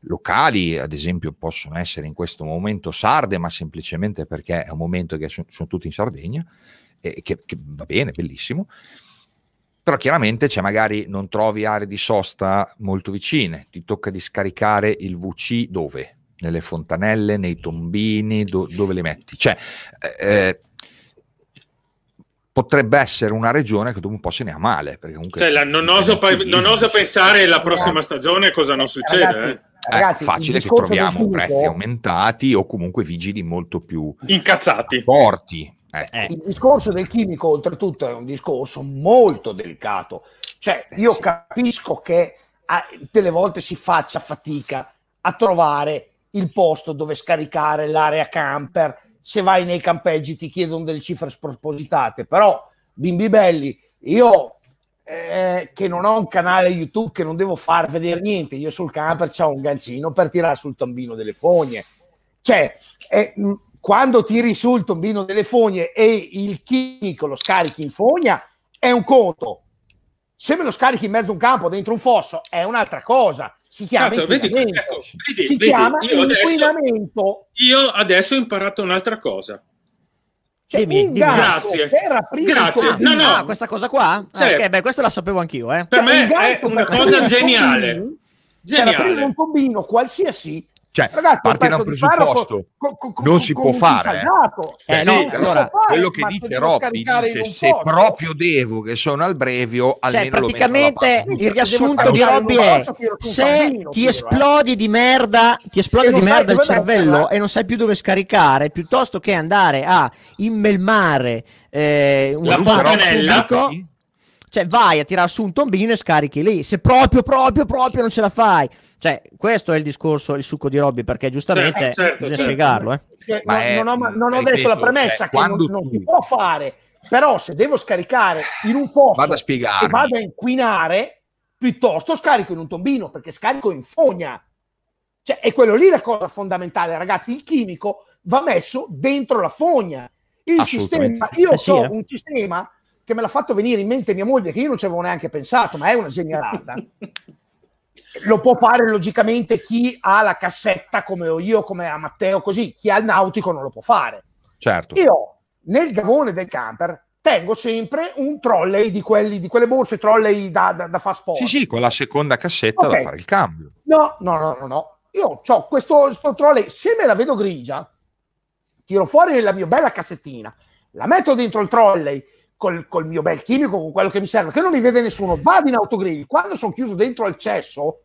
locali, ad esempio possono essere in questo momento sarde, ma semplicemente perché è un momento che sono, sono tutti in Sardegna, eh, che, che, va bene, bellissimo, però chiaramente cioè, magari non trovi aree di sosta molto vicine, ti tocca di scaricare il VC dove? nelle fontanelle, nei tombini, do, dove le metti? Cioè, eh, eh, potrebbe essere una regione che dopo un po' se ne ha male. Perché comunque cioè, la, non, oso pa- non, oso pensare la prossima stagione cosa non succede. Ragazzi, eh. è facile che troviamo vestito, prezzi aumentati o comunque vigili molto più incazzati, forti. Eh, ecco. Il discorso del chimico, oltretutto, è un discorso molto delicato. Cioè, eh, io capisco che a, ah, delle volte si faccia fatica a trovare il posto dove scaricare l'area camper. Se vai nei campeggi ti chiedono delle cifre spropositate, però bimbi belli, io eh, che non ho un canale YouTube che non devo far vedere niente, io sul camper c'ho un gancino per tirare sul tombino delle fogne. Cioè, eh, quando tiri sul tombino delle fogne e il chimico lo scarichi in fogna, è un conto se me lo scarichi in mezzo a un campo, dentro un fosso, è un'altra cosa. Si chiama Cazzo, vedi, ecco, vedi, si vedi, chiama io inquinamento. Adesso, io adesso ho imparato un'altra cosa. Cioè, dimmi, ingazzo, grazie. Per aprire grazie. No, no. Ah, questa cosa qua? Cioè, ah, okay, beh, questa la sapevo anch'io. Eh. Per cioè, me è una cosa geniale. Combino, geniale. Per aprire un combino qualsiasi cioè, Ragazzi, partire da un presupposto, con, con, con, non si può fare. Eh, eh sì, no, allora, fare, quello che dice Robby dice se posto. proprio devo che sono al brevio, cioè, almeno cioè, praticamente il riassunto di Robby è se ti eh. esplodi di merda, ti esplodi di merda il cervello e non sai più dove scaricare, piuttosto che andare a immelmare eh, una parte pubblico... Cioè, vai a tirare su un tombino e scarichi lì. Se proprio, proprio, proprio non ce la fai. Cioè, questo è il discorso, il succo di Robby, perché giustamente certo, certo, bisogna certo. spiegarlo. Eh. Cioè, no, è, non ho, non ho detto detto, la premessa cioè, che non, non si può fare. Però se devo scaricare in un posto vado che vado a inquinare, piuttosto scarico in un tombino, perché scarico in fogna. Cioè, è quello lì la cosa fondamentale, ragazzi. Il chimico va messo dentro la fogna. Il sistema, io eh so eh. un sistema che me l'ha fatto venire in mente mia moglie, che io non ci avevo neanche pensato, ma è una genialata. Lo può fare logicamente chi ha la cassetta come ho io, come a Matteo, così. Chi ha il nautico non lo può fare. Certo. Io nel gavone del camper tengo sempre un trolley di, quelli, di quelle borse trolley da, da, da fast sport. Sì, sì, con la seconda cassetta okay. da fare il cambio. No, no, no, no, no. Io ho questo, questo trolley, se me la vedo grigia, tiro fuori la mia bella cassettina, la metto dentro il trolley Col, col, mio bel chimico, con quello che mi serve, che non mi vede nessuno, vado in autogrill, quando sono chiuso dentro al cesso,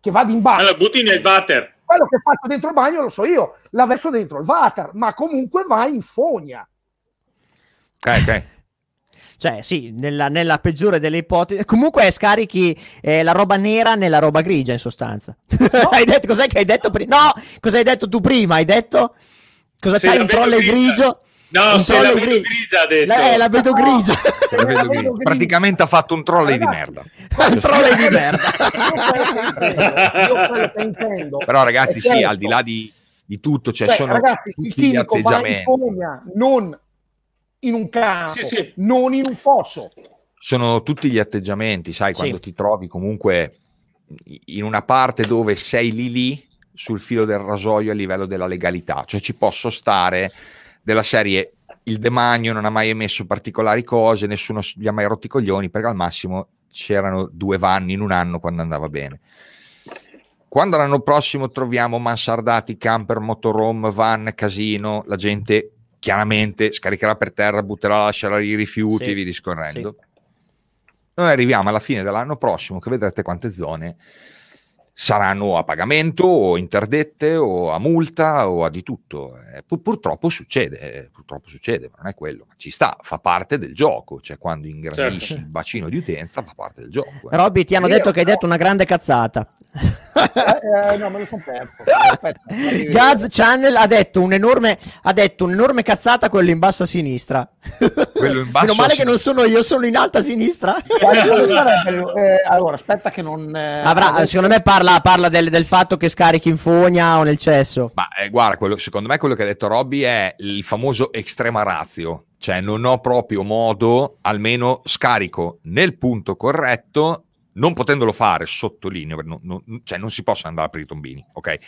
che vado in bagno... Allora, butti nel water. Quello che faccio dentro il bagno lo so io, la verso dentro il water, ma comunque va in fogna. Ok, ok. Cioè, sì, nella, nella peggiore delle ipotesi. Comunque scarichi eh, la roba nera nella roba grigia, in sostanza. No. hai detto, cos'è che hai detto prima? No, cosa hai detto tu prima? Hai detto... Cosa sì, c'hai in trolle grigio? Eh. No, un se la vedo grigia ha detto. La, eh, la vedo grigia. La vedo grigia. Praticamente ha fatto un trolley di merda. un trolley di merda. Però ragazzi, sì, certo. al di là di, di tutto, cioè, cioè sono ragazzi, il chimico va fogna, non in un campo, sì, sì. non in un fosso. Sono tutti gli atteggiamenti, sai, sì. quando ti trovi comunque in una parte dove sei lì lì sul filo del rasoio a livello della legalità, cioè ci posso stare della serie il demanio non ha mai emesso particolari cose, nessuno gli ha mai rotti i coglioni, perché al massimo c'erano due vanni in un anno quando andava bene. Quando l'anno prossimo troviamo mansardati, camper, motorhome, van, casino, la gente chiaramente scaricherà per terra, butterà, lascerà i rifiuti sì, e via discorrendo. Sì. Noi arriviamo alla fine dell'anno prossimo, che vedrete quante zone saranno a pagamento o interdette o a multa o a di tutto. Eh, pur- purtroppo succede, eh, purtroppo succede, ma non è quello, ma ci sta, fa parte del gioco, cioè quando ingrandisci certo. il bacino di utenza fa parte del gioco. Eh. Robby, ti hanno e eh, detto io, che hai no. detto una grande cazzata. eh, eh no, me lo sono perso. Gaz Channel ha detto un'enorme ha detto un'enorme cazzata quello in basso a sinistra. Quello in basso, Meno male che non sono io, sono in alta sinistra. Eh, eh, allora, aspetta che non... Eh, Avrà, adesso... Secondo me parla, parla del, del, fatto che scarichi in fogna o nel cesso. Ma eh, guarda, quello, secondo me quello che ha detto Robby è il famoso extrema razio. Cioè non ho proprio modo, almeno scarico nel punto corretto non potendolo fare, sottolineo, non, non, cioè non si possono andare per i tombini, ok?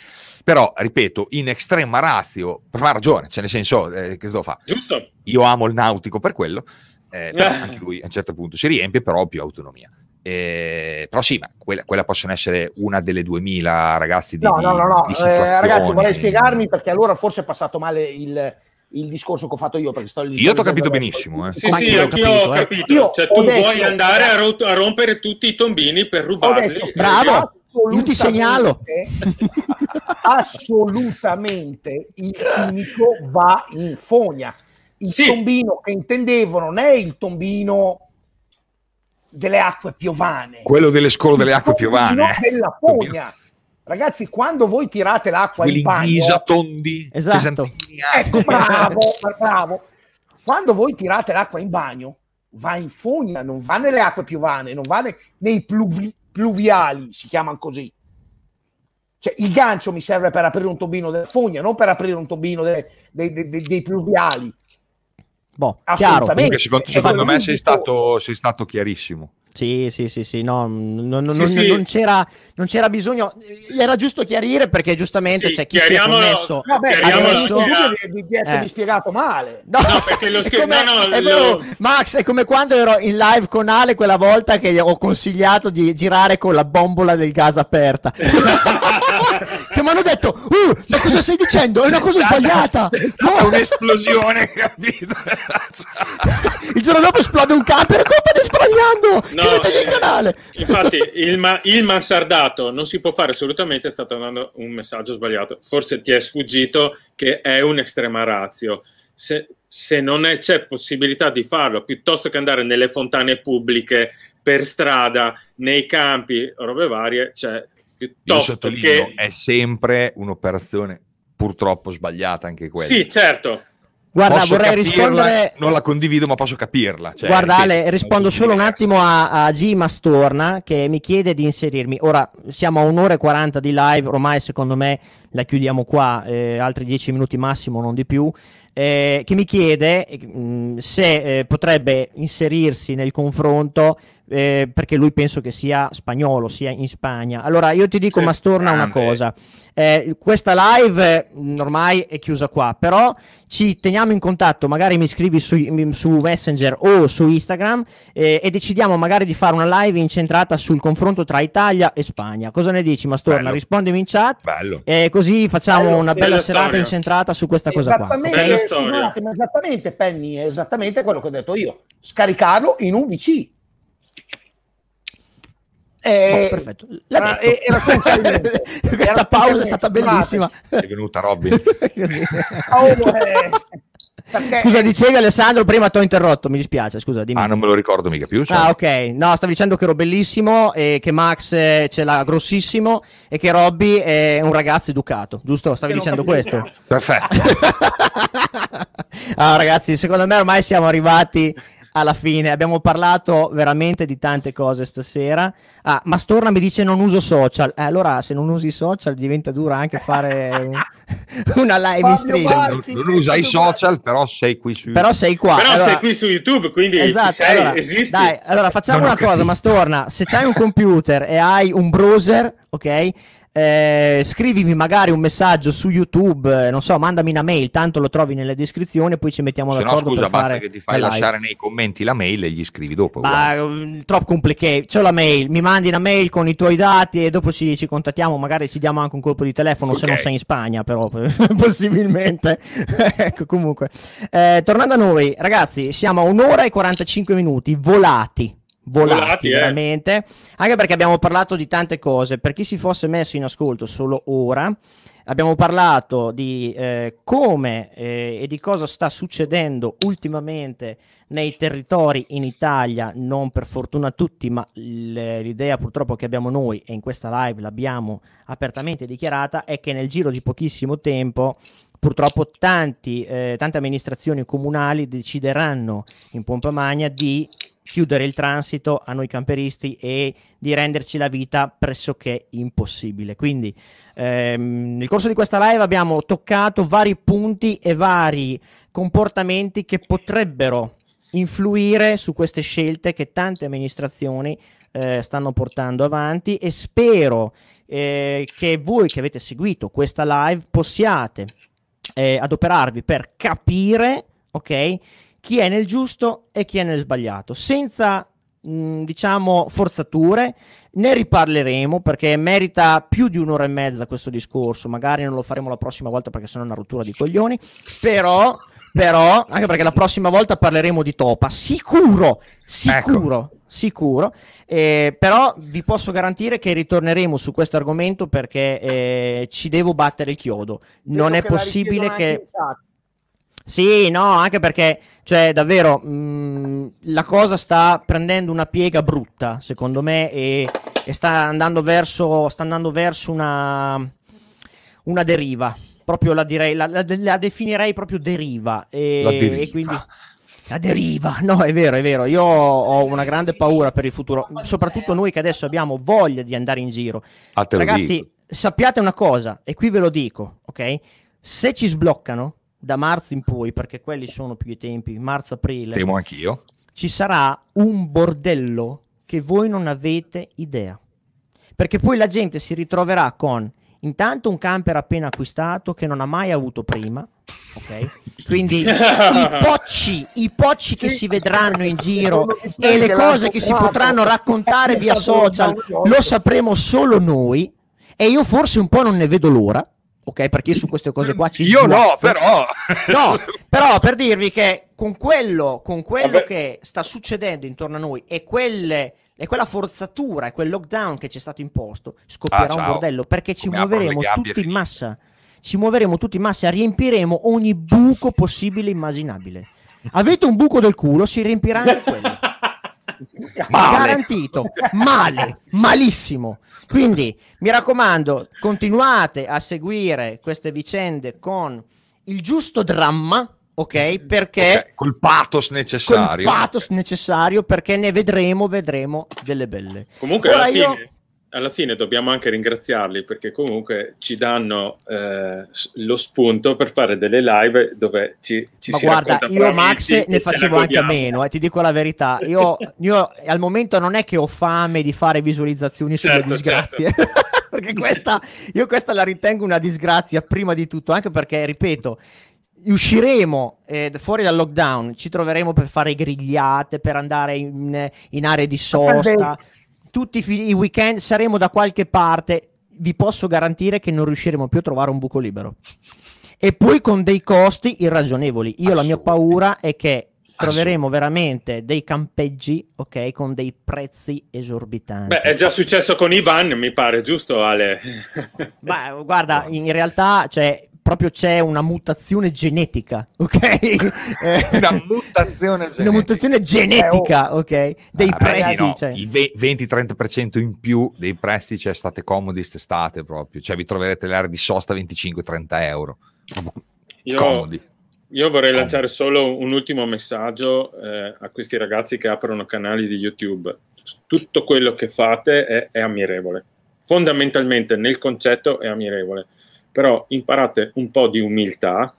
però ripeto in estrema razio ha ragione cioè nel senso eh, che devo fare giusto io amo il nautico per quello eh, però eh. anche lui a un certo punto si riempie però più autonomia eh, però sì, ma quella, quella, possono essere una delle 2000 ragazzi di, no, no, no, no. Eh, ragazzi, vorrei spiegarmi perché allora forse è passato male il, il discorso che ho fatto io perché sto Io eh. ti ho capito benissimo. Eh. Sì, sì, anche io ho capito. Io cioè, tu detto, vuoi andare a, ro- a, rompere tutti i tombini per rubarli. Detto, bravo, io ti segnalo. assolutamente il chimico va in fogna. Il sì. tombino che intendevo non è il tombino delle acque piovane. Quello delle scuole delle acque piovane. della fogna. Ragazzi, quando voi tirate l'acqua Quelli in bagno... Ghisa, tondi, esatto. Eh. Ecco, bravo, bravo. Quando voi tirate l'acqua in bagno, va in fogna, non va nelle acque piovane, non va nei, nei pluvi, pluviali, si chiamano così. Cioè, il gancio mi serve per aprire un tobino della fogna, non per aprire un tobino dei, dei, dei, dei pluviali. Boh, Assolutamente. Comunque, secondo, secondo me sei stato, sei stato chiarissimo. Sì, sì, sì, sì, no, mm, non, non, sì, non, c'era, non c'era, bisogno, era giusto chiarire perché giustamente c'è cioè, chi si è connesso. Vabbè, adesso... di, di essermi eh. spiegato male. No, no perché lo scherzo... No, no, lo... Max, è come quando ero in live con Ale quella volta che gli ho consigliato di girare con la bombola del gas aperta. mi hanno detto, uh, ma cosa stai dicendo? È una cosa stata, sbagliata. È stata no. un'esplosione, capito? il giorno dopo esplode un camper, colpa di sbagliando, no, chiudete eh, il canale. infatti, il, ma- il mansardato non si può fare assolutamente, sta dando un messaggio sbagliato. Forse ti è sfuggito che è un extrema razio. Se, se non è, c'è possibilità di farlo, piuttosto che andare nelle fontane pubbliche, per strada, nei campi, robe varie, cioè, piuttosto che... È sempre un'operazione purtroppo sbagliata anche quella. Sì, certo. Guarda, posso vorrei capirla, rispondere... Non la condivido, ma posso capirla. Cioè, Guarda, Ale, rispondo solo un attimo a, a G Mastorna che mi chiede di inserirmi. Ora siamo a un'ora e 40 di live, ormai secondo me la chiudiamo qua, eh, altri dieci minuti massimo, non di più. Eh, che mi chiede mh, mm, se eh, potrebbe inserirsi nel confronto eh, perché lui penso che sia spagnolo, sia in Spagna. Allora io ti dico, sì, ma storna una cosa, eh, questa live mm, ormai è chiusa qua, però ci teniamo in contatto, magari mi scrivi su, su Messenger o su Instagram eh, e decidiamo magari di fare una live incentrata sul confronto tra Italia e Spagna. Cosa ne dici, Mastorna? Bello. Rispondimi in chat Bello. e così facciamo Bello, una bella serata storia. incentrata su questa cosa qua. Eh, esattamente, Penny, è esattamente quello che ho detto io. Scaricarlo in un VC eh, oh, perfetto. L'ha eh, era Questa era pausa è stata bellissima. È venuta Robby. oh, eh, perché... Scusa, dicevi Alessandro, prima ti ho interrotto, mi dispiace, scusa, dimmi. Ah, non me lo ricordo mica più. Cioè. Ah, ok. No, stavi dicendo che ero bellissimo e che Max eh, ce l'ha grossissimo e che Robby è un ragazzo educato, giusto? Stavi dicendo questo? Perfetto. ah, ragazzi, secondo me ormai siamo arrivati alla fine abbiamo parlato veramente di tante cose stasera. Ah, ma Storna mi dice non uso social. Eh, allora se non usi social diventa dura anche fare una live Fabio stream. Barchi, non, non usa i social, però sei qui su YouTube. Però sei qua. Però allora, sei qui su YouTube, quindi esatto, sei, allora, esisti. Dai, allora facciamo non una cosa, Mastorna. Se hai un computer e hai un browser, ok? eh, scrivimi magari un messaggio su YouTube, eh, non so, mandami una mail, tanto lo trovi nella descrizione, poi ci mettiamo la d'accordo. No, scusa, basta che ti fai lasciare live. nei commenti la mail e gli scrivi dopo. Ma, mm, troppo complicato, c'ho la mail, mi mandi una mail con i tuoi dati e dopo ci, ci contattiamo, magari ci diamo anche un colpo di telefono okay. se non sei in Spagna, però possibilmente. ecco, comunque. Eh, tornando a noi, ragazzi, siamo a un'ora e 45 minuti, volati volati, volati eh. veramente, eh. anche perché abbiamo parlato di tante cose, per chi si fosse messo in ascolto solo ora, abbiamo parlato di eh, come eh, e di cosa sta succedendo ultimamente nei territori in Italia, non per fortuna tutti, ma l'idea purtroppo che abbiamo noi e in questa live l'abbiamo apertamente dichiarata è che nel giro di pochissimo tempo purtroppo tanti, eh, tante amministrazioni comunali decideranno in pompa magna di chiudere il transito a noi camperisti e di renderci la vita pressoché impossibile. Quindi ehm, nel corso di questa live abbiamo toccato vari punti e vari comportamenti che potrebbero influire su queste scelte che tante amministrazioni eh, stanno portando avanti e spero eh, che voi che avete seguito questa live possiate eh, adoperarvi per capire, ok? chi è nel giusto e chi è nel sbagliato, senza mh, diciamo forzature, ne riparleremo perché merita più di un'ora e mezza questo discorso, magari non lo faremo la prossima volta perché sennò è una rottura di coglioni, però però anche perché la prossima volta parleremo di Topa, sicuro, sicuro, ecco. sicuro, eh, però vi posso garantire che ritorneremo su questo argomento perché eh, ci devo battere il chiodo, Credo non è che possibile che... Chat, sì, no, anche perché, cioè, davvero, mh, mm, la cosa sta prendendo una piega brutta, secondo me, e, e sta, andando verso, sta andando verso, una, una deriva. Proprio la, direi, la, la, la, definirei proprio deriva. E, la deriva. E quindi... La deriva, no, è vero, è vero. Io ho una grande paura per il futuro, soprattutto noi che adesso abbiamo voglia di andare in giro. Ah, Ragazzi, dico. sappiate una cosa, e qui ve lo dico, ok? Se ci sbloccano, da marzo in poi, perché quelli sono più i tempi, marzo-aprile. Temo anch'io. Ci sarà un bordello che voi non avete idea. Perché poi la gente si ritroverà con intanto un camper appena acquistato che non ha mai avuto prima, ok? Quindi i pocci, i pocci sì. che si vedranno in giro e le cose che si potranno raccontare via social lo sapremo solo noi e io forse un po' non ne vedo l'ora ok? Perché io su queste cose qua ci Io sguazzo. no, però... no, però per dirvi che con quello, con quello che sta succedendo intorno a noi e quelle e quella forzatura e quel lockdown che ci è stato imposto scoppierà ah, un bordello perché ci Come muoveremo tutti in massa. Ci muoveremo tutti in massa, riempiremo ogni buco possibile e immaginabile. Avete un buco del culo, si riempirà anche quello. male. garantito male, malissimo. Quindi mi raccomando, continuate a seguire queste vicende con il giusto dramma. Ok, perché okay, col pathos necessario. Col pathos necessario perché ne vedremo, vedremo delle belle. Comunque, Ora alla fine, alla fine dobbiamo anche ringraziarli perché comunque ci danno eh, lo spunto per fare delle live dove ci, ci Ma si guarda, io Max ne facevo anche meno, eh, ti dico la verità. Io, io, al momento non è che ho fame di fare visualizzazioni certo, sulle disgrazie. Certo. perché questa, io questa la ritengo una disgrazia prima di tutto, anche perché, ripeto, usciremo eh, fuori dal lockdown, ci troveremo per fare grigliate, per andare in, in aree di sosta tutti i weekend saremo da qualche parte, vi posso garantire che non riusciremo più a trovare un buco libero. E poi con dei costi irragionevoli. Io Assurdi. la mia paura è che troveremo Assurdi. veramente dei campeggi, ok, con dei prezzi esorbitanti. Beh, è già successo con Ivan, mi pare, giusto Ale? Ma guarda, in realtà, cioè, proprio c'è una mutazione genetica, ok? una mutazione genetica. Una mutazione eh, oh. genetica, ok? Dei ah, prezzi. no. cioè. Il 20-30% in più dei prezzi, cioè state comodi quest'estate proprio, cioè vi troverete l'area di sosta 25-30 euro. Io... Comodi. Io vorrei lanciare solo un ultimo messaggio eh, a questi ragazzi che aprono canali di YouTube. Tutto quello che fate è, è ammirevole. Fondamentalmente nel concetto è ammirevole però imparate un po' di umiltà,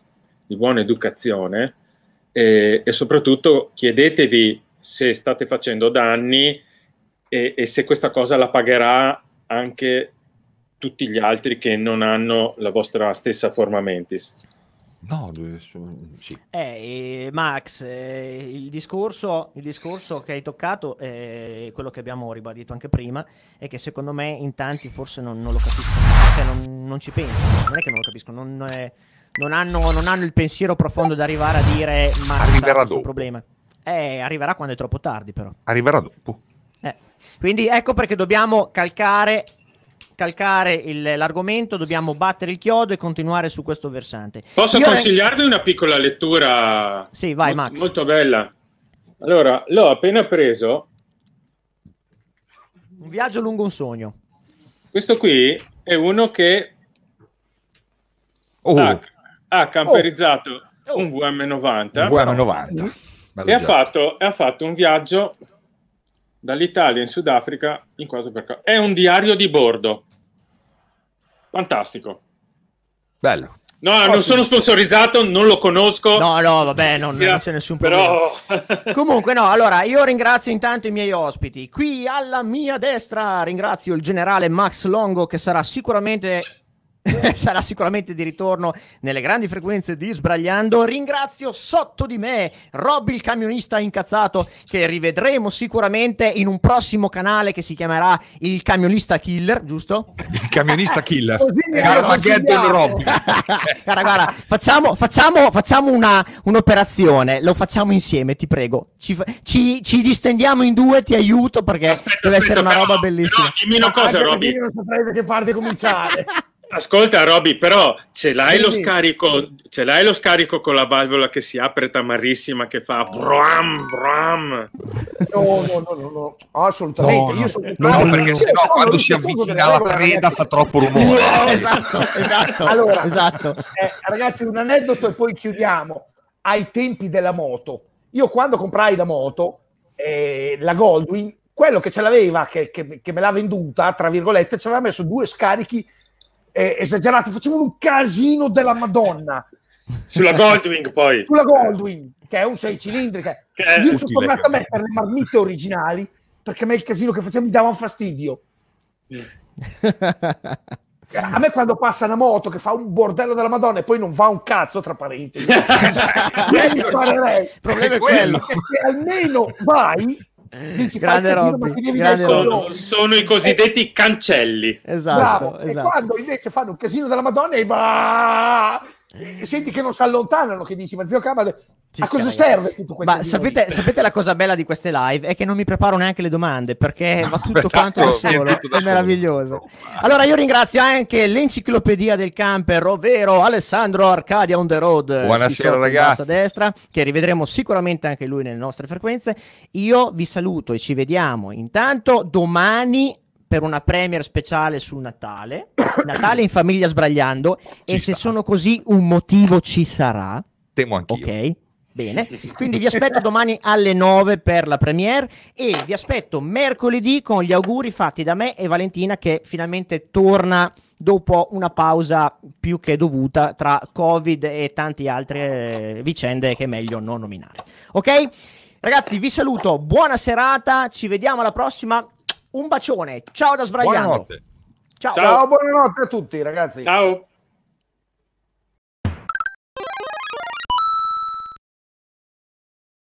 di buona educazione e, e soprattutto chiedetevi se state facendo danni e, e se questa cosa la pagherà anche tutti gli altri che non hanno la vostra stessa forma mentis. No, sì. Eh, Max, eh, il, discorso, il, discorso, che hai toccato, è eh, quello che abbiamo ribadito anche prima, è che secondo me in tanti forse non, non lo capiscono, cioè non, non, ci pensano, non è che non lo capiscono, non, è, eh, hanno, non, hanno, il pensiero profondo di arrivare a dire ma arriverà dopo. problema. Eh, arriverà quando è troppo tardi però. Arriverà dopo. Eh, quindi ecco perché dobbiamo calcare scalcare il, l'argomento, dobbiamo battere il chiodo e continuare su questo versante. Posso Io consigliarvi re... una piccola lettura? Sì, vai, Max. Molto bella. Allora, l'ho appena preso. Un viaggio lungo un sogno. Questo qui è uno che oh. ha, ha, camperizzato oh. un VM90. VM90. E ha fatto, ha fatto un viaggio dall'Italia in Sudafrica in 4 x È un diario di bordo. Fantastico. Bello. No, Ottimo. non sono sponsorizzato, non lo conosco. No, no, vabbè, non, yeah, non c'è nessun problema. Però... Comunque, no, allora io ringrazio intanto i miei ospiti. Qui alla mia destra ringrazio il generale Max Longo, che sarà sicuramente sarà sicuramente di ritorno nelle grandi frequenze di Sbragliando. Ringrazio sotto di me Robby il camionista incazzato che rivedremo sicuramente in un prossimo canale che si chiamerà Il camionista killer, giusto? Il camionista killer. Carmageddon Robby. guarda, guarda, facciamo, facciamo, facciamo una, un'operazione, lo facciamo insieme, ti prego. Ci, ci, ci distendiamo in due, ti aiuto perché aspetta, deve aspetta, essere una però, roba bellissima. Però, dimmi una cosa, Robby. Io non saprei da che parte cominciare. Ascolta Roby, però ce l'hai, lo scarico, ce l'hai lo scarico con la valvola che si apre tamarissima che fa bram bram? No, no, no, no, no. assolutamente. No, Io sono no, no perché sennò no, quando si avvicina la preda fa troppo rumore. esatto, esatto. allora, esatto. Eh, ragazzi, un aneddoto e poi chiudiamo. Ai tempi della moto, io quando comprai la moto, eh, la Goldwyn, quello che ce l'aveva, che, che, che me l'ha venduta, tra virgolette, ci aveva messo due scarichi eh, esagerato, facevano un casino della Madonna. Sulla Goldwing poi. Sulla Goldwing, che è un 6 cilindri. Che... Che Io sono tornato a mettere le marmitte originali perché a me il casino che facevo mi dava un fastidio. a me quando passa una moto che fa un bordello della Madonna e poi non va un cazzo tra parentesi il problema è quello che se almeno vai Dici, Grande Robby, sono, sono, i cosiddetti eh, cancelli. Esatto, esatto. E quando invece fanno un casino della Madonna e bah! senti che non si allontanano, che dici, ma zio Cama sì, a cosa ragazzi. serve tutto questo? Ma sapete, sapete, la cosa bella di queste live? È che non mi preparo neanche le domande perché va tutto quanto da esatto, solo, è, è meraviglioso. Allora io ringrazio anche l'enciclopedia del camper, ovvero Alessandro Arcadia on the road. Eh, Buonasera ragazzi. A destra, che rivedremo sicuramente anche lui nelle nostre frequenze. Io vi saluto e ci vediamo intanto domani per una premiere speciale su Natale. Natale in famiglia sbagliando. e sta. se sono così un motivo ci sarà. Temo anch'io. Ok. Bene, quindi vi aspetto domani alle 9 per la premiere e vi aspetto mercoledì con gli auguri fatti da me e Valentina che finalmente torna dopo una pausa più che dovuta tra Covid e tante altre vicende che è meglio non nominare. Ok? Ragazzi, vi saluto, buona serata, ci vediamo alla prossima. Un bacione, ciao da sbragliando. Buonanotte. Ciao. ciao, buonanotte a tutti ragazzi. Ciao.